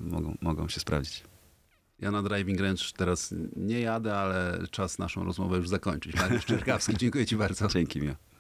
mogą, mogą się sprawdzić. Ja na Driving Range teraz nie jadę, ale czas naszą rozmowę już zakończyć. Mariusz Czerkawski, dziękuję ci bardzo. Dzięki, miło.